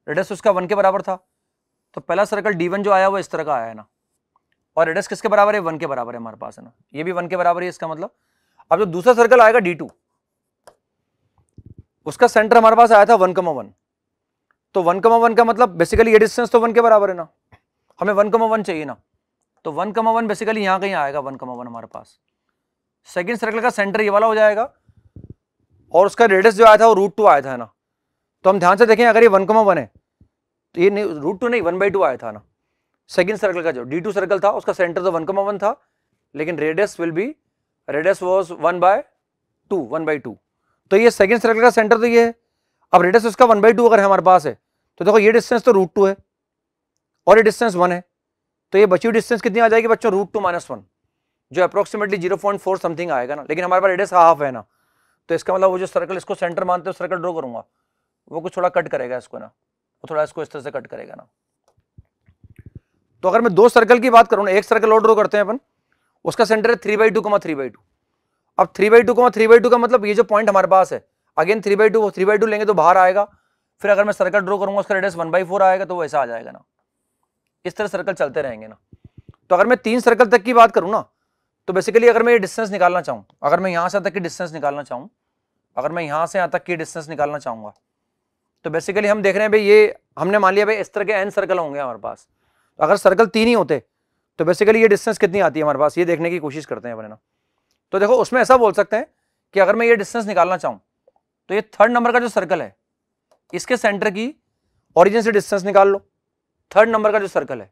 Speaker 1: रेडियस उसका वन के बराबर था तो पहला सर्कल डी वन जो आया वो इस तरह का आया है ना और रेडियस किसके बराबर है वन के बराबर है हमारे पास है ना ये भी वन के बराबर है इसका मतलब अब जो दूसरा सर्कल आएगा डी टू उसका सेंटर हमारे पास आया था वन कमा वन तो वन कमा वन का मतलब बेसिकली ये डिस्टेंस तो वन के बराबर है ना हमें वन कमा वन चाहिए ना तो वन कमा वन बेसिकली यहाँ कहीं आएगा वन कमा वन हमारे पास सेकेंड सर्कल का सेंटर ये वाला हो जाएगा और उसका रेडियस जो आया था वो रूट टू आया था ना तो हम ध्यान से देखें अगर ये वन कमा वन है तो ये नहीं रूट टू नहीं वन बाई टू आया था ना सेकेंड सर्कल का जो डी टू सर्कल था उसका सेंटर तो वन कमा वन था लेकिन radius will be radius was one by two one by two तो ये सेकेंड सर्कल का सेंटर तो ये है अब रेडियस उसका वन बाई टू अगर हमारे पास है तो देखो ये डिस्टेंस तो रूट टू है और ये डिस्टेंस वन है तो ये बची हुई डिस्टेंस कितनी आ जाएगी बच्चों रूट टू माइनस वन जो approximately zero point four something आएगा ना लेकिन हमारे पास रेडियस का हाफ है ना तो इसका मतलब वो जो सर्कल इसको सेंटर मानते हो सर्कल ड्रॉ करूंगा वो कुछ थोड़ा कट करेगा इसको ना वो थोड़ा इसको इस तरह से कट करेगा ना तो अगर मैं दो सर्कल की बात करूँ ना एक सर्कल और ड्रॉ करते हैं अपन उसका सेंटर है three by two comma three by two अब three by two comma three by two का मतलब ये जो पॉइंट हमारे पास है again three by two three by two लेंगे तो बाहर आएगा फिर अगर मैं सर्कल ड्रॉ करूंगा उसका रेडियस वन बाई फोर आएगा तो वो ऐसा आ जाएगा ना इस तरह सर्कल चलते रहेंगे ना तो अगर मैं तीन सर्कल तक की बात करूँ ना तो बेसिकली अगर मैं ये डिस्टेंस निकालना चाहूँ अगर मैं यहाँ से आता तक की डिस्टेंस निकालना चाहूँ अगर मैं यहाँ से यहाँ तक की डिस्टेंस निकालना चाहूँगा तो बेसिकली हम देख रहे हैं भाई ये हमने मान लिया भाई इस तरह के एन सर्कल होंगे हमारे पास तो अगर सर्कल तीन ही होते तो बेसिकली ये डिस्टेंस कितनी आती है हमारे पास ये देखने की कोशिश करते हैं अपने ना तो देखो उसमें ऐसा बोल सकते हैं कि अगर मैं ये डिस्टेंस निकालना चाहूँ तो ये थर्ड नंबर का जो सर्कल है इसके सेंटर की ऑरिजिन से डिस्टेंस निकाल लो थर्ड नंबर का जो सर्कल है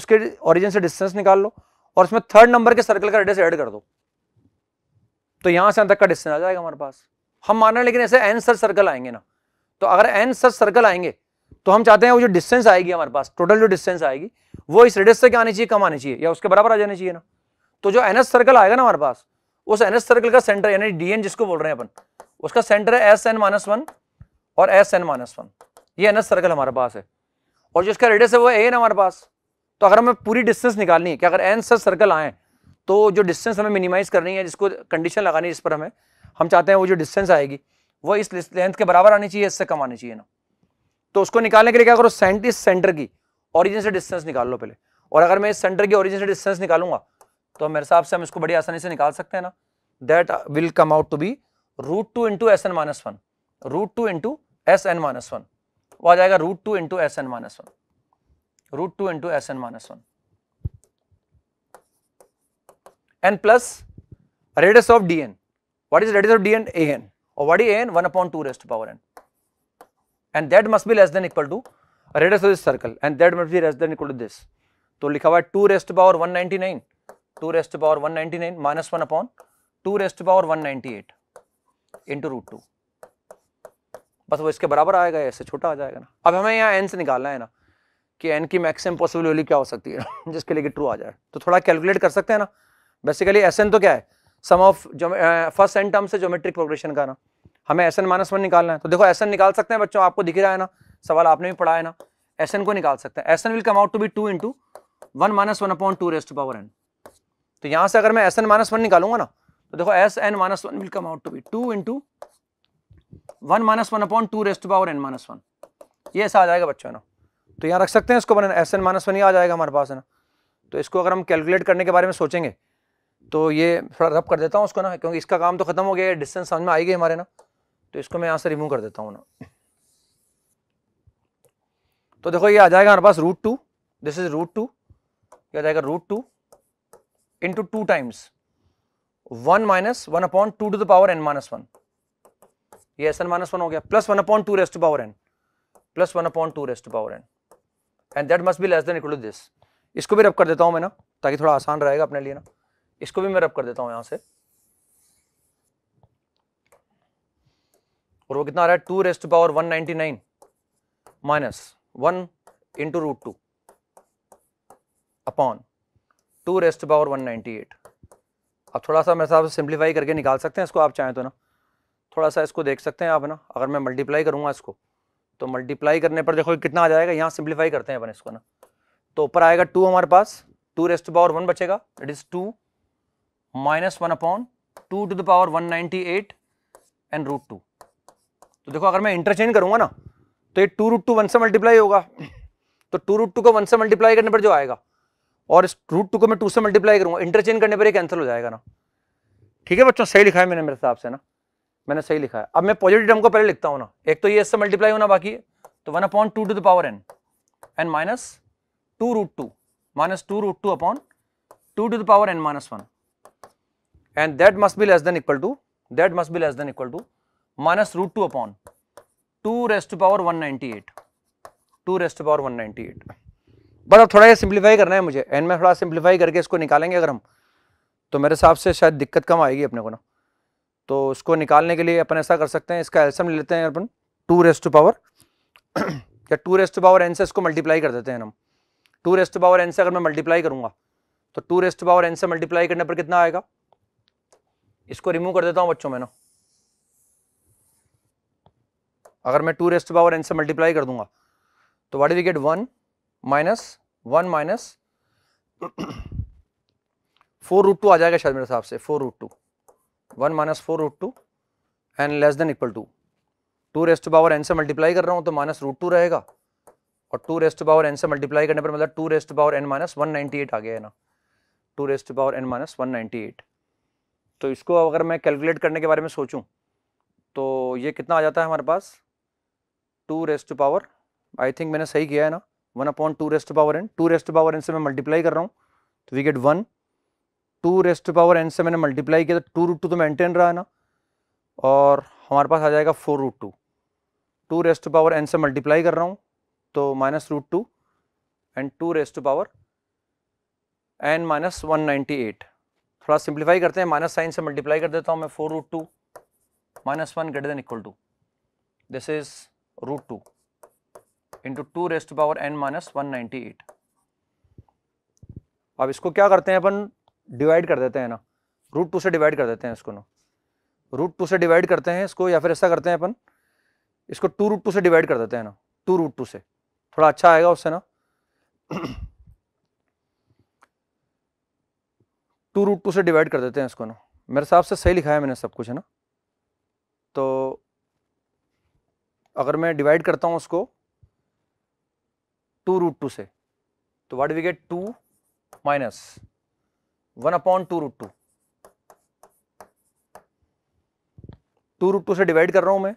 Speaker 1: उसके ऑरिजिन से डिस्टेंस निकाल लो और इसमें थर्ड नंबर के सर्कल का रेडियस ऐड कर दो तो यहां से अंदर का डिस्टेंस आ जाएगा हमारे पास हम मान रहे हैं लेकिन ऐसे एन सर सर्कल आएंगे ना तो अगर एन सर सर्कल आएंगे तो हम चाहते हैं वो जो डिस्टेंस आएगी हमारे पास टोटल जो डिस्टेंस आएगी वो इस रेडियस से क्या आनी चाहिए कम आनी चाहिए या उसके बराबर आ जानी चाहिए ना तो जो एनएस सर्कल आएगा ना हमारे पास उस एनएस सर्कल का सेंटर यानी डीएन जिसको बोल रहे हैं अपन उसका सेंटर है एस एन माइनस वन और एस एन माइनस वन ये एनएस सर्कल हमारे पास है और जो इसका रेडियस है वो ए एन हमारे पास तो अगर हमें पूरी डिस्टेंस निकालनी है कि अगर एन सर सर्कल आए तो जो डिस्टेंस हमें मिनिमाइज करनी है जिसको कंडीशन लगानी है जिस पर हमें हम चाहते हैं वो जो डिस्टेंस आएगी वो इस लेंथ के बराबर आनी चाहिए इससे कम आनी चाहिए ना तो उसको निकालने के लिए क्या करो सेंट इस सेंटर की ओरिजिन से डिस्टेंस निकाल लो पहले और अगर मैं इस सेंटर की ओरिजिन से डिस्टेंस निकालूंगा तो मेरे हिसाब से हम इसको बड़ी आसानी से निकाल सकते हैं ना that will come out to be root two into S N minus one root two into S N minus one वो आ जाएगा root two into S N minus one root 2 into Sn minus 1 n plus radius of dn. What is radius of dn? an or what is an? 1 upon 2 raised to power n and that must be less than equal to radius of this circle and that must be less than equal to this. तो लिखा हुआ है 2 raised power 199, 2 raised power 199 minus 1 upon 2 raised power 198 into root two बस वो इसके बराबर आएगा इससे छोटा आ जाएगा ना अब हमें यहाँ एन से निकालना है ना कि एन की मैक्सिमम पॉसिबल वैल्यू क्या हो सकती है जिसके लिए कि ट्रू आ जाए तो थोड़ा कैलकुलेट कर सकते हैं ना बेसिकली एस तो क्या है सम ऑफ जो फर्स्ट एन टर्म से जोमेट्रिक प्रोग्रेशन का ना हमें एस एन माइनस वन निकालना है तो देखो एस एन निकाल सकते हैं बच्चों आपको दिख रहा है ना सवाल आपने भी पढ़ा है ना एस एन को निकाल सकते हैं S N will come out to be two into one minus one upon two raised power N तो यहाँ से अगर मैं एस एन माइनस वन निकालूंगा ना तो देखो S N minus one will come out to be two into one minus one upon two raised power N minus one ये ऐसा आ जाएगा बच्चों ना तो यहाँ रख सकते हैं इसको बना एस एन माइनस वन ही आ जाएगा हमारे पास है ना तो इसको अगर हम कैलकुलेट करने के बारे में सोचेंगे तो ये थोड़ा रब कर देता हूँ उसको ना क्योंकि इसका काम तो खत्म हो गया डिस्टेंस समझ में आएगी हमारे ना तो इसको मैं यहाँ से रिमूव कर देता हूँ ना तो देखो ये आ जाएगा हमारे पास root two this is root two ये आ जाएगा root two into two times one minus one upon two to the power N minus one ये एस एन माइनस वन हो गया plus one upon two raised power N plus one upon two raised power N and that must be less than equal to this इसको भी रब कर देता हूँ मैं ना ताकि थोड़ा आसान रहेगा अपने लिए ना इसको भी मैं रब कर देता हूँ यहाँ से और वो कितना आ रहा है two raised power one ninety nine minus one into root two upon two raised power one ninety eight अब थोड़ा सा मेरे हिसाब से सिंप्लीफाई करके निकाल सकते हैं इसको आप चाहें तो ना थोड़ा सा इसको देख सकते हैं आप ना अगर मैं मल्टीप्लाई करूँगा इसको तो मल्टीप्लाई करने पर देखो कितना आ जाएगा यहाँ सिंप्लीफाई करते हैं अपन इसको ना तो ऊपर आएगा टू हमारे पास टू रेस्ट पावर वन बचेगा it is two minus one upon two to the power one ninety eight and root two तो देखो अगर मैं इंटरचेंज करूंगा ना तो ये टू रूट टू वन से मल्टीप्लाई होगा तो टू रूट टू को वन से मल्टीप्लाई करने पर जो आएगा और इस रूट टू को मैं टू से मल्टीप्लाई करूंगा इंटरचेंज करने पर ये कैंसिल हो जाएगा ना ठीक है बच्चों सही लिखा है मैंने मेरे हिसाब से ना मैंने सही लिखा है अब मैं पॉजिटिव टर्म को पहले लिखता हूं ना एक तो ये इससे मल्टीप्लाई होना बाकी है तो one upon two to the power N N minus two root two minus two root two upon two to the power N minus one and that must be less than equal to that must be less than equal to minus root two upon two raised to power one ninety eight two raised to power one ninety eight but अब थोड़ा ये सिंप्लीफाई करना है मुझे एन में थोड़ा सिंप्लीफाई करके इसको निकालेंगे अगर हम तो मेरे हिसाब से शायद दिक्कत कम आएगी अपने को ना तो इसको निकालने के लिए अपन ऐसा कर सकते हैं इसका एल्सम ले लेते हैं अपन टू रेस्ट पावर या टू रेस्ट पावर एन से इसको मल्टीप्लाई कर देते हैं हम टू रेस्ट पावर एन से अगर मैं मल्टीप्लाई करूंगा तो टू रेस्ट पावर एन से मल्टीप्लाई करने पर कितना आएगा इसको रिमूव कर देता हूँ बच्चों में ना अगर मैं टू रेस्ट पावर एन से मल्टीप्लाई कर दूंगा तो what we get one minus one minus four root two आ जाएगा शायद मेरे हिसाब से four root two one minus four root two N less than equal to two raised power N से मल्टीप्लाई कर रहा हूँ तो माइनस रूट टू रहेगा और टू रेस्ट पावर एन से मल्टीप्लाई करने पर मतलब two raised power N minus one ninety eight आ गया है ना two raised power N minus one ninety eight तो इसको अगर मैं कैलकुलेट करने के बारे में सोचूँ तो ये कितना आ जाता है हमारे पास two raised power I think मैंने सही किया है ना one upon two raised power N two raised power N से मैं मल्टीप्लाई कर रहा हूँ तो we get one two raised power N से मैंने मल्टीप्लाई किया तो टू रूट टू तो मेंटेन रहा है ना और हमारे पास आ जाएगा four root two two raised power N से मल्टीप्लाई कर रहा हूँ तो minus root two and two raised power N minus one ninety eight थोड़ा सिंप्लीफाई करते हैं माइनस साइन से मल्टीप्लाई कर देता हूँ मैं four root two minus one greater than equal to this is root two into two raised power N minus one ninety eight अब इसको क्या करते हैं अपन डिवाइड कर देते हैं ना रूट टू से डिवाइड कर देते हैं इसको ना रूट टू से डिवाइड करते हैं इसको या फिर ऐसा करते हैं अपन इसको टू रूट टू से डिवाइड कर देते हैं ना टू रूट टू से थोड़ा अच्छा आएगा उससे ना टू रूट टू से डिवाइड कर देते हैं इसको ना मेरे हिसाब से सही लिखा है मैंने सब कुछ है ना तो अगर मैं डिवाइड करता हूँ उसको टू रूट टू से तो what we get two minus one upon two root two two root two से डिवाइड कर रहा हूं मैं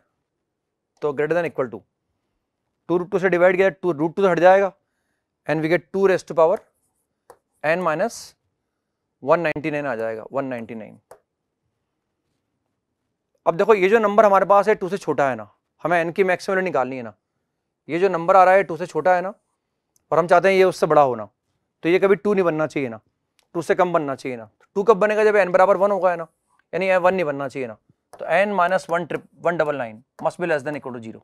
Speaker 1: तो greater than equal to two root two से डिवाइड किया टू रूट टू से हट जाएगा and we get two raised power N minus one ninety nine आ जाएगा वन नाइनटी नाइन अब देखो ये जो नंबर हमारे पास है टू से छोटा है ना हमें एन की मैक्सिमम निकालनी है ना ये जो नंबर आ रहा है टू से छोटा है ना और हम चाहते हैं ये उससे बड़ा होना तो ये कभी टू नहीं बनना चाहिए ना टू से कम बनना चाहिए ना टू कब बनेगा जब एन बराबर वन होगा है ना यानी वन नहीं बनना चाहिए ना तो एन माइनस वन ट्रिप one double nine must be less than equal to zero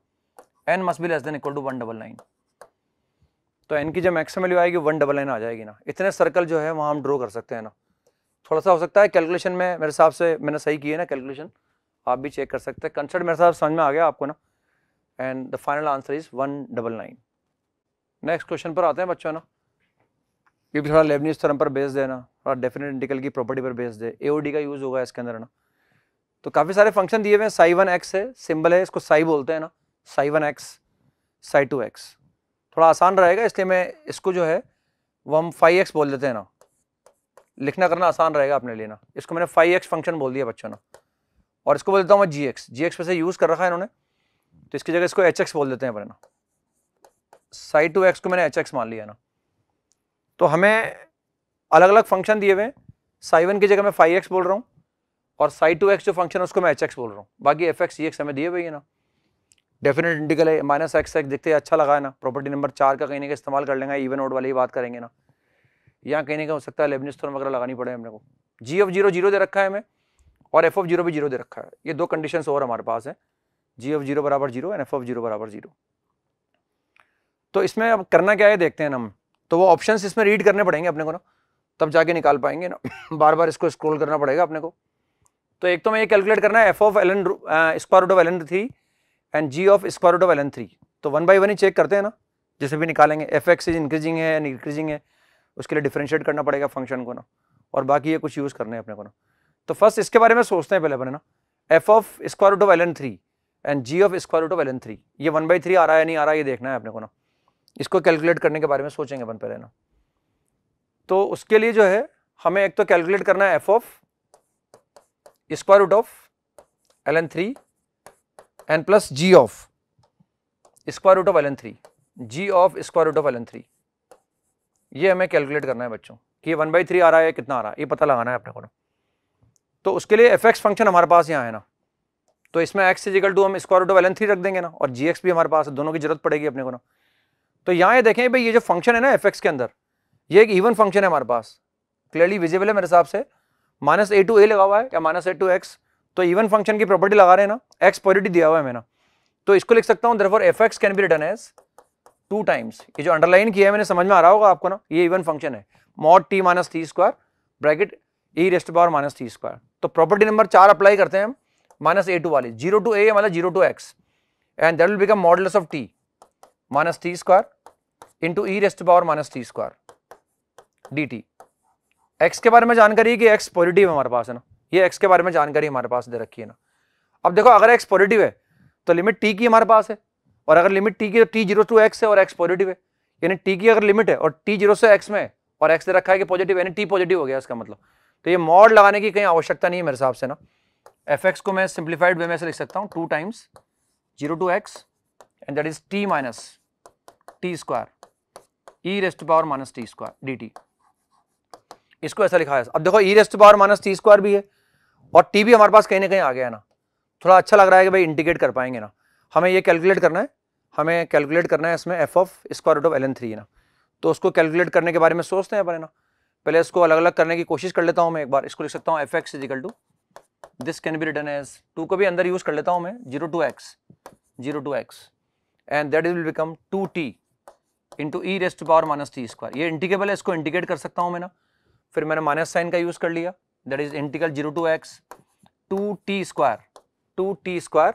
Speaker 1: N must be less than equal to one double nine तो एन की जब मैक्सिमम वैल्यू आएगी वन डबल नाइन आ जाएगी ना इतने सर्कल जो है वहाँ हम ड्रॉ कर सकते हैं ना थोड़ा सा हो सकता है कैलकुलेशन में मेरे हिसाब से मैंने सही किया ना कैलकुलेशन आप भी चेक कर सकते हैं कंसर्ट मेरे हिसाब समझ में आ गया आपको ना and the final answer is one double nine next question पर आते हैं बच्चों ना ये भी थोड़ा लेबनीज थर्म पर बेस देना थोड़ा डेफिनेट इंटिकल की प्रॉपर्टी पर बेस दे ए का यूज़ होगा इसके अंदर ना तो काफ़ी सारे फंक्शन दिए हुए हैं साई वन एक्स है सिंबल है इसको साई बोलते हैं ना psi one X psi two X थोड़ा आसान रहेगा इसलिए मैं इसको जो है वो हम फाइव एक्स बोल देते हैं ना लिखना करना आसान रहेगा अपने लिए ना इसको मैंने फाइव एक्स फंक्शन बोल दिया बच्चों ना और इसको बोल देता हूँ मैं जी एक्स जी एक्स वैसे यूज़ कर रखा है इन्होंने तो इसकी जगह इसको एच एक्स बोल देते हैं अपने ना साई टू एक्स को मैंने एच एक्स मान लिया ना तो हमें अलग अलग फंक्शन दिए हुए साई वन की जगह मैं फाइव एक्स बोल रहा हूँ और साई टू एक्स जो फंक्शन है उसको मैं एच एक्स बोल रहा हूँ बाकी एफ एक्स ई एक्स हमें दिए हुए हैं ना डेफिनेट इंटीगल है माइनस एक्स एक्स देखते हैं अच्छा लगा है ना प्रॉपर्टी नंबर चार का कहीं ना कहीं इस्तेमाल कर लेंगे इवन ओड वाली ही बात करेंगे ना यहाँ कहीं ना हो सकता है लेबनिस्तर वगैरह लगानी पड़े हमने को जी ऑफ जीरो जीरो दे रखा है हमें और एफ ऑफ जीरो भी जीरो दे रखा है ये दो कंडीशन और हमारे पास है जी ऑफ जीरो बराबर zero and F of zero बराबर जीरो तो इसमें अब करना क्या है देखते हैं हम तो वो ऑप्शन इसमें रीड करने पड़ेंगे अपने को ना तब जाके निकाल पाएंगे ना बार बार इसको स्क्रोल करना पड़ेगा अपने को तो एक तो मैं ये कैलकुलेट करना है F of L N square root of L N three and G of square root of L N three तो वन बाई वन ही चेक करते हैं ना जैसे भी निकालेंगे एफ एक्स इज इंक्रीजिंग है एंड इंक्रीजिंग है उसके लिए डिफ्रेंशिएट करना पड़ेगा फंक्शन को ना और बाकी ये कुछ यूज़ करना है अपने को ना तो फर्स्ट इसके बारे में सोचते हैं पहले अपने ना F of square root of L N three and G of square root of L N three ये वन बाई थ्री आ रहा है नहीं आ रहा है ये देखना है अपने को ना इसको कैलकुलेट करने के बारे में सोचेंगे अपन पहले ना तो उसके लिए जो है हमें एक तो कैलकुलेट करना है F of square root of L N three N plus G of square root of L N three G of square root of L N three ये हमें कैलकुलेट करना है बच्चों कि वन बाई थ्री आ रहा है कितना आ रहा है ये पता लगाना है अपने को तो उसके लिए एफ एक्स फंक्शन हमारे पास यहाँ है ना तो इसमें एक्स इजिकल टू हम square root of L N three रख देंगे ना और जी एक्स भी हमारे पास है दोनों की जरूरत पड़ेगी अपने को ना तो यहाँ ये देखें भाई ये जो फंक्शन है ना एफ के अंदर ये एक इवन फंक्शन है हमारे पास क्लियरली विजिबल है मेरे हिसाब से माइनस ए टू ए लगा हुआ है या माइनस ए टू एक्स तो इवन फंक्शन की प्रॉपर्टी लगा रहे हैं ना एक्स पॉजिटिव दिया हुआ है मैंने तो इसको लिख सकता हूँ for F X can be written as two times ये जो अंडरलाइन किया है मैंने समझ में आ रहा होगा आपको ना ये इवन फंक्शन है mod T minus T square bracket E raised power minus T square तो प्रॉपर्टी नंबर चार अप्लाई करते हैं हम माइनस ए टू वाली जीरो टू ए मतलब zero to x and that will become modulus of T minus T square into E raised power minus T square D T X के बारे में जानकारी कि एक्स पॉजिटिव है हमारे पास है ना ये एक्स के बारे में जानकारी हमारे पास दे रखी है ना अब देखो अगर एक्स पॉजिटिव है तो लिमिट टी की हमारे पास है और अगर लिमिट टी की तो टी जीरो टू एक्स है और एक्स पॉजिटिव है यानी टी की अगर लिमिट है और टी जीरो से एक्स में और एक्स दे रखा है कि पॉजिटिव यानी टी पॉजिटिव हो गया इसका मतलब तो ये मॉड लगाने की कहीं आवश्यकता नहीं है मेरे हिसाब से ना एफ एक्स को मैं सिंप्लीफाइड वे में से लिख सकता हूँ two times zero to x and that is T minus T square E raised power minus T square D T इसको ऐसा लिखा है अब देखो E raised power minus T square भी है और टी भी हमारे पास कहीं ना कहीं आ गया है ना थोड़ा अच्छा लग रहा है कि भाई इंटीग्रेट कर पाएंगे ना हमें ये कैलकुलेट करना है हमें कैलकुलेट करना है इसमें F of square root of L N three है ना तो उसको कैलकुलेट करने के बारे में सोचते हैं अपने ना पहले इसको अलग अलग करने की कोशिश कर लेता हूँ मैं एक बार इसको लिख सकता हूँ F X is equal to this can be written as two को भी अंदर यूज़ कर लेता हूँ मैं zero to x zero to x and that will become two T into E raised power minus T square ये इंटीकेबल है इसको इंटीग्रेट कर सकता हूँ मैं ना फिर मैंने माइनस साइन का यूज़ कर लिया that is integral zero to X two T square two T square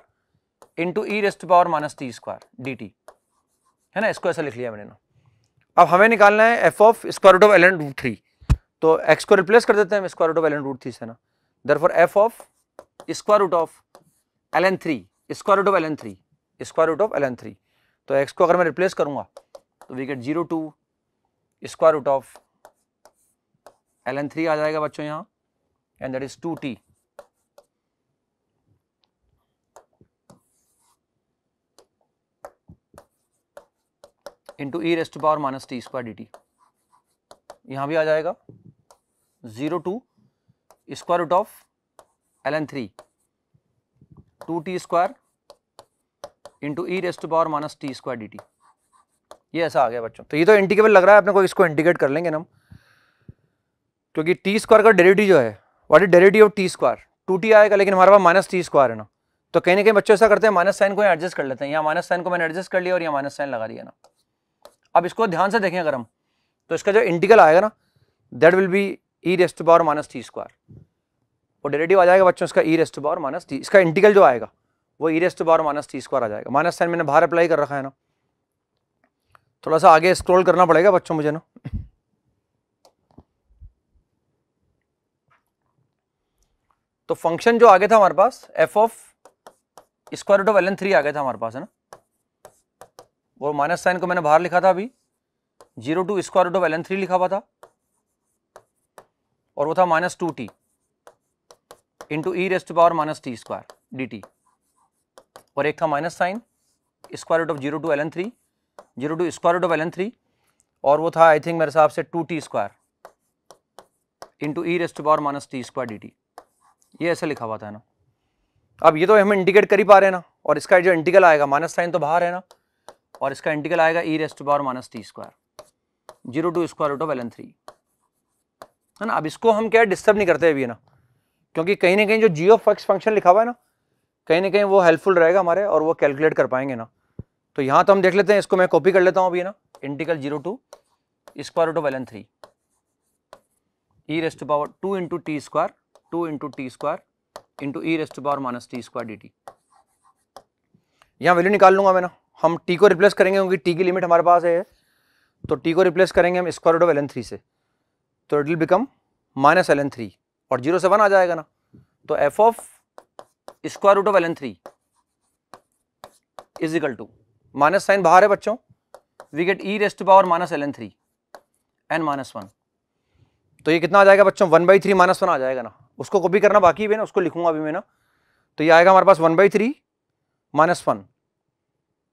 Speaker 1: into E raised power minus T square D T है ना इसको ऐसा लिख लिया मैंने ना अब हमें निकालना है F of square root of L N root three तो एक्स को रिप्लेस कर देते हैं square root of L N root three से ना therefore F of square root of L N three square root of L N three square root of L N three तो एक्स को अगर मैं रिप्लेस करूंगा तो we get zero to square root of L N three आ जाएगा बच्चों यहाँ and that is two T into E raised power minus T square D T यहाँ भी आ जाएगा zero to square root of L N three two T square into E raised power minus T square D T ये ऐसा आ गया बच्चों तो ये तो इंटीग्रेबल लग रहा है अपने को इसको इंटीग्रेट कर लेंगे हम क्योंकि टी स्क्वायर का डेरिवेटिव जो है what is derivative of T square two T आएगा लेकिन हमारे पास माइनस टी स्क्वायर है ना तो कहीं ना कहीं बच्चों ऐसा करते हैं माइनस साइन को एडजस्ट कर लेते हैं यहाँ माइनस साइन को मैंने एडजस्ट कर लिया और यहाँ माइनस साइन लगा दिया ना अब इसको ध्यान से देखें अगर हम तो इसका जो इंटीग्रल आएगा ना that will be E raised power minus T square और डेरेटिव आ जाएगा बच्चों इसका E raised power minus T इसका इंटीग्रल जो आएगा वो E raised to power minus T square आ जाएगा माइनस साइन मैंने बाहर अप्लाई कर रखा है ना थोड़ा सा आगे स्क्रॉल करना पड़ेगा बच्चों मुझे ना तो फंक्शन जो आगे था हमारे पास F of square root of L N three आ गया था हमारे पास है ना वो माइनस साइन को मैंने बाहर लिखा था अभी zero to square root of L N three लिखा हुआ था और वो था माइनस टू टी इंटू ई raised power minus T square D T और एक था minus sign square root of zero to L N three zero to square root of L N three और वो था आई थिंक मेरे हिसाब से टू टी स्क्वायर इंटू ई raised power minus T square D T ये ऐसे लिखा हुआ था ना अब ये तो हम इंडिकेट कर ही पा रहे हैं ना और इसका जो इंटीगल आएगा माइनस साइन तो बाहर है ना और इसका इंटीगल आएगा e raised power minus T square zero to square root of L N three है ना अब इसको हम क्या डिस्टर्ब नहीं करते अभी ना क्योंकि कहीं ना कहीं जो जी ऑफ एक्स फंक्शन लिखा हुआ है ना कहीं ना कहीं वो हेल्पफुल रहेगा हमारे और वो कैलकुलेट कर पाएंगे ना तो यहाँ तो हम देख लेते हैं इसको मैं कॉपी कर लेता हूँ अभी ना integral zero to square root of L N three e raised power two into T square two into T square into E raised power minus T square D T यहाँ वैल्यू निकाल लूंगा मैं ना हम टी को रिप्लेस करेंगे क्योंकि टी की लिमिट हमारे पास है तो टी को रिप्लेस करेंगे हम square root of L N three से तो it will become minus L N three और जीरो से वन आ जाएगा ना तो F of square root of L N three is equal to minus sign बाहर है बच्चों we get e raised power minus L N three and minus one तो ये कितना आ जाएगा बच्चों one by three minus one आ जाएगा ना उसको कॉपी करना बाकी है ना उसको लिखूंगा अभी मैं ना तो ये आएगा हमारे पास one by three minus one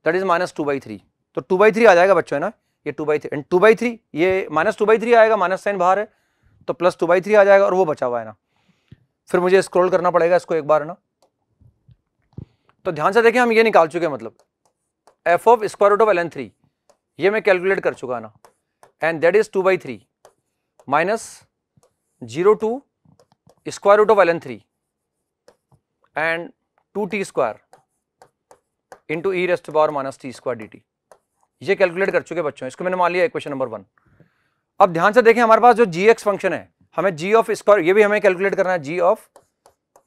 Speaker 1: that is minus two by three तो टू बाई थ्री आ जाएगा बच्चों है ना ये two by three and two by three ये माइनस टू बाई थ्री आएगा माइनस साइन बाहर है तो प्लस टू बाई थ्री आ जाएगा और वो बचा हुआ है ना फिर मुझे स्क्रॉल करना पड़ेगा इसको एक बार ना तो ध्यान से देखें हम ये निकाल चुके हैं मतलब F of square root of L N three ये मैं कैलकुलेट कर चुका ना and that is two by three minus zero to square root of L N three and two T square into E raised power minus T square D T ये कैलकुलेट कर चुके बच्चों इसको मैंने मान लिया इक्वेशन नंबर वन अब ध्यान से देखें हमारे पास जो जी एक्स फंक्शन है हमें जी ऑफ स्क्वायर ये भी हमें कैलकुलेट करना है G of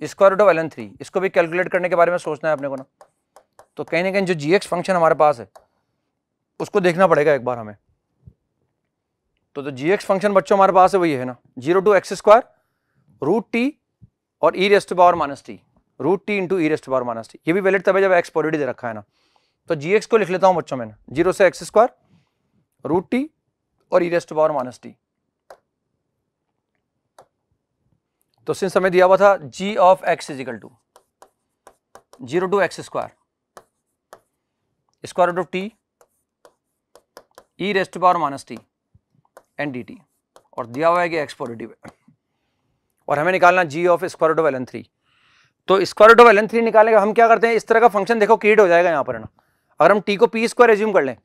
Speaker 1: square root of L N three इसको भी कैलकुलेट करने के बारे में सोचना है अपने को ना तो कहीं ना कहीं जो जी एक्स फंक्शन हमारे पास है उसको देखना पड़ेगा एक बार हमें तो जो जी एक्स फंक्शन बच्चों हमारे पास है वही है ना zero to x square root T और e raised power minus T root T into ई रेस्ट पावर माइनस टी ये भी वैलिड तब है जब एक्स पॉलिटी दे रखा है ना तो जी एक्स को लिख लेता हूँ बच्चों मैंने जीरो से एक्स स्क्वायर रूट टी और e raised power minus T तो सिंस हमें दिया हुआ था G of X is equal to zero to x square square root of T e raised to power minus T and D T और दिया हुआ है कि एक्स पॉजिटिव है और हमें निकालना G of square root of L N three तो square root of L N three निकालने का हम क्या करते हैं इस तरह का फंक्शन देखो क्रिएट हो जाएगा यहाँ पर ना अगर हम टी को पी स्क्वायर रिज्यूम कर लें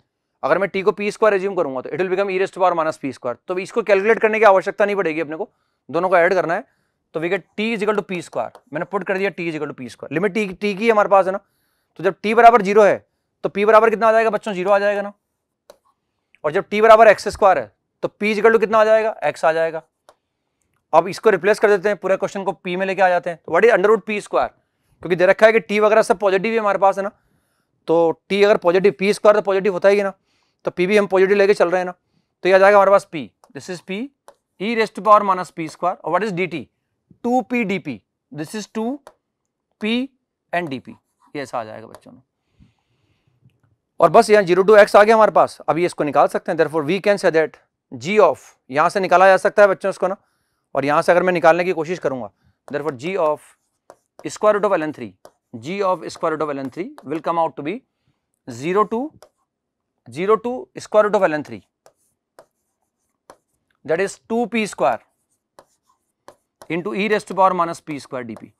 Speaker 1: अगर मैं टी को पी स्क्वायर रिज्यूम करूंगा तो it will become e raised power minus P square तो इसको कैलकुलेट करने की आवश्यकता नहीं पड़ेगी अपने को दोनों को ऐड करना है तो we get T is equal to P square मैंने पुट कर दिया T is equal to P square limit T T की हमारे पास है ना तो जब टी बराबर जीरो है तो पी बराबर कितना आ जाएगा बच्चों जीरो आ जाएगा ना और जब टी बराबर एक्स स्क्वायर है तो पी इजिकल टू कितना आ जाएगा एक्स आ जाएगा अब इसको रिप्लेस कर देते हैं पूरे क्वेश्चन को पी में लेके आ जाते हैं तो what is under root P square क्योंकि दे रखा है कि टी वगैरह सब पॉजिटिव है हमारे पास है ना तो टी अगर पॉजिटिव पी स्क्वायर तो पॉजिटिव होता ही है ना तो पी भी हम पॉजिटिव लेके चल रहे हैं ना तो ये आ जाएगा हमारे पास P this is P e raised power minus P square और what is D T two P D P this is two P and D P ये ऐसा आ जाएगा बच्चों ने और बस यहाँ जीरो टू एक्स आ गया हमारे पास अभी इसको निकाल सकते हैं therefore we can say that G of यहाँ से निकाला जा सकता है बच्चों इसको ना और यहाँ से अगर मैं निकालने की कोशिश करूँगा therefore G of square root of L N three G of square root of L N three will come out to be zero to zero to square root of L N three is two P square into E raised power minus P square D P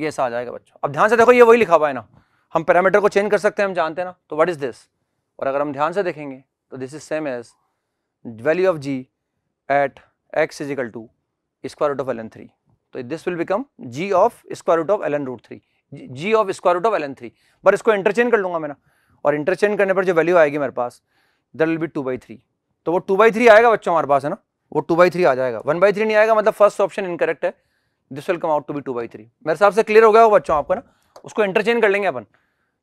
Speaker 1: ये ऐसा आ जाएगा बच्चों अब ध्यान से देखो ये वही लिखा हुआ है ना हम पैरामीटर को चेंज कर सकते हैं हम जानते हैं ना तो व्हाट इज दिस और अगर हम ध्यान से देखेंगे तो this is same as value of G at X is equal to square root of L N three तो this will become G of square root of L N root three G of square root of L N three but इसको इंटरचेंज कर लूंगा मैं ना और इंटरचेंज करने पर जो वैल्यू आएगी मेरे पास there will be two by three तो वो टू बाई थ्री आएगा बच्चों हमारे पास है ना वो टू बाई थ्री आ जाएगा वन बाई थ्री नहीं आएगा मतलब फर्स्ट ऑप्शन इनकरेक्ट है this will come out to be two by three मेरे हिसाब से क्लियर हो गया वो बच्चों आपको ना उसको इंटरचेंज कर लेंगे अपन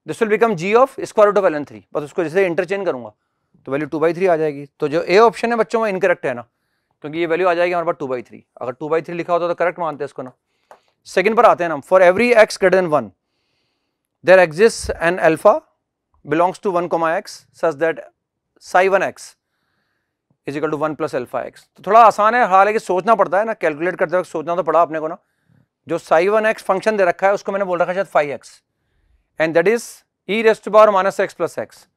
Speaker 1: this will become G of square root of L N three बस उसको जैसे इंटरचेंज करूंगा तो वैल्यू टू बाई थ्री आ जाएगी तो जो ए ऑप्शन है बच्चों वो इनकरेक्ट है ना क्योंकि ये वैल्यू आ जाएगी हमारे पास टू बाई थ्री अगर टू बाई थ्री लिखा होता तो करेक्ट मानते हैं इसको ना सेकेंड पर आते हैं ना for every X greater than one there exist an alpha belongs to one comma X such that psi one X is equal to one plus alpha X तो थोड़ा आसान है हालांकि सोचना पड़ता है ना कैलकुलेट करते वक्त सोचना तो पड़ा अपने को ना जो साई वन एक्स फंक्शन दे रखा है उसको मैंने बोल रखा है शायद five X and that is e raised power minus X plus X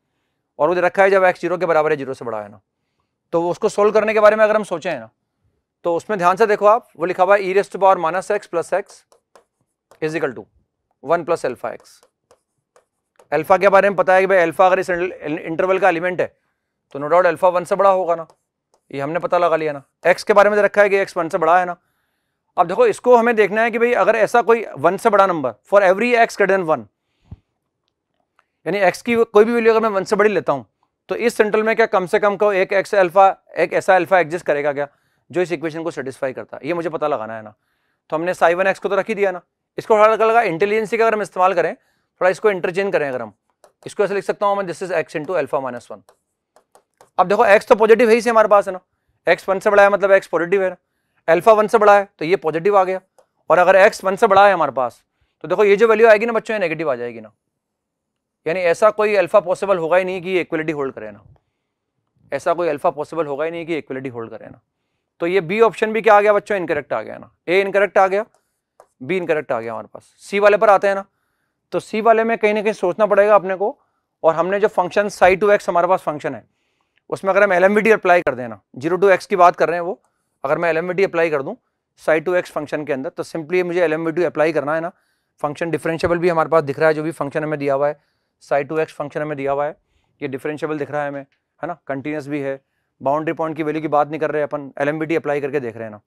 Speaker 1: और वो दे रखा है जब एक्स जीरो के बराबर है जीरो से बड़ा है ना तो उसको सोल्व करने के बारे में अगर हम सोचें ना तो उसमें ध्यान से देखो आप वो लिखा हुआ है e raised power minus X plus X is equal to one plus alpha X alpha के बारे में पता है कि भाई एल्फा अगर इस इंटरवल का एलिमेंट है तो नो डाउट अल्फा वन से बड़ा होगा ना ये हमने पता लगा लिया ना एक्स के बारे में तो रखा है कि एक्स वन से बड़ा है ना अब देखो इसको हमें देखना है कि भाई अगर ऐसा कोई वन से बड़ा number for every X greater than one यानी एक्स की कोई भी वैल्यू अगर मैं वन से बड़ी लेता हूँ तो इस सेंट्रल में क्या कम से कम को एक एक्स अल्फा एक ऐसा अल्फा एग्जिस्ट करेगा क्या जो इस इक्वेशन को सेटिस्फाई करता है ये मुझे पता लगाना है ना तो हमने साई वन एक्स को तो रख ही दिया ना इसको थोड़ा लगा इंटेलिजेंसी का अगर हम इस्तेमाल करें थोड़ा इसको इंटरचेंज करें अगर हम इसको ऐसे लिख सकता हूँ मैं this is X into alpha minus one अब देखो एक्स तो पॉजिटिव है ही से हमारे पास है ना एक्स वन से बड़ा है मतलब एक्स पॉजिटिव है ना एल्फा वन से बड़ा है तो ये पॉजिटिव आ गया और अगर एक्स वन से बड़ा है हमारे पास तो देखो ये जो वैल्यू आएगी ना बच्चों ये नेगेटिव आ जाएगी ना यानी ऐसा कोई अल्फा पॉसिबल होगा ही नहीं कि इक्वलिटी होल्ड करे ना ऐसा कोई अल्फा पॉसिबल होगा ही नहीं कि इक्वलिटी होल्ड करे ना तो ये बी ऑप्शन भी क्या आ गया बच्चों इनकरेक्ट आ गया ना ए इनकरेक्ट आ गया बी इनकरेक्ट आ गया हमारे पास सी वाले पर आते हैं ना तो सी वाले में कहीं ना कहीं सोचना पड़ेगा अपने को और हमने जो फंक्शन साई टू एक्स हमारे पास फंक्शन है उसमें अगर हम एल अप्लाई कर देना जीरो टू एक्स की बात कर रहे हैं वो अगर मैं एल अप्लाई कर दूँ साइड टू एक्स फंक्शन के अंदर तो सिंपली मुझे एल अप्लाई करना है ना फंक्शन डिफरेंशियबल भी हमारे पास दिख रहा है जो भी फंक्शन हमें दिया हुआ है साइड टू एक्स फंक्शन हमें दिया हुआ है ये डिफरेंशियबल दिख रहा है हमें है ना कंटिन्यूस भी है बाउंड्री पॉइंट की वैल्यू की बात नहीं कर रहे अपन एल अप्लाई करके देख रहे हैं ना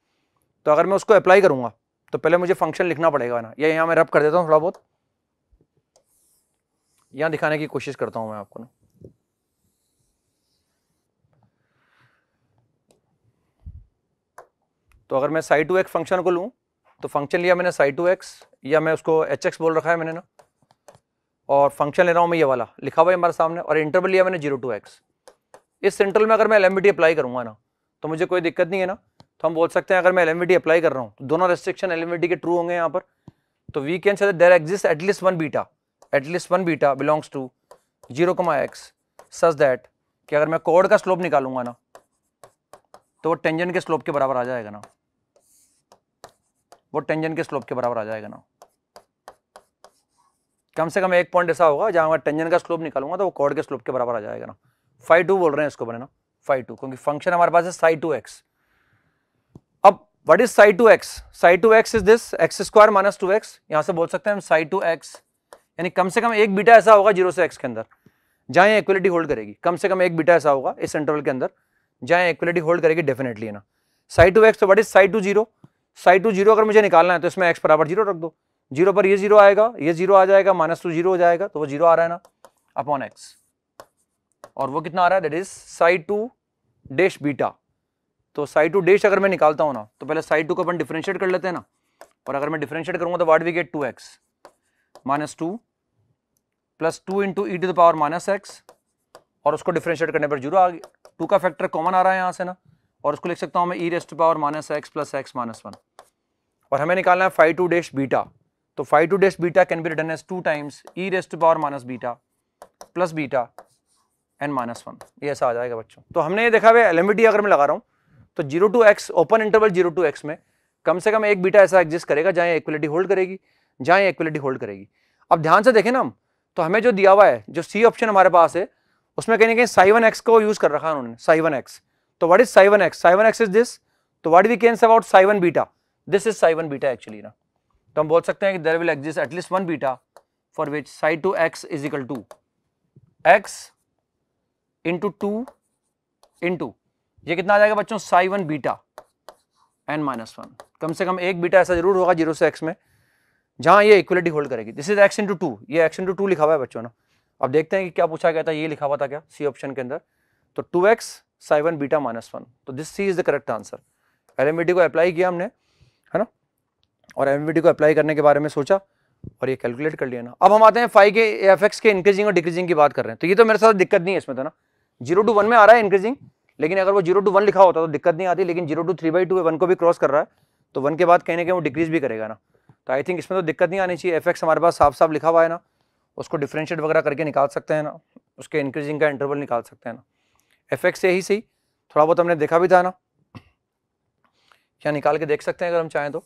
Speaker 1: तो अगर मैं उसको अप्लाई करूँगा तो पहले मुझे फंक्शन लिखना पड़ेगा ना या यहाँ मैं रब कर देता हूँ थोड़ा बहुत यहाँ दिखाने की कोशिश करता हूँ मैं आपको ना तो अगर मैं साई टू एक्स फंक्शन को लूँ तो फंक्शन लिया मैंने साई टू एक्स या मैं उसको एच एक्स बोल रखा है मैंने ना और फंक्शन ले रहा हूँ मैं ये वाला लिखा हुआ है हमारे सामने और इंटरवल लिया मैंने जीरो टू एक्स इस सेंट्रल में अगर मैं एल अप्लाई करूँगा ना तो मुझे कोई दिक्कत नहीं है ना तो हम बोल सकते हैं अगर मैं एल अप्लाई कर रहा हूँ तो दोनों रेस्ट्रिक्शन एल के ट्रू होंगे यहाँ पर तो we can say there exist at least one beta at least one beta belongs to zero comma X such that कि अगर मैं कोड का स्लोप निकालूंगा ना तो वो टेंजन के स्लोप के बराबर आ जाएगा ना वो टेंजन के स्लोप के बराबर आ जाएगा ना कम से कम एक पॉइंट ऐसा होगा जहाँ मैं टेंजन का स्लोप निकालूंगा तो वो कॉर्ड के स्लोप के बराबर आ जाएगा ना फाइव टू बोल रहे हैं इसको बने ना फाइव टू क्योंकि फंक्शन हमारे पास है साई टू एक्स अब what is psi two X psi two X is this X square minus two X यहाँ से बोल सकते हैं हम साई टू एक्स यानी कम से कम एक बीटा ऐसा होगा जीरो से एक्स के अंदर जहाँ इक्वलिटी होल्ड करेगी कम से कम एक बीटा ऐसा होगा इस इंटरवल के अंदर जहाँ इक्वलिटी होल्ड करेगी डेफिनेटली ना साई टू एक्स तो what is psi two zero side two zero अगर मुझे निकालना है तो इसमें एक्स बराबर जीरो रख दो जीरो पर ये जीरो आएगा ये जीरो आ जाएगा माइनस टू जीरो हो जाएगा तो वो जीरो आ रहा है ना अपॉन एक्स और वो कितना आ रहा है that is side two dash beta तो साइड टू डैश अगर मैं निकालता हूँ ना तो पहले साइड टू को अपन डिफ्रेंशिएट कर लेते हैं ना और अगर मैं डिफ्रेंशिएट करूँगा तो what we get two X minus two plus two into e to the power minus X और उसको डिफ्रेंशिएट करने पर जीरो आ गया टू का फैक्टर कॉमन आ रहा है यहाँ से ना और उसको लिख सकता हूँ मैं e raised power minus X plus X minus one और हमें निकालना है फाइव टू डैश बीटा तो five two dash beta can be written as two times e raised power minus beta plus beta and minus one ये ऐसा आ जाएगा बच्चों तो हमने ये देखा हुआ एल अगर मैं लगा रहा हूँ तो zero to X open interval zero to X में कम से कम एक बीटा ऐसा एग्जिस्ट करेगा जहाँ इक्वलिटी होल्ड करेगी जहाँ इक्वलिटी होल्ड करेगी अब ध्यान से देखें ना हम तो हमें जो दिया हुआ है जो सी ऑप्शन हमारे पास है उसमें कहीं ना कहीं साइवन एक्स को यूज़ कर रखा है उन्होंने साइवन एक्स तो what is psi one X psi one X is this तो what we can say about psi one beta this is psi one beta actually ना. तो हम बोल सकते हैं कि there will exist at least one beta for for which two X is is two x into two into ये कितना आ जाएगा बच्चों psi one beta and minus one कम से कम एक बीटा ऐसा जरूर होगा जीरो से एक्स में जहां ये इक्वलिटी होल्ड करेगी this is X into two ये एक्स इंटू टू लिखा हुआ है बच्चों ना अब देखते हैं कि क्या पूछा गया था ये लिखा हुआ था क्या सी ऑप्शन के अंदर तो two X psi one beta minus one तो this C is the correct answer L को अप्लाई किया हमने है ना और एल को अप्लाई करने के बारे में सोचा और ये कैलकुलेट कर लिया ना अब हम आते हैं फाइव के एफ एक्स के इंक्रीजिंग और डिक्रीजिंग की बात कर रहे हैं तो ये तो मेरे साथ दिक्कत नहीं है इसमें तो ना जीरो टू वन में आ रहा है इंक्रीजिंग लेकिन अगर वो जीरो टू वन लिखा होता तो दिक्कत नहीं आती लेकिन zero to three by two one को भी क्रॉस कर रहा है तो वन के बाद कहीं ना वो डिक्रीज भी करेगा ना तो आई थिंक इसमें तो दिक्कत नहीं आनी चाहिए एफ एक्स हमारे पास साफ साफ लिखा हुआ है ना उसको डिफ्रेंशिएट वगैरह करके निकाल सकते हैं ना उसके इंक्रीजिंग का इंटरवल निकाल सकते हैं ना एफ एक्स यही सही थोड़ा बहुत हमने देखा भी था ना क्या निकाल के देख सकते हैं अगर हम चाहें तो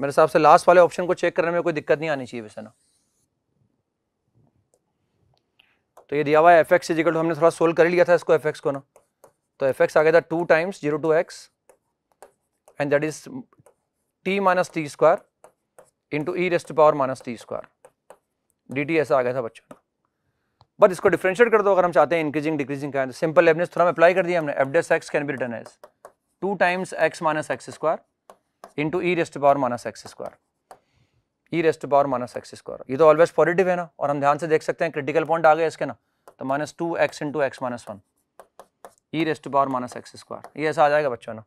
Speaker 1: मेरे हिसाब से लास्ट वाले ऑप्शन को चेक करने में कोई दिक्कत नहीं आनी चाहिए वैसे ना तो ये दिया हुआ है एफ एक्स इजिकल हमने थोड़ा सोल्व कर लिया था इसको एफ एक्स को ना तो एफ एक्स आ गया था two times zero to x and that is T minus T square into E raised power minus T square D T ऐसा आ गया था बच्चों बट इसको डिफ्रेंशिएट कर दो अगर हम चाहते हैं इंक्रीजिंग डिक्रीजिंग का सिंपल लेबनेस थोड़ा अप्लाई कर दिया हमने f dash x can be written as two times x minus x square into E raised power minus x square E raised power minus x square ये तो ऑलवेज पॉजिटिव है ना और हम ध्यान से देख सकते हैं क्रिटिकल पॉइंट आ गए इसके ना तो minus two x into x minus one e raised power minus x square ये ऐसा आ जाएगा बच्चों ना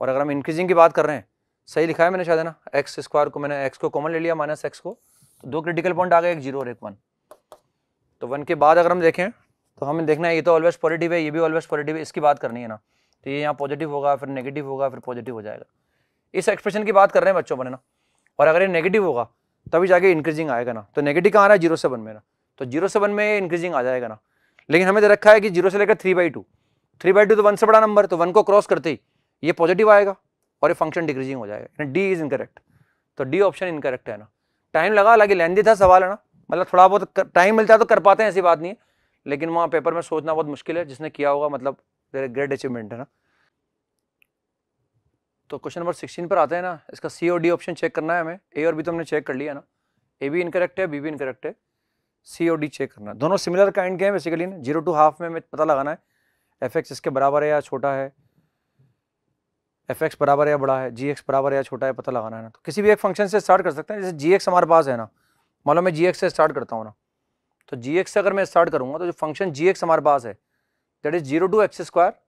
Speaker 1: और अगर हम इंक्रीजिंग की बात कर रहे हैं सही लिखा है मैंने शायद ना एक्स स्क्वायर को मैंने एक्स को कॉमन ले लिया माइनस एक्स को तो दो क्रिटिकल पॉइंट आ गए एक जीरो और एक वन तो वन के बाद अगर हम देखें तो हमें देखना है ये तो ऑलवेज पॉजिटिव है ये भी ऑलवेज पॉजिटिव है इसकी बात करनी है ना तो ये यहाँ पॉजिटिव होगा फिर नेगेटिव होगा फिर पॉजिटिव हो जाएगा इस एक्सप्रेशन की बात कर रहे हैं बच्चों बने ना और अगर ये नेगेटिव होगा तभी जाके इंक्रीजिंग आएगा ना तो नेगेटिव कहाँ आ रहा है जीरो सेवन में ना तो जीरो सेवन में इंक्रीजिंग आ जाएगा ना लेकिन हमें दे तो रखा है कि जीरो से लेकर three by two three by two तो वन से बड़ा नंबर तो वन को क्रॉस करते ही ये पॉजिटिव आएगा और ये फंक्शन डिक्रीजिंग हो जाएगा डी इज़ इनकरेक्ट तो डी ऑप्शन इनकरेक्ट है ना टाइम लगा हालांकि लेंदी था सवाल है ना मतलब थोड़ा बहुत टाइम मिलता है तो कर पाते हैं ऐसी बात नहीं है लेकिन वहाँ पेपर में सोचना बहुत मुश्किल है जिसने किया होगा मतलब ग्रेट अचीवमेंट है ना तो क्वेश्चन नंबर सिक्सटीन पर आते हैं ना इसका सी और डी ऑप्शन चेक करना है हमें ए और बी तो हमने चेक कर लिया ना ए भी इनकरेक्ट है बी भी इनकरेक्ट है सी और डी चेक करना दोनों सिमिलर काइंड के हैं बेसिकली ना जीरो टू हाफ में हमें पता लगाना है एफ एक्स इसके बराबर है या छोटा है एफ एक्स बराबर या बड़ा है जी एक्स बराबर या छोटा है पता लगाना है ना तो किसी भी एक फंक्शन से स्टार्ट कर सकते हैं जैसे जी एक्स हमारे पास है ना मान लो मैं जी से स्टार्ट करता हूँ ना तो जी से अगर मैं स्टार्ट करूँगा तो जो फंक्शन जी हमारे पास है that is zero to x square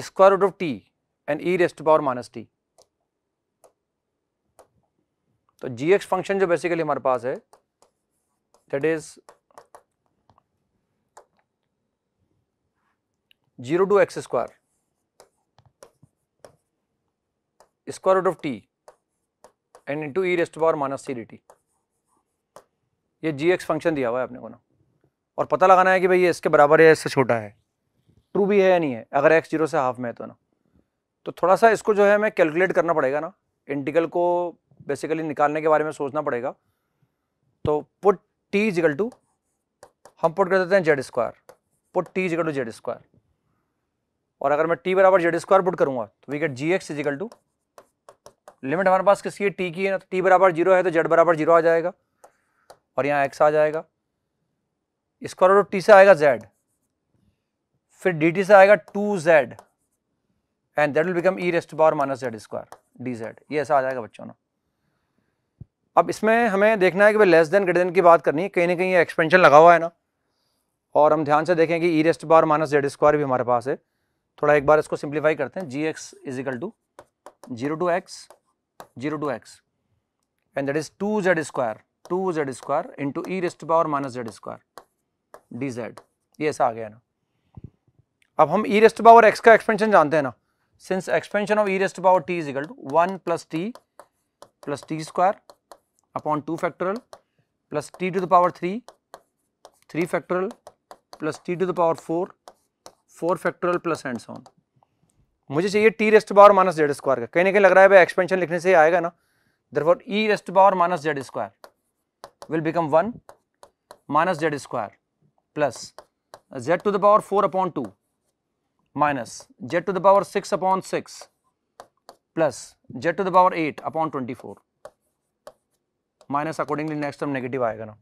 Speaker 1: square root of t and e raised power minus T तो जी एक्स फंक्शन जो बेसिकली हमारे पास है that is zero to x square square root of t and into E raised power minus c d T ये जी एक्स फंक्शन दिया हुआ है अपने को ना और पता लगाना है कि भाई ये इसके बराबर है इससे छोटा है ट्रू भी है या नहीं है अगर एक्स जीरो से हाफ में है तो ना तो थोड़ा सा इसको जो है हमें कैलकुलेट करना पड़ेगा ना इंटीगल को बेसिकली निकालने के बारे में सोचना पड़ेगा तो पुट टी इजिकल टू हम पुट कर देते हैं z square put t is equal to z square और अगर मैं टी बराबर जेड स्क्वायर पुट करूंगा तो we get g x is equal to limit हमारे पास किसकी है टी की है ना तो टी बराबर जीरो है तो जेड बराबर जीरो आ जाएगा और यहाँ एक्स आ जाएगा स्क्वायर रूट टी से आएगा जेड फिर डी टी से आएगा two z and that will become e raised power minus z square d z ये ऐसा आ जाएगा बच्चों ना अब इसमें हमें देखना है कि भाई लेस देन ग्रेटर देन की बात करनी है कहीं ना कहीं ये एक्सपेंशन लगा हुआ है ना और हम ध्यान से देखें कि e raised power minus z square भी हमारे पास है थोड़ा एक बार इसको सिंप्लीफाई करते हैं g x is equal to zero to x zero to x and that is two z square two z square into E raised power minus z square d z ये ऐसा आ गया ना अब हम ई रेस्ट पावर एक्स का एक्सपेंशन जानते हैं ना since expansion of e raised power t is equal to one plus t plus T square upon two factorial plus t to the power three three factorial plus t to the power four four factorial plus and so on मुझे चाहिए t raised power minus z square का कहीं ना कहीं लग रहा है भाई एक्सपेंशन लिखने से आएगा ना therefore e raised power minus z square will become 1 minus z square plus z to the power 4 upon 2 minus z to the power 6 upon 6 plus z to the power 8 upon 24 minus accordingly next term negative आएगा ना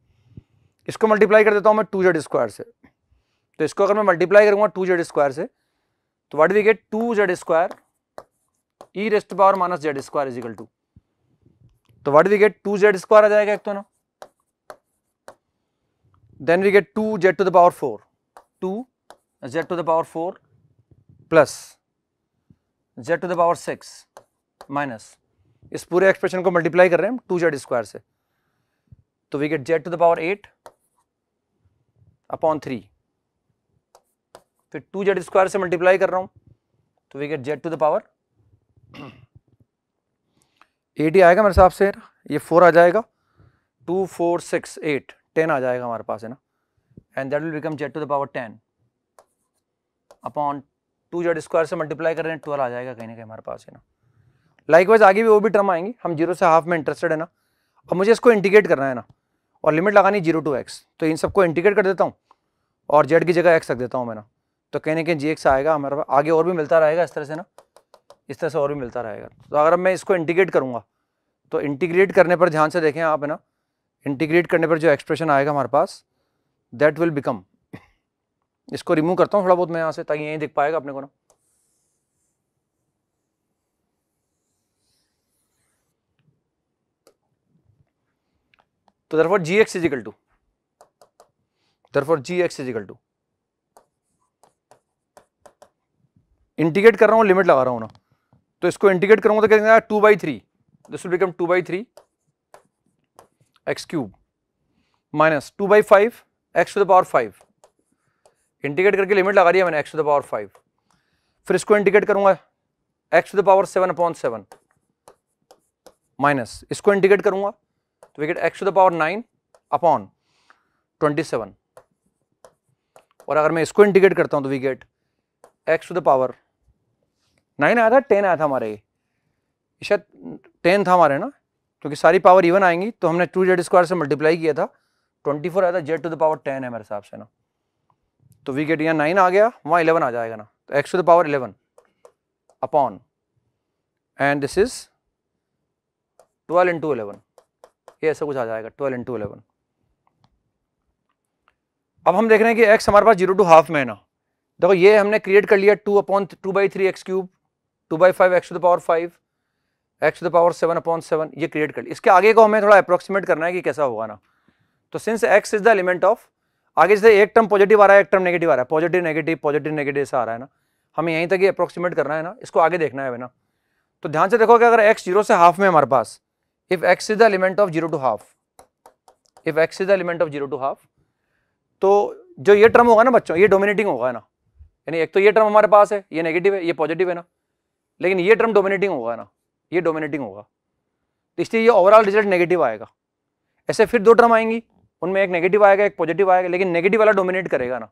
Speaker 1: इसको मल्टीप्लाई कर देता हूँ मैं टू जेड स्क्वायर से तो इसको अगर मैं मल्टीप्लाई करूँगा टू जेड स्क्वायर से तो what we get two z square E raised power minus z square is equal to तो what we get two z square आ जाएगा एक तो ना then we get 2 z to the power 4 2 z to the power 4 plus z to the power 6 minus इस पूरे एक्सप्रेशन को मल्टीप्लाई कर रहे हैं टू जेड स्क्वायर से तो we get z to the power eight upon three फिर टू जेड स्क्वायर से मल्टीप्लाई कर रहा हूं तो we get z to the power eight ही आएगा मेरे हिसाब से ये फोर आ जाएगा two four six eight ten आ जाएगा हमारे पास है ना and that will become z to the power ten upon two z square से मल्टीप्लाई कर रहे हैं ट्वेल्व आ जाएगा कहीं ना कहीं हमारे पास है ना लाइकवाइज आगे भी वो भी टर्म आएंगे हम जीरो से हाफ में इंटरेस्टेड है ना अब मुझे इसको इंटीग्रेट करना है ना और लिमिट लगानी जीरो टू एक्स तो इन सबको इंटीग्रेट कर देता हूँ और जेड की जगह एक्स रख देता हूँ मैं ना तो कहीं ना कहीं जी एक्स आएगा हमारे पास आगे और भी मिलता रहेगा इस तरह से ना इस तरह से और भी मिलता रहेगा तो अगर मैं इसको इंटीग्रेट करूँगा तो इंटीग्रेट करने पर ध्यान से देखें आप है ना इंटीग्रेट करने पर जो एक्सप्रेशन आएगा हमारे पास दैट विल बिकम इसको रिमूव करता हूँ थोड़ा बहुत मैं यहाँ से ताकि यहीं दिख पाएगा अपने को ना तो for g x is equal to for g x is equal to integrate कर रहा हूँ लिमिट लगा रहा हूँ ना तो इसको इंटीग्रेट करूंगा तो कहेंगे two by three this will become two by three x cube minus two by five x to the power five integrate करके लिमिट लगा रही है मैंने x to the power five फिर इसको इंटीग्रेट करूंगा x to the power seven upon seven minus इसको इंटीग्रेट करूंगा तो we get x to the power nine upon twenty seven और अगर मैं इसको इंटीग्रेट करता हूं तो we get x to the power nine आया था टेन आया था हमारे ये शायद टेन था हमारे ना क्योंकि सारी पावर इवन आएंगी तो हमने टू जेड स्क्वायर से मल्टीप्लाई किया था ट्वेंटी फोर आया था z to the power ten है मेरे हिसाब से ना तो वी गेट यहाँ नाइन आ गया वहाँ इलेवन आ जाएगा ना तो x to the power eleven upon and this is twelve into eleven ये ऐसा कुछ आ जाएगा ट्वेल्व इंटू इलेवन अब हम देख रहे हैं कि एक्स हमारे पास जीरो टू हाफ में है ना देखो ये हमने क्रिएट कर लिया two upon two by three x cube two by five x to the power five x to the power seven upon seven ये क्रिएट कर ली इसके आगे को हमें थोड़ा अप्रोक्सीमेट करना है कि कैसा होगा ना तो since x is the element of आगे जैसे एक टर्म पॉजिटिव आ रहा है एक टर्म नेगेटिव आ रहा है पॉजिटिव नेगेटिव पॉजिटिव नेगेटिव ऐसा आ रहा है ना हमें यहीं तक ही अप्रोक्सीमेट करना है ना इसको आगे देखना है ना तो ध्यान से देखो कि अगर एक्स जीरो से हाफ में हमारे पास if x is the element of zero to half if x is the element of zero to half तो जो ये टर्म होगा ना बच्चों ये डोमिनेटिंग होगा ना यानी एक तो ये टर्म हमारे पास है ये नेगेटिव है ये पॉजिटिव है ना लेकिन ये टर्म डोमिनेटिंग होगा ना ये डोमिनेटिंग होगा तो इसलिए ये ओवरऑल रिजल्ट नेगेटिव आएगा ऐसे फिर दो टर्म आएंगी उनमें एक नेगेटिव आएगा एक पॉजिटिव आएगा लेकिन नेगेटिव वाला डोमिनेट करेगा ना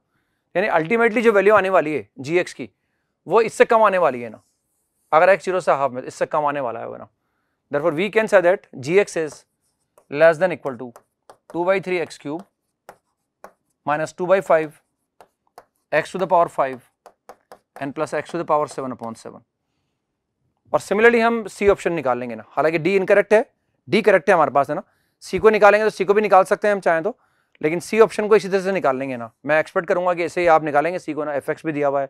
Speaker 1: यानी अल्टीमेटली जो वैल्यू आने वाली है जी की वो इससे कम आने वाली है ना अगर एक्स जीरो से हाफ में इससे कम आने वाला है ना we can say that g x is less than equal to two by three x cube minus two by five x to the power five and plus x to the power seven upon seven और सिमिलरली हम सी ऑप्शन निकाल लेंगे ना हालांकि डी इनकरेक्ट है डी करेक्ट है हमारे पास है ना सी को निकालेंगे तो सी को भी निकाल सकते हैं हम चाहें तो लेकिन सी ऑप्शन को इसी तरह से निकाल लेंगे ना मैं एक्सपेक्ट करूंगा कि ऐसे ही आप निकालेंगे सी को ना एफ भी दिया हुआ है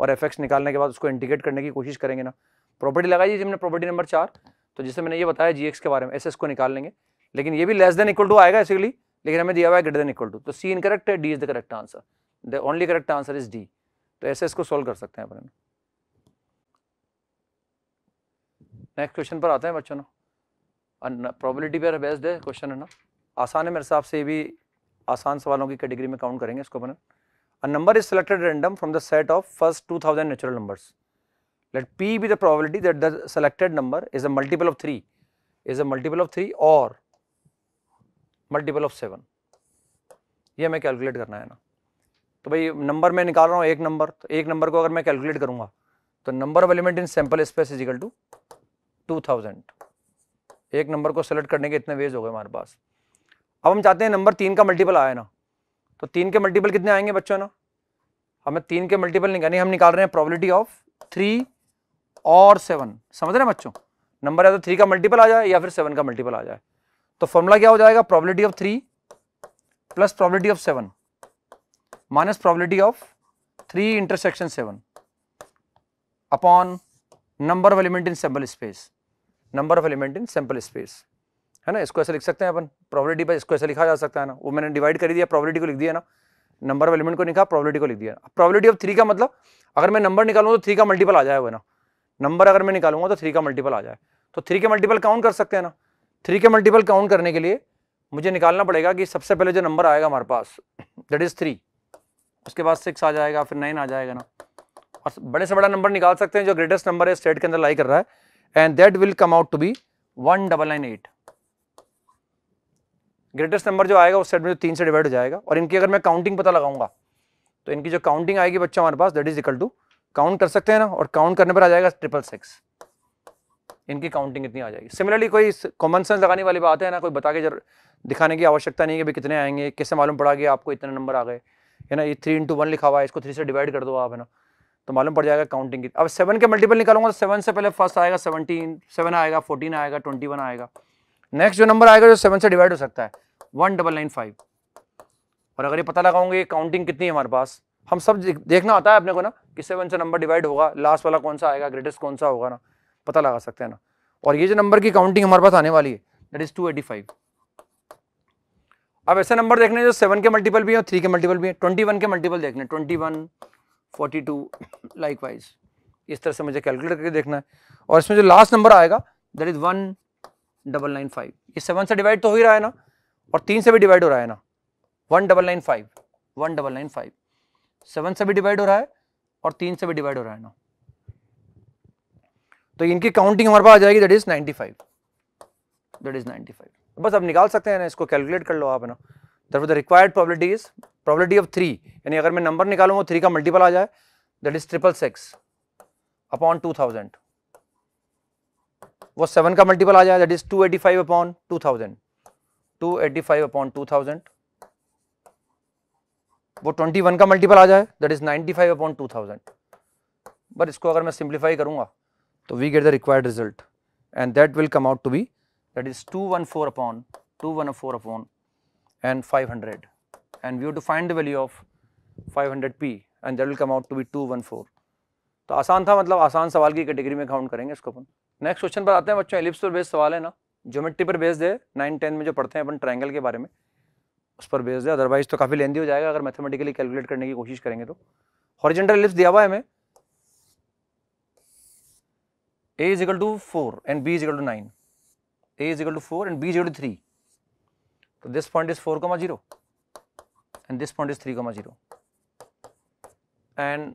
Speaker 1: और एफ निकालने के बाद उसको इंडिकेट करने की कोशिश करेंगे ना प्रॉपर्टी लगाई हमने प्रॉपर्टी नंबर चार तो जैसे मैंने ये बताया जी के बारे में एस को निकाल लेंगे लेकिन ये भी लेस देन इक्वल टू आएगा एसिकली लेकिन हमें दिया हुआ है ग्रेटर देन इक्वल टू तो सी इनकरेक्ट है D is the correct answer the only correct answer is D तो ऐसे इसको सोल्व कर सकते हैं अपने नेक्स्ट क्वेश्चन पर आते हैं बच्चों ना प्रॉबिलिटी पर बेस्ट है क्वेश्चन है ना आसान है मेरे हिसाब से भी आसान सवालों की कैटेगरी में काउंट करेंगे इसको अपन a number is selected random from the set of first two thousand natural numbers let P be the probability that the selected number is a multiple of three is a multiple of three और मल्टीपल ऑफ सेवन ये हमें कैलकुलेट करना है ना तो भाई नंबर मैं निकाल रहा हूँ एक नंबर तो एक नंबर को अगर मैं कैलकुलेट करूँगा तो number of element in sample space equal to two thousand एक नंबर को सेलेक्ट करने के इतने वेज हो गए हमारे पास अब हम चाहते हैं नंबर तीन का मल्टीपल आए ना तो तीन के मल्टीपल कितने आएंगे बच्चों ना हमें तीन के मल्टीपल निकालने हम निकाल रहे हैं प्रॉबिलिटी ऑफ थ्री और सेवन समझ रहे हैं बच्चों नंबर या तो थ्री का मल्टीपल आ जाए या फिर सेवन का मल्टीपल आ जाए तो फॉर्मूला क्या हो जाएगा probability of three plus probability of seven minus probability of three intersection seven upon number of element in symbol space number of element in simple space है ना इसको ऐसे लिख सकते हैं अपन प्रॉबिलिटी पर इसको ऐसे लिखा जा सकता है ना वो मैंने डिवाइड कर दिया प्रॉबिलिटी को लिख दिया ना नंबर ऑफ एलिमेंट को लिखा प्रॉबिलिटी को लिख दिया प्रॉबिलिटी ऑफ थ्री का मतलब अगर मैं नंबर निकालू तो थ्री का मल्टीपल आ जाए वो ना नंबर अगर मैं निकालूंगा तो थ्री का मल्टीपल आ जाए तो थ्री के मल्टीपल काउंट कर सकते हैं ना थ्री के मल्टीपल काउंट करने के लिए मुझे निकालना पड़ेगा कि सबसे पहले जो नंबर आएगा हमारे पास दैट इज़ थ्री उसके बाद सिक्स आ जाएगा फिर नाइन आ जाएगा ना और बड़े से बड़ा नंबर निकाल सकते हैं जो ग्रेटेस्ट नंबर है स्टेट के अंदर लाई कर रहा है and that will come out to be one double nine eight greatest number जो आएगा उस सेट में जो तीन से डिवाइड हो जाएगा और इनकी अगर मैं काउंटिंग पता लगाऊंगा तो इनकी जो काउंटिंग आएगी बच्चों हमारे पास that is equal to count कर सकते हैं ना और काउंट करने पर आ जाएगा ट्रिपल सिक्स इनकी काउंटिंग इतनी आ जाएगी सिमिलरली कोई कॉमन सेंस लगाने वाली बात है ना कोई बता के जरूर दिखाने की आवश्यकता नहीं है कि कितने आएंगे कैसे मालूम पड़ा कि आपको इतने नंबर आ गए है ना ये थ्री इंटू वन लिखा हुआ है इसको थ्री से डिवाइड कर दो आप है ना तो मालूम पड़ जाएगा काउंटिंग की अब सेवन के मल्टीपल निकालूंगा तो सेवन से पहले फर्स्ट आएगा सेवनटीन सेवन आएगा फोर्टीन आएगा ट्वेंटी वन आएगा नेक्स्ट जो नंबर आएगा जो सेवन से डिवाइड हो सकता है वन डबल नाइन फाइव और अगर ये पता लगाऊंगे काउंटिंग कितनी है हमारे पास हम सब देखना आता है अपने को ना कि सेवन से नंबर डिवाइड होगा लास्ट वाला कौन सा आएगा ग्रेटेस्ट कौन सा होगा ना पता लगा सकते हैं ना और ये जो नंबर की काउंटिंग हमारे पास आने वाली है that is two eighty five अब ऐसे नंबर देखने जो सेवन के मल्टीपल भी है थ्री के मल्टीपल भी है ट्वेंटी वन के मल्टीपल देखने twenty one forty two likewise इस तरह से मुझे कैलकुलेट करके देखना है और इसमें जो लास्ट नंबर आएगा that is one double nine five ये सेवन से डिवाइड तो हो ही रहा है ना और तीन से भी डिवाइड हो रहा है ना one double nine five one double nine five seven से भी डिवाइड हो रहा है और तीन से भी डिवाइड हो रहा है ना तो इनकी काउंटिंग हमारे पास आ जाएगी that is ninety five that is ninety five बस अब निकाल सकते हैं ना इसको कैलकुलेट कर लो आप ना there the required probability is probability of three यानी अगर मैं नंबर वो थ्री का मल्टीपल आ जाए that is triple six upon two thousand वो सेवन का मल्टीपल आ जाए that is two eighty five upon two thousand two eighty five upon two thousand वो ट्वेंटी वन का मल्टीपल आ जाए that is ninety five upon two thousand but इसको अगर मैं सिंप्लीफाई करूंगा तो we get the required result and that will come out to be that is two one four upon two one four upon and five hundred and we have to find the value of 500p and that will come out to be 214 तो आसान था मतलब आसान सवाल की कैटेगरी में काउंट करेंगे इसको अपन नेक्स्ट क्वेश्चन पर आते हैं बच्चों एलिप्स पर बेस्ड सवाल है ना ज्योमेट्री पर बेस्ड है नाइन टेन में जो पढ़ते हैं अपन ट्रायंगल के बारे में उस पर बेस्ड है अदरवाइज तो काफ़ी लेंदी हो जाएगा अगर मैथमेटिकली कैलकुलेट करने की कोशिश करेंगे तो हॉरिजेंटल एलिप्स दिया हुआ है हमें A is equal to four and B is equal to nine A is equal to four and B is equal to three तो this point is four comma zero and this point is 3 comma 0 and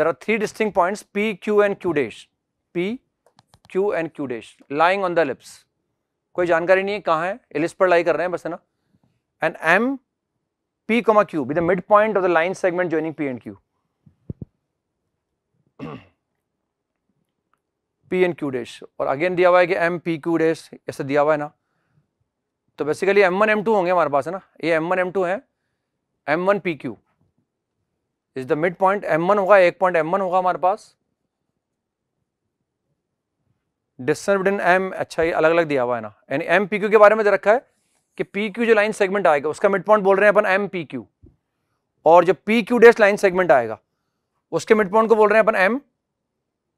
Speaker 1: there are three distinct points P, Q and Q dash, P, Q and Q dash lying on the ellipse. कोई जानकारी नहीं है कहाँ है एलिस पर लाई कर रहे हैं बस है ना and M P comma Q with the mid point of the line segment joining P and Q P and Q dash और अगेन दिया हुआ है कि एम पी क्यू डैश ऐसा दिया हुआ है ना तो basically M one M two होंगे हमारे पास है ना ये एम वन एम टू है M one P Q is the mid point M one होगा एक पॉइंट एम वन होगा हमारे पास डिस्टेंस बिटवीन एम अच्छा ये अलग अलग दिया हुआ है ना यानी एम पी क्यू के बारे में दे रखा है कि पी क्यू जो लाइन सेगमेंट आएगा उसका मिड पॉइंट बोल रहे हैं अपन एम पी क्यू और जो P Q dash line segment आएगा उसके मिड पॉइंट को बोल रहे हैं अपन एम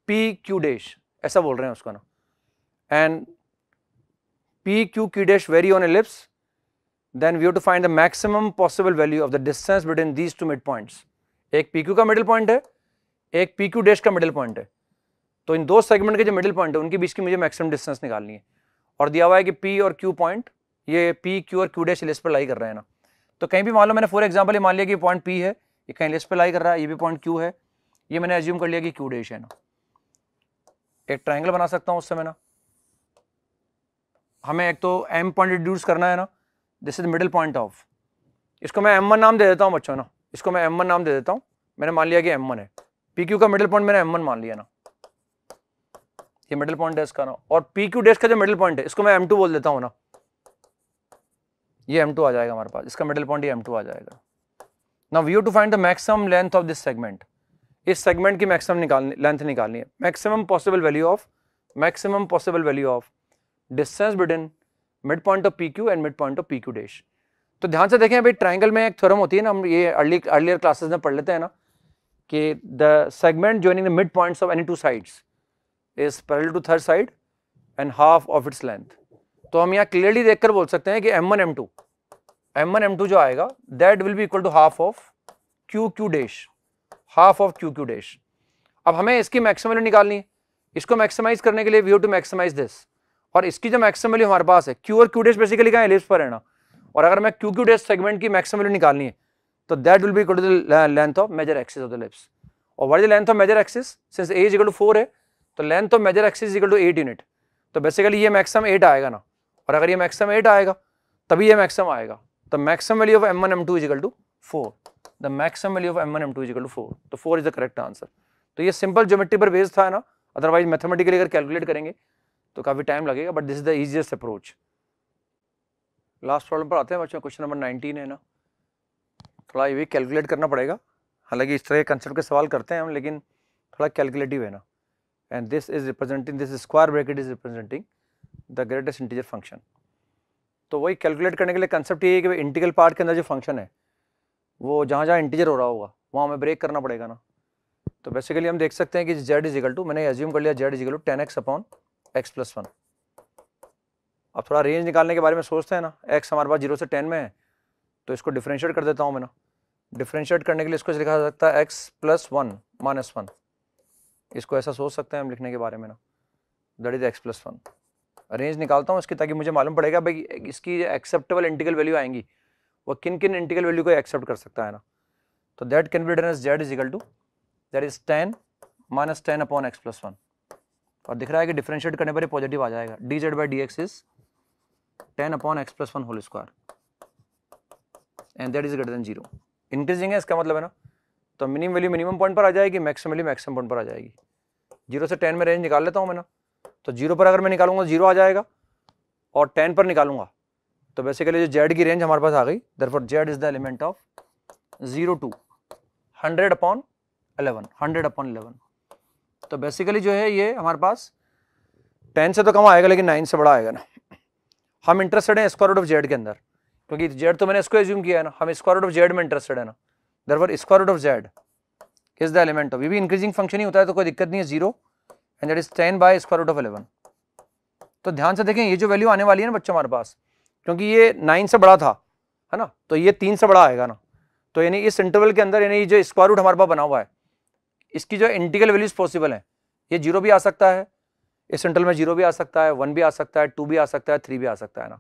Speaker 1: पी क्यू डैश ऐसा बोल रहे हैं उसका ना and P, Q, Q dash vary on ellipse, then we to find the the possible value of the distance between these two mid midpoints. एक पी क्यू का मिडिल पॉइंट है एक पी क्यू डैश का मिडिल पॉइंट है तो इन दो सेगमेंट के जो मिडिल पॉइंट है उनके बीच की मुझे मैक्सिमम डिस्टेंस निकालनी है और दिया हुआ है कि पी और क्यू पॉइंट ये पी क्यू और क्यू डैश लिस्ट पर लाई कर रहे हैं ना तो कहीं भी मान लो मैंने फॉर एग्जाम्पल ये मान लिया कि पॉइंट पी है ये कहीं लिस्ट पर लाई कर रहा है ये भी पॉइंट क्यू है ये मैंने एज्यूम कर लिया कि क्यू डैश है ना एक ट्राइंगल बना सकता हूँ उससे मैं ना हमें एक तो एम पॉइंट रिड्यूस करना है ना this is middle point of इसको मैं एम वन नाम दे देता हूँ बच्चों ना इसको मैं एम वन नाम दे देता हूँ मैंने मान लिया कि एम वन है पी क्यू का मिडिल पॉइंट मैंने एम वन मान लिया ना ये मिडिल पॉइंट है इसका ना और पी क्यू डेस्क का जो मिडिल पॉइंट है इसको मैं एम टू बोल देता हूँ ना ये एम टू आ जाएगा हमारे पास इसका मिडिल पॉइंट ये एम टू आ जाएगा ना we to find the maximum length of this segment इस सेगमेंट की मैक्सिमम निकालनी लेंथ निकालनी है maximum possible value of maximum possible value of distance between mid point of P Q and mid point of P Q dash तो ध्यान से देखें भाई ट्राइंगल में एक थ्योरम होती है ना हम ये अर्ली अर्लियर क्लासेस में पढ़ लेते हैं ना कि the segment joining the mid points of any two sides is parallel to third side and half of its length तो हम यहाँ क्लियरली देखकर बोल सकते हैं कि M one M two M one M two जो आएगा that will be equal to half of Q Q dash half of Q Q dash अब हमें इसकी मैक्सिमम वैल्यू निकालनी है इसको मैक्सिमाइज करने के लिए we have to maximise this और इसकी जो मैक्सिमम वैल्यू हमारे पास है क्यू और क्यू डेश बेसिकली क्या है लिप्स पर है ना और अगर मैं क्यू क्यू डेश सेगमेंट की मैक्सिमम वैल्यू निकालनी है तो that will be equal to the length of major axis of the ellipse और what is the length of major axis since A is equal to four है तो length of major axis is equal to eight unit तो बेसिकली ये मैक्सिमम एट आएगा ना और अगर ये मैक्सिमम एट आएगा तभी ये मैक्सिमम आएगा तो maximum value of M one M two is equal to four the maximum value of M one M two is equal to four तो four is the correct answer तो ये सिंपल ज्योमेट्री पर बेस्ड था ना अदरवाइज मैथमेटिकली अगर कैलकुलेट करेंगे तो काफ़ी टाइम लगेगा but this is the easiest approach last problem पर आते हैं बच्चों क्वेश्चन नंबर नाइनटीन है ना थोड़ा ये भी कैलकुलेट करना पड़ेगा हालांकि इस तरह के कंसेप्ट के सवाल करते हैं हम लेकिन थोड़ा कैलकुलेटिव है ना and this is representing this square bracket is representing the greatest integer function तो वही कैलकुलेट करने के लिए कंसेप्ट ये है कि इंटीग्रल पार्ट के अंदर जो फंक्शन है वो जहाँ जहाँ इंटीजर हो रहा होगा वहाँ हमें ब्रेक करना पड़ेगा ना तो बेसिकली हम देख सकते हैं कि जेड इजिकल टू मैंने एज्यूम कर लिया Z equal to ten X upon X plus one अब थोड़ा रेंज निकालने के बारे में सोचते हैं ना एक्स हमारे पास जीरो से टेन में है तो इसको डिफ्रेंशिएट कर देता हूँ मैं ना डिफ्रेंशिएट करने के लिए इसको लिखा जा सकता है X plus one minus one इसको ऐसा सोच सकते हैं हम लिखने के बारे में ना that is X plus one range निकालता हूँ इसकी ताकि मुझे मालूम पड़ेगा भाई इसकी एक्सेप्टेबल इंटीग्रल वैल्यू आएंगी वो किन किन इंटीग्रल वैल्यू को एक्सेप्ट कर सकता है ना तो that can be done as Z is equal to that is ten minus ten upon X plus one और दिख रहा है कि डिफ्रेंशिएट करने पर पॉजिटिव आ जाएगा D Z by D X is ten upon X plus one whole square and that is greater than zero increasing है इसका मतलब है ना तो मिनिमम वैल्यू मिनिमम पॉइंट पर आ जाएगी मैक्सिमम वैल्यू मैक्सिमम पॉइंट पर आ जाएगी जीरो से टेन में रेंज निकाल लेता हूँ मैं ना तो जीरो पर अगर मैं निकालूंगा जीरो आ जाएगा और टेन पर निकालूंगा तो बेसिकली जो जेड की रेंज हमारे पास आ गई for Z is the element of zero to hundred upon eleven hundred upon eleven तो बेसिकली जो है ये हमारे पास टेन से तो कम आएगा लेकिन नाइन से बड़ा आएगा ना हम इंटरेस्टेड हैं स्क्वायर रूट ऑफ जेड के अंदर क्योंकि जेड तो मैंने इसको एज्यूम किया है ना हम स्क्वायर रूट ऑफ जेड में इंटरेस्टेड है ना therefore square root of Z is the element of ये भी इंक्रीजिंग फंक्शन ही होता है तो कोई दिक्कत नहीं है zero and that is ten by square root of eleven तो ध्यान से देखें ये जो वैल्यू आने वाली है ना बच्चों हमारे पास क्योंकि ये नाइन से बड़ा था है ना तो ये तीन से बड़ा आएगा ना तो यानी इस इंटरवल के अंदर यानी ये जो स्क्वायर रूट हमारे पास बना हुआ है इसकी जो इंटीग्रल वैल्यूज पॉसिबल हैं ये जीरो भी आ सकता है इस सेंट्रल में जीरो भी आ सकता है वन भी आ सकता है टू भी आ सकता है थ्री भी आ सकता है ना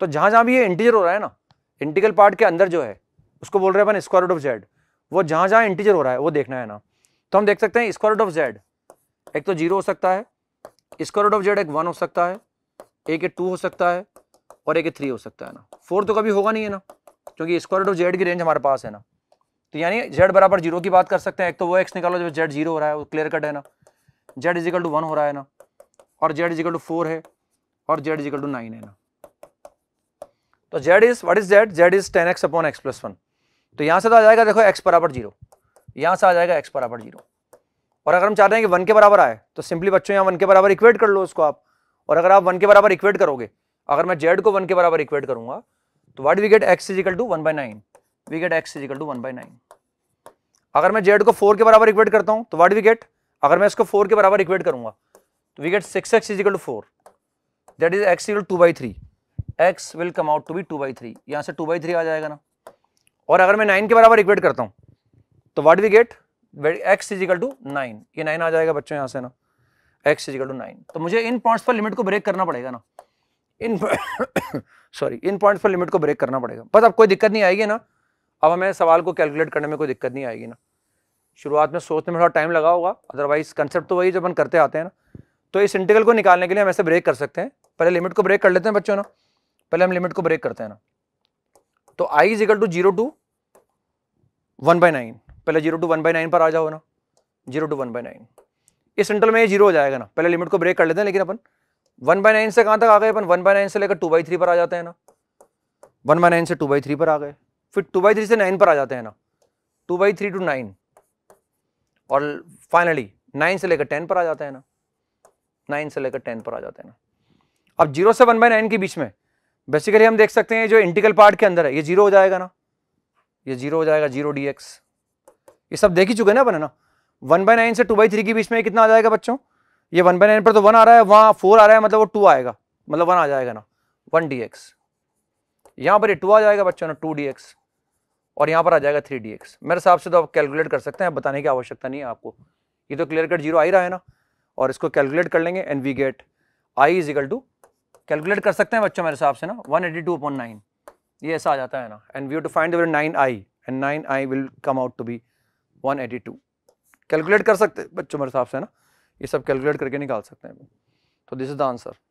Speaker 1: तो जहाँ जहाँ भी ये इंटीजर हो रहा है ना इंटीग्रल पार्ट के अंदर जो है उसको बोल रहे हैं अपन स्क्वायर रूट ऑफ जेड वो जहाँ जहाँ इंटीजर हो रहा है वो देखना है ना तो हम देख सकते हैं स्क्वायर रूट ऑफ जेड एक तो जीरो हो सकता है स्क्वायर रूट ऑफ जेड एक वन हो सकता है एक टू हो सकता है और एक थ्री हो सकता है ना फोर तो कभी होगा नहीं है ना क्योंकि स्क्वायर रूट ऑफ जेड की रेंज हमारे पास है ना तो यानी जेड बराबर जीरो की बात कर सकते हैं एक तो वो एक्स निकालो जब जेड जीरो हो रहा है वो क्लियर कट है ना जेड इजिकल टू वन हो रहा है ना और जेड इजिकल टू फोर है और जेड इजिकल टू नाइन है ना तो Z is what is Z Z is ten X upon X plus one तो यहाँ से तो आ जाएगा देखो एक्स बराबर जीरो यहाँ से आ जाएगा एक्स बराबर जीरो और अगर हम चाहते हैं कि वन के बराबर आए तो सिंपली बच्चों यहाँ वन के बराबर इक्वेट कर लो उसको आप और अगर आप वन के बराबर इक्वेट करोगे अगर मैं जेड को वन के बराबर इक्वेट करूंगा तो what we get X is equal to one by nine we get X is equal to one by nine अगर मैं जेड को फोर के बराबर इक्वेट करता हूँ तो वाट वी गेट अगर मैं इसको फोर के बराबर इक्वेट करूंगा तो we get six X is equal to four that is X is equal to by three X will come out to be two by three यहाँ से टू बाई थ्री आ जाएगा ना और अगर मैं नाइन के बराबर इक्वेट करता हूँ तो what we get X is equal to nine ये नाइन आ जाएगा बच्चों यहाँ से ना एक्स इजिकल टू नाइन तो मुझे इन पॉइंट्स पर लिमिट को ब्रेक करना पड़ेगा ना इन सॉरी इन पॉइंट्स पर लिमिट को ब्रेक करना पड़ेगा बस अब कोई दिक्कत नहीं आएगी ना अब हमें सवाल को कैलकुलेट करने में कोई दिक्कत नहीं आएगी ना शुरुआत में सोचने में थोड़ा टाइम लगा होगा अदरवाइज कंसेप्ट तो वही जब हम करते आते हैं ना तो इस इंटीग्रल को निकालने के लिए हम ऐसे ब्रेक कर सकते हैं पहले लिमिट को ब्रेक कर लेते हैं बच्चों ना पहले हम लिमिट को ब्रेक करते हैं ना तो I is equal to zero to one by nine पहले zero to one by nine पर आ जाओ ना zero to one by nine इस इंटरवल में ये जीरो हो जाएगा ना पहले लिमिट को ब्रेक कर लेते हैं लेकिन अपन वन बाई नाइन से कहाँ तक आ गए अपन वन बाई नाइन से लेकर टू बाई थ्री पर आ जाते हैं ना वन बाई नाइन से टू बाई थ्री पर आ गए फिर टू बाई थ्री से नाइन पर आ जाते हैं ना two by three to nine और फाइनली नाइन से लेकर टेन पर आ जाते हैं ना नाइन से लेकर टेन पर आ जाते हैं ना अब जीरो से वन बाई नाइन के बीच में बेसिकली हम देख सकते हैं जो इंटीग्रल पार्ट के अंदर है ये जीरो हो जाएगा ना ये जीरो हो जाएगा जीरो डी एक्स ये सब देख ही चुके ना अपने ना वन बाई नाइन से टू बाई थ्री के बीच में कितना आ जाएगा बच्चों ये वन बाई नाइन पर तो वन आ रहा है वहाँ फोर आ रहा है मतलब वो टू आएगा मतलब वन आ जाएगा ना वन डी एक्स यहाँ पर ये टू आ जाएगा बच्चों ना टू डी एक्स और यहाँ पर आ जाएगा थ्री डी एक्स मेरे हिसाब से तो आप कैलकुलेट कर सकते हैं बताने की आवश्यकता नहीं है आपको ये तो क्लियर कट जीरो आ ही रहा है ना और इसको कैलकुलेट कर लेंगे and we get I is equal to calculate कर सकते हैं बच्चों मेरे हिसाब से ना one eighty two upon nine ये ऐसा आ जाता है ना and we to find nine I and nine I will come out to be one eighty two calculate कर सकते बच्चों मेरे हिसाब से ना ये सब कैलकुलेट करके निकाल सकते हैं तो दिस इज द आंसर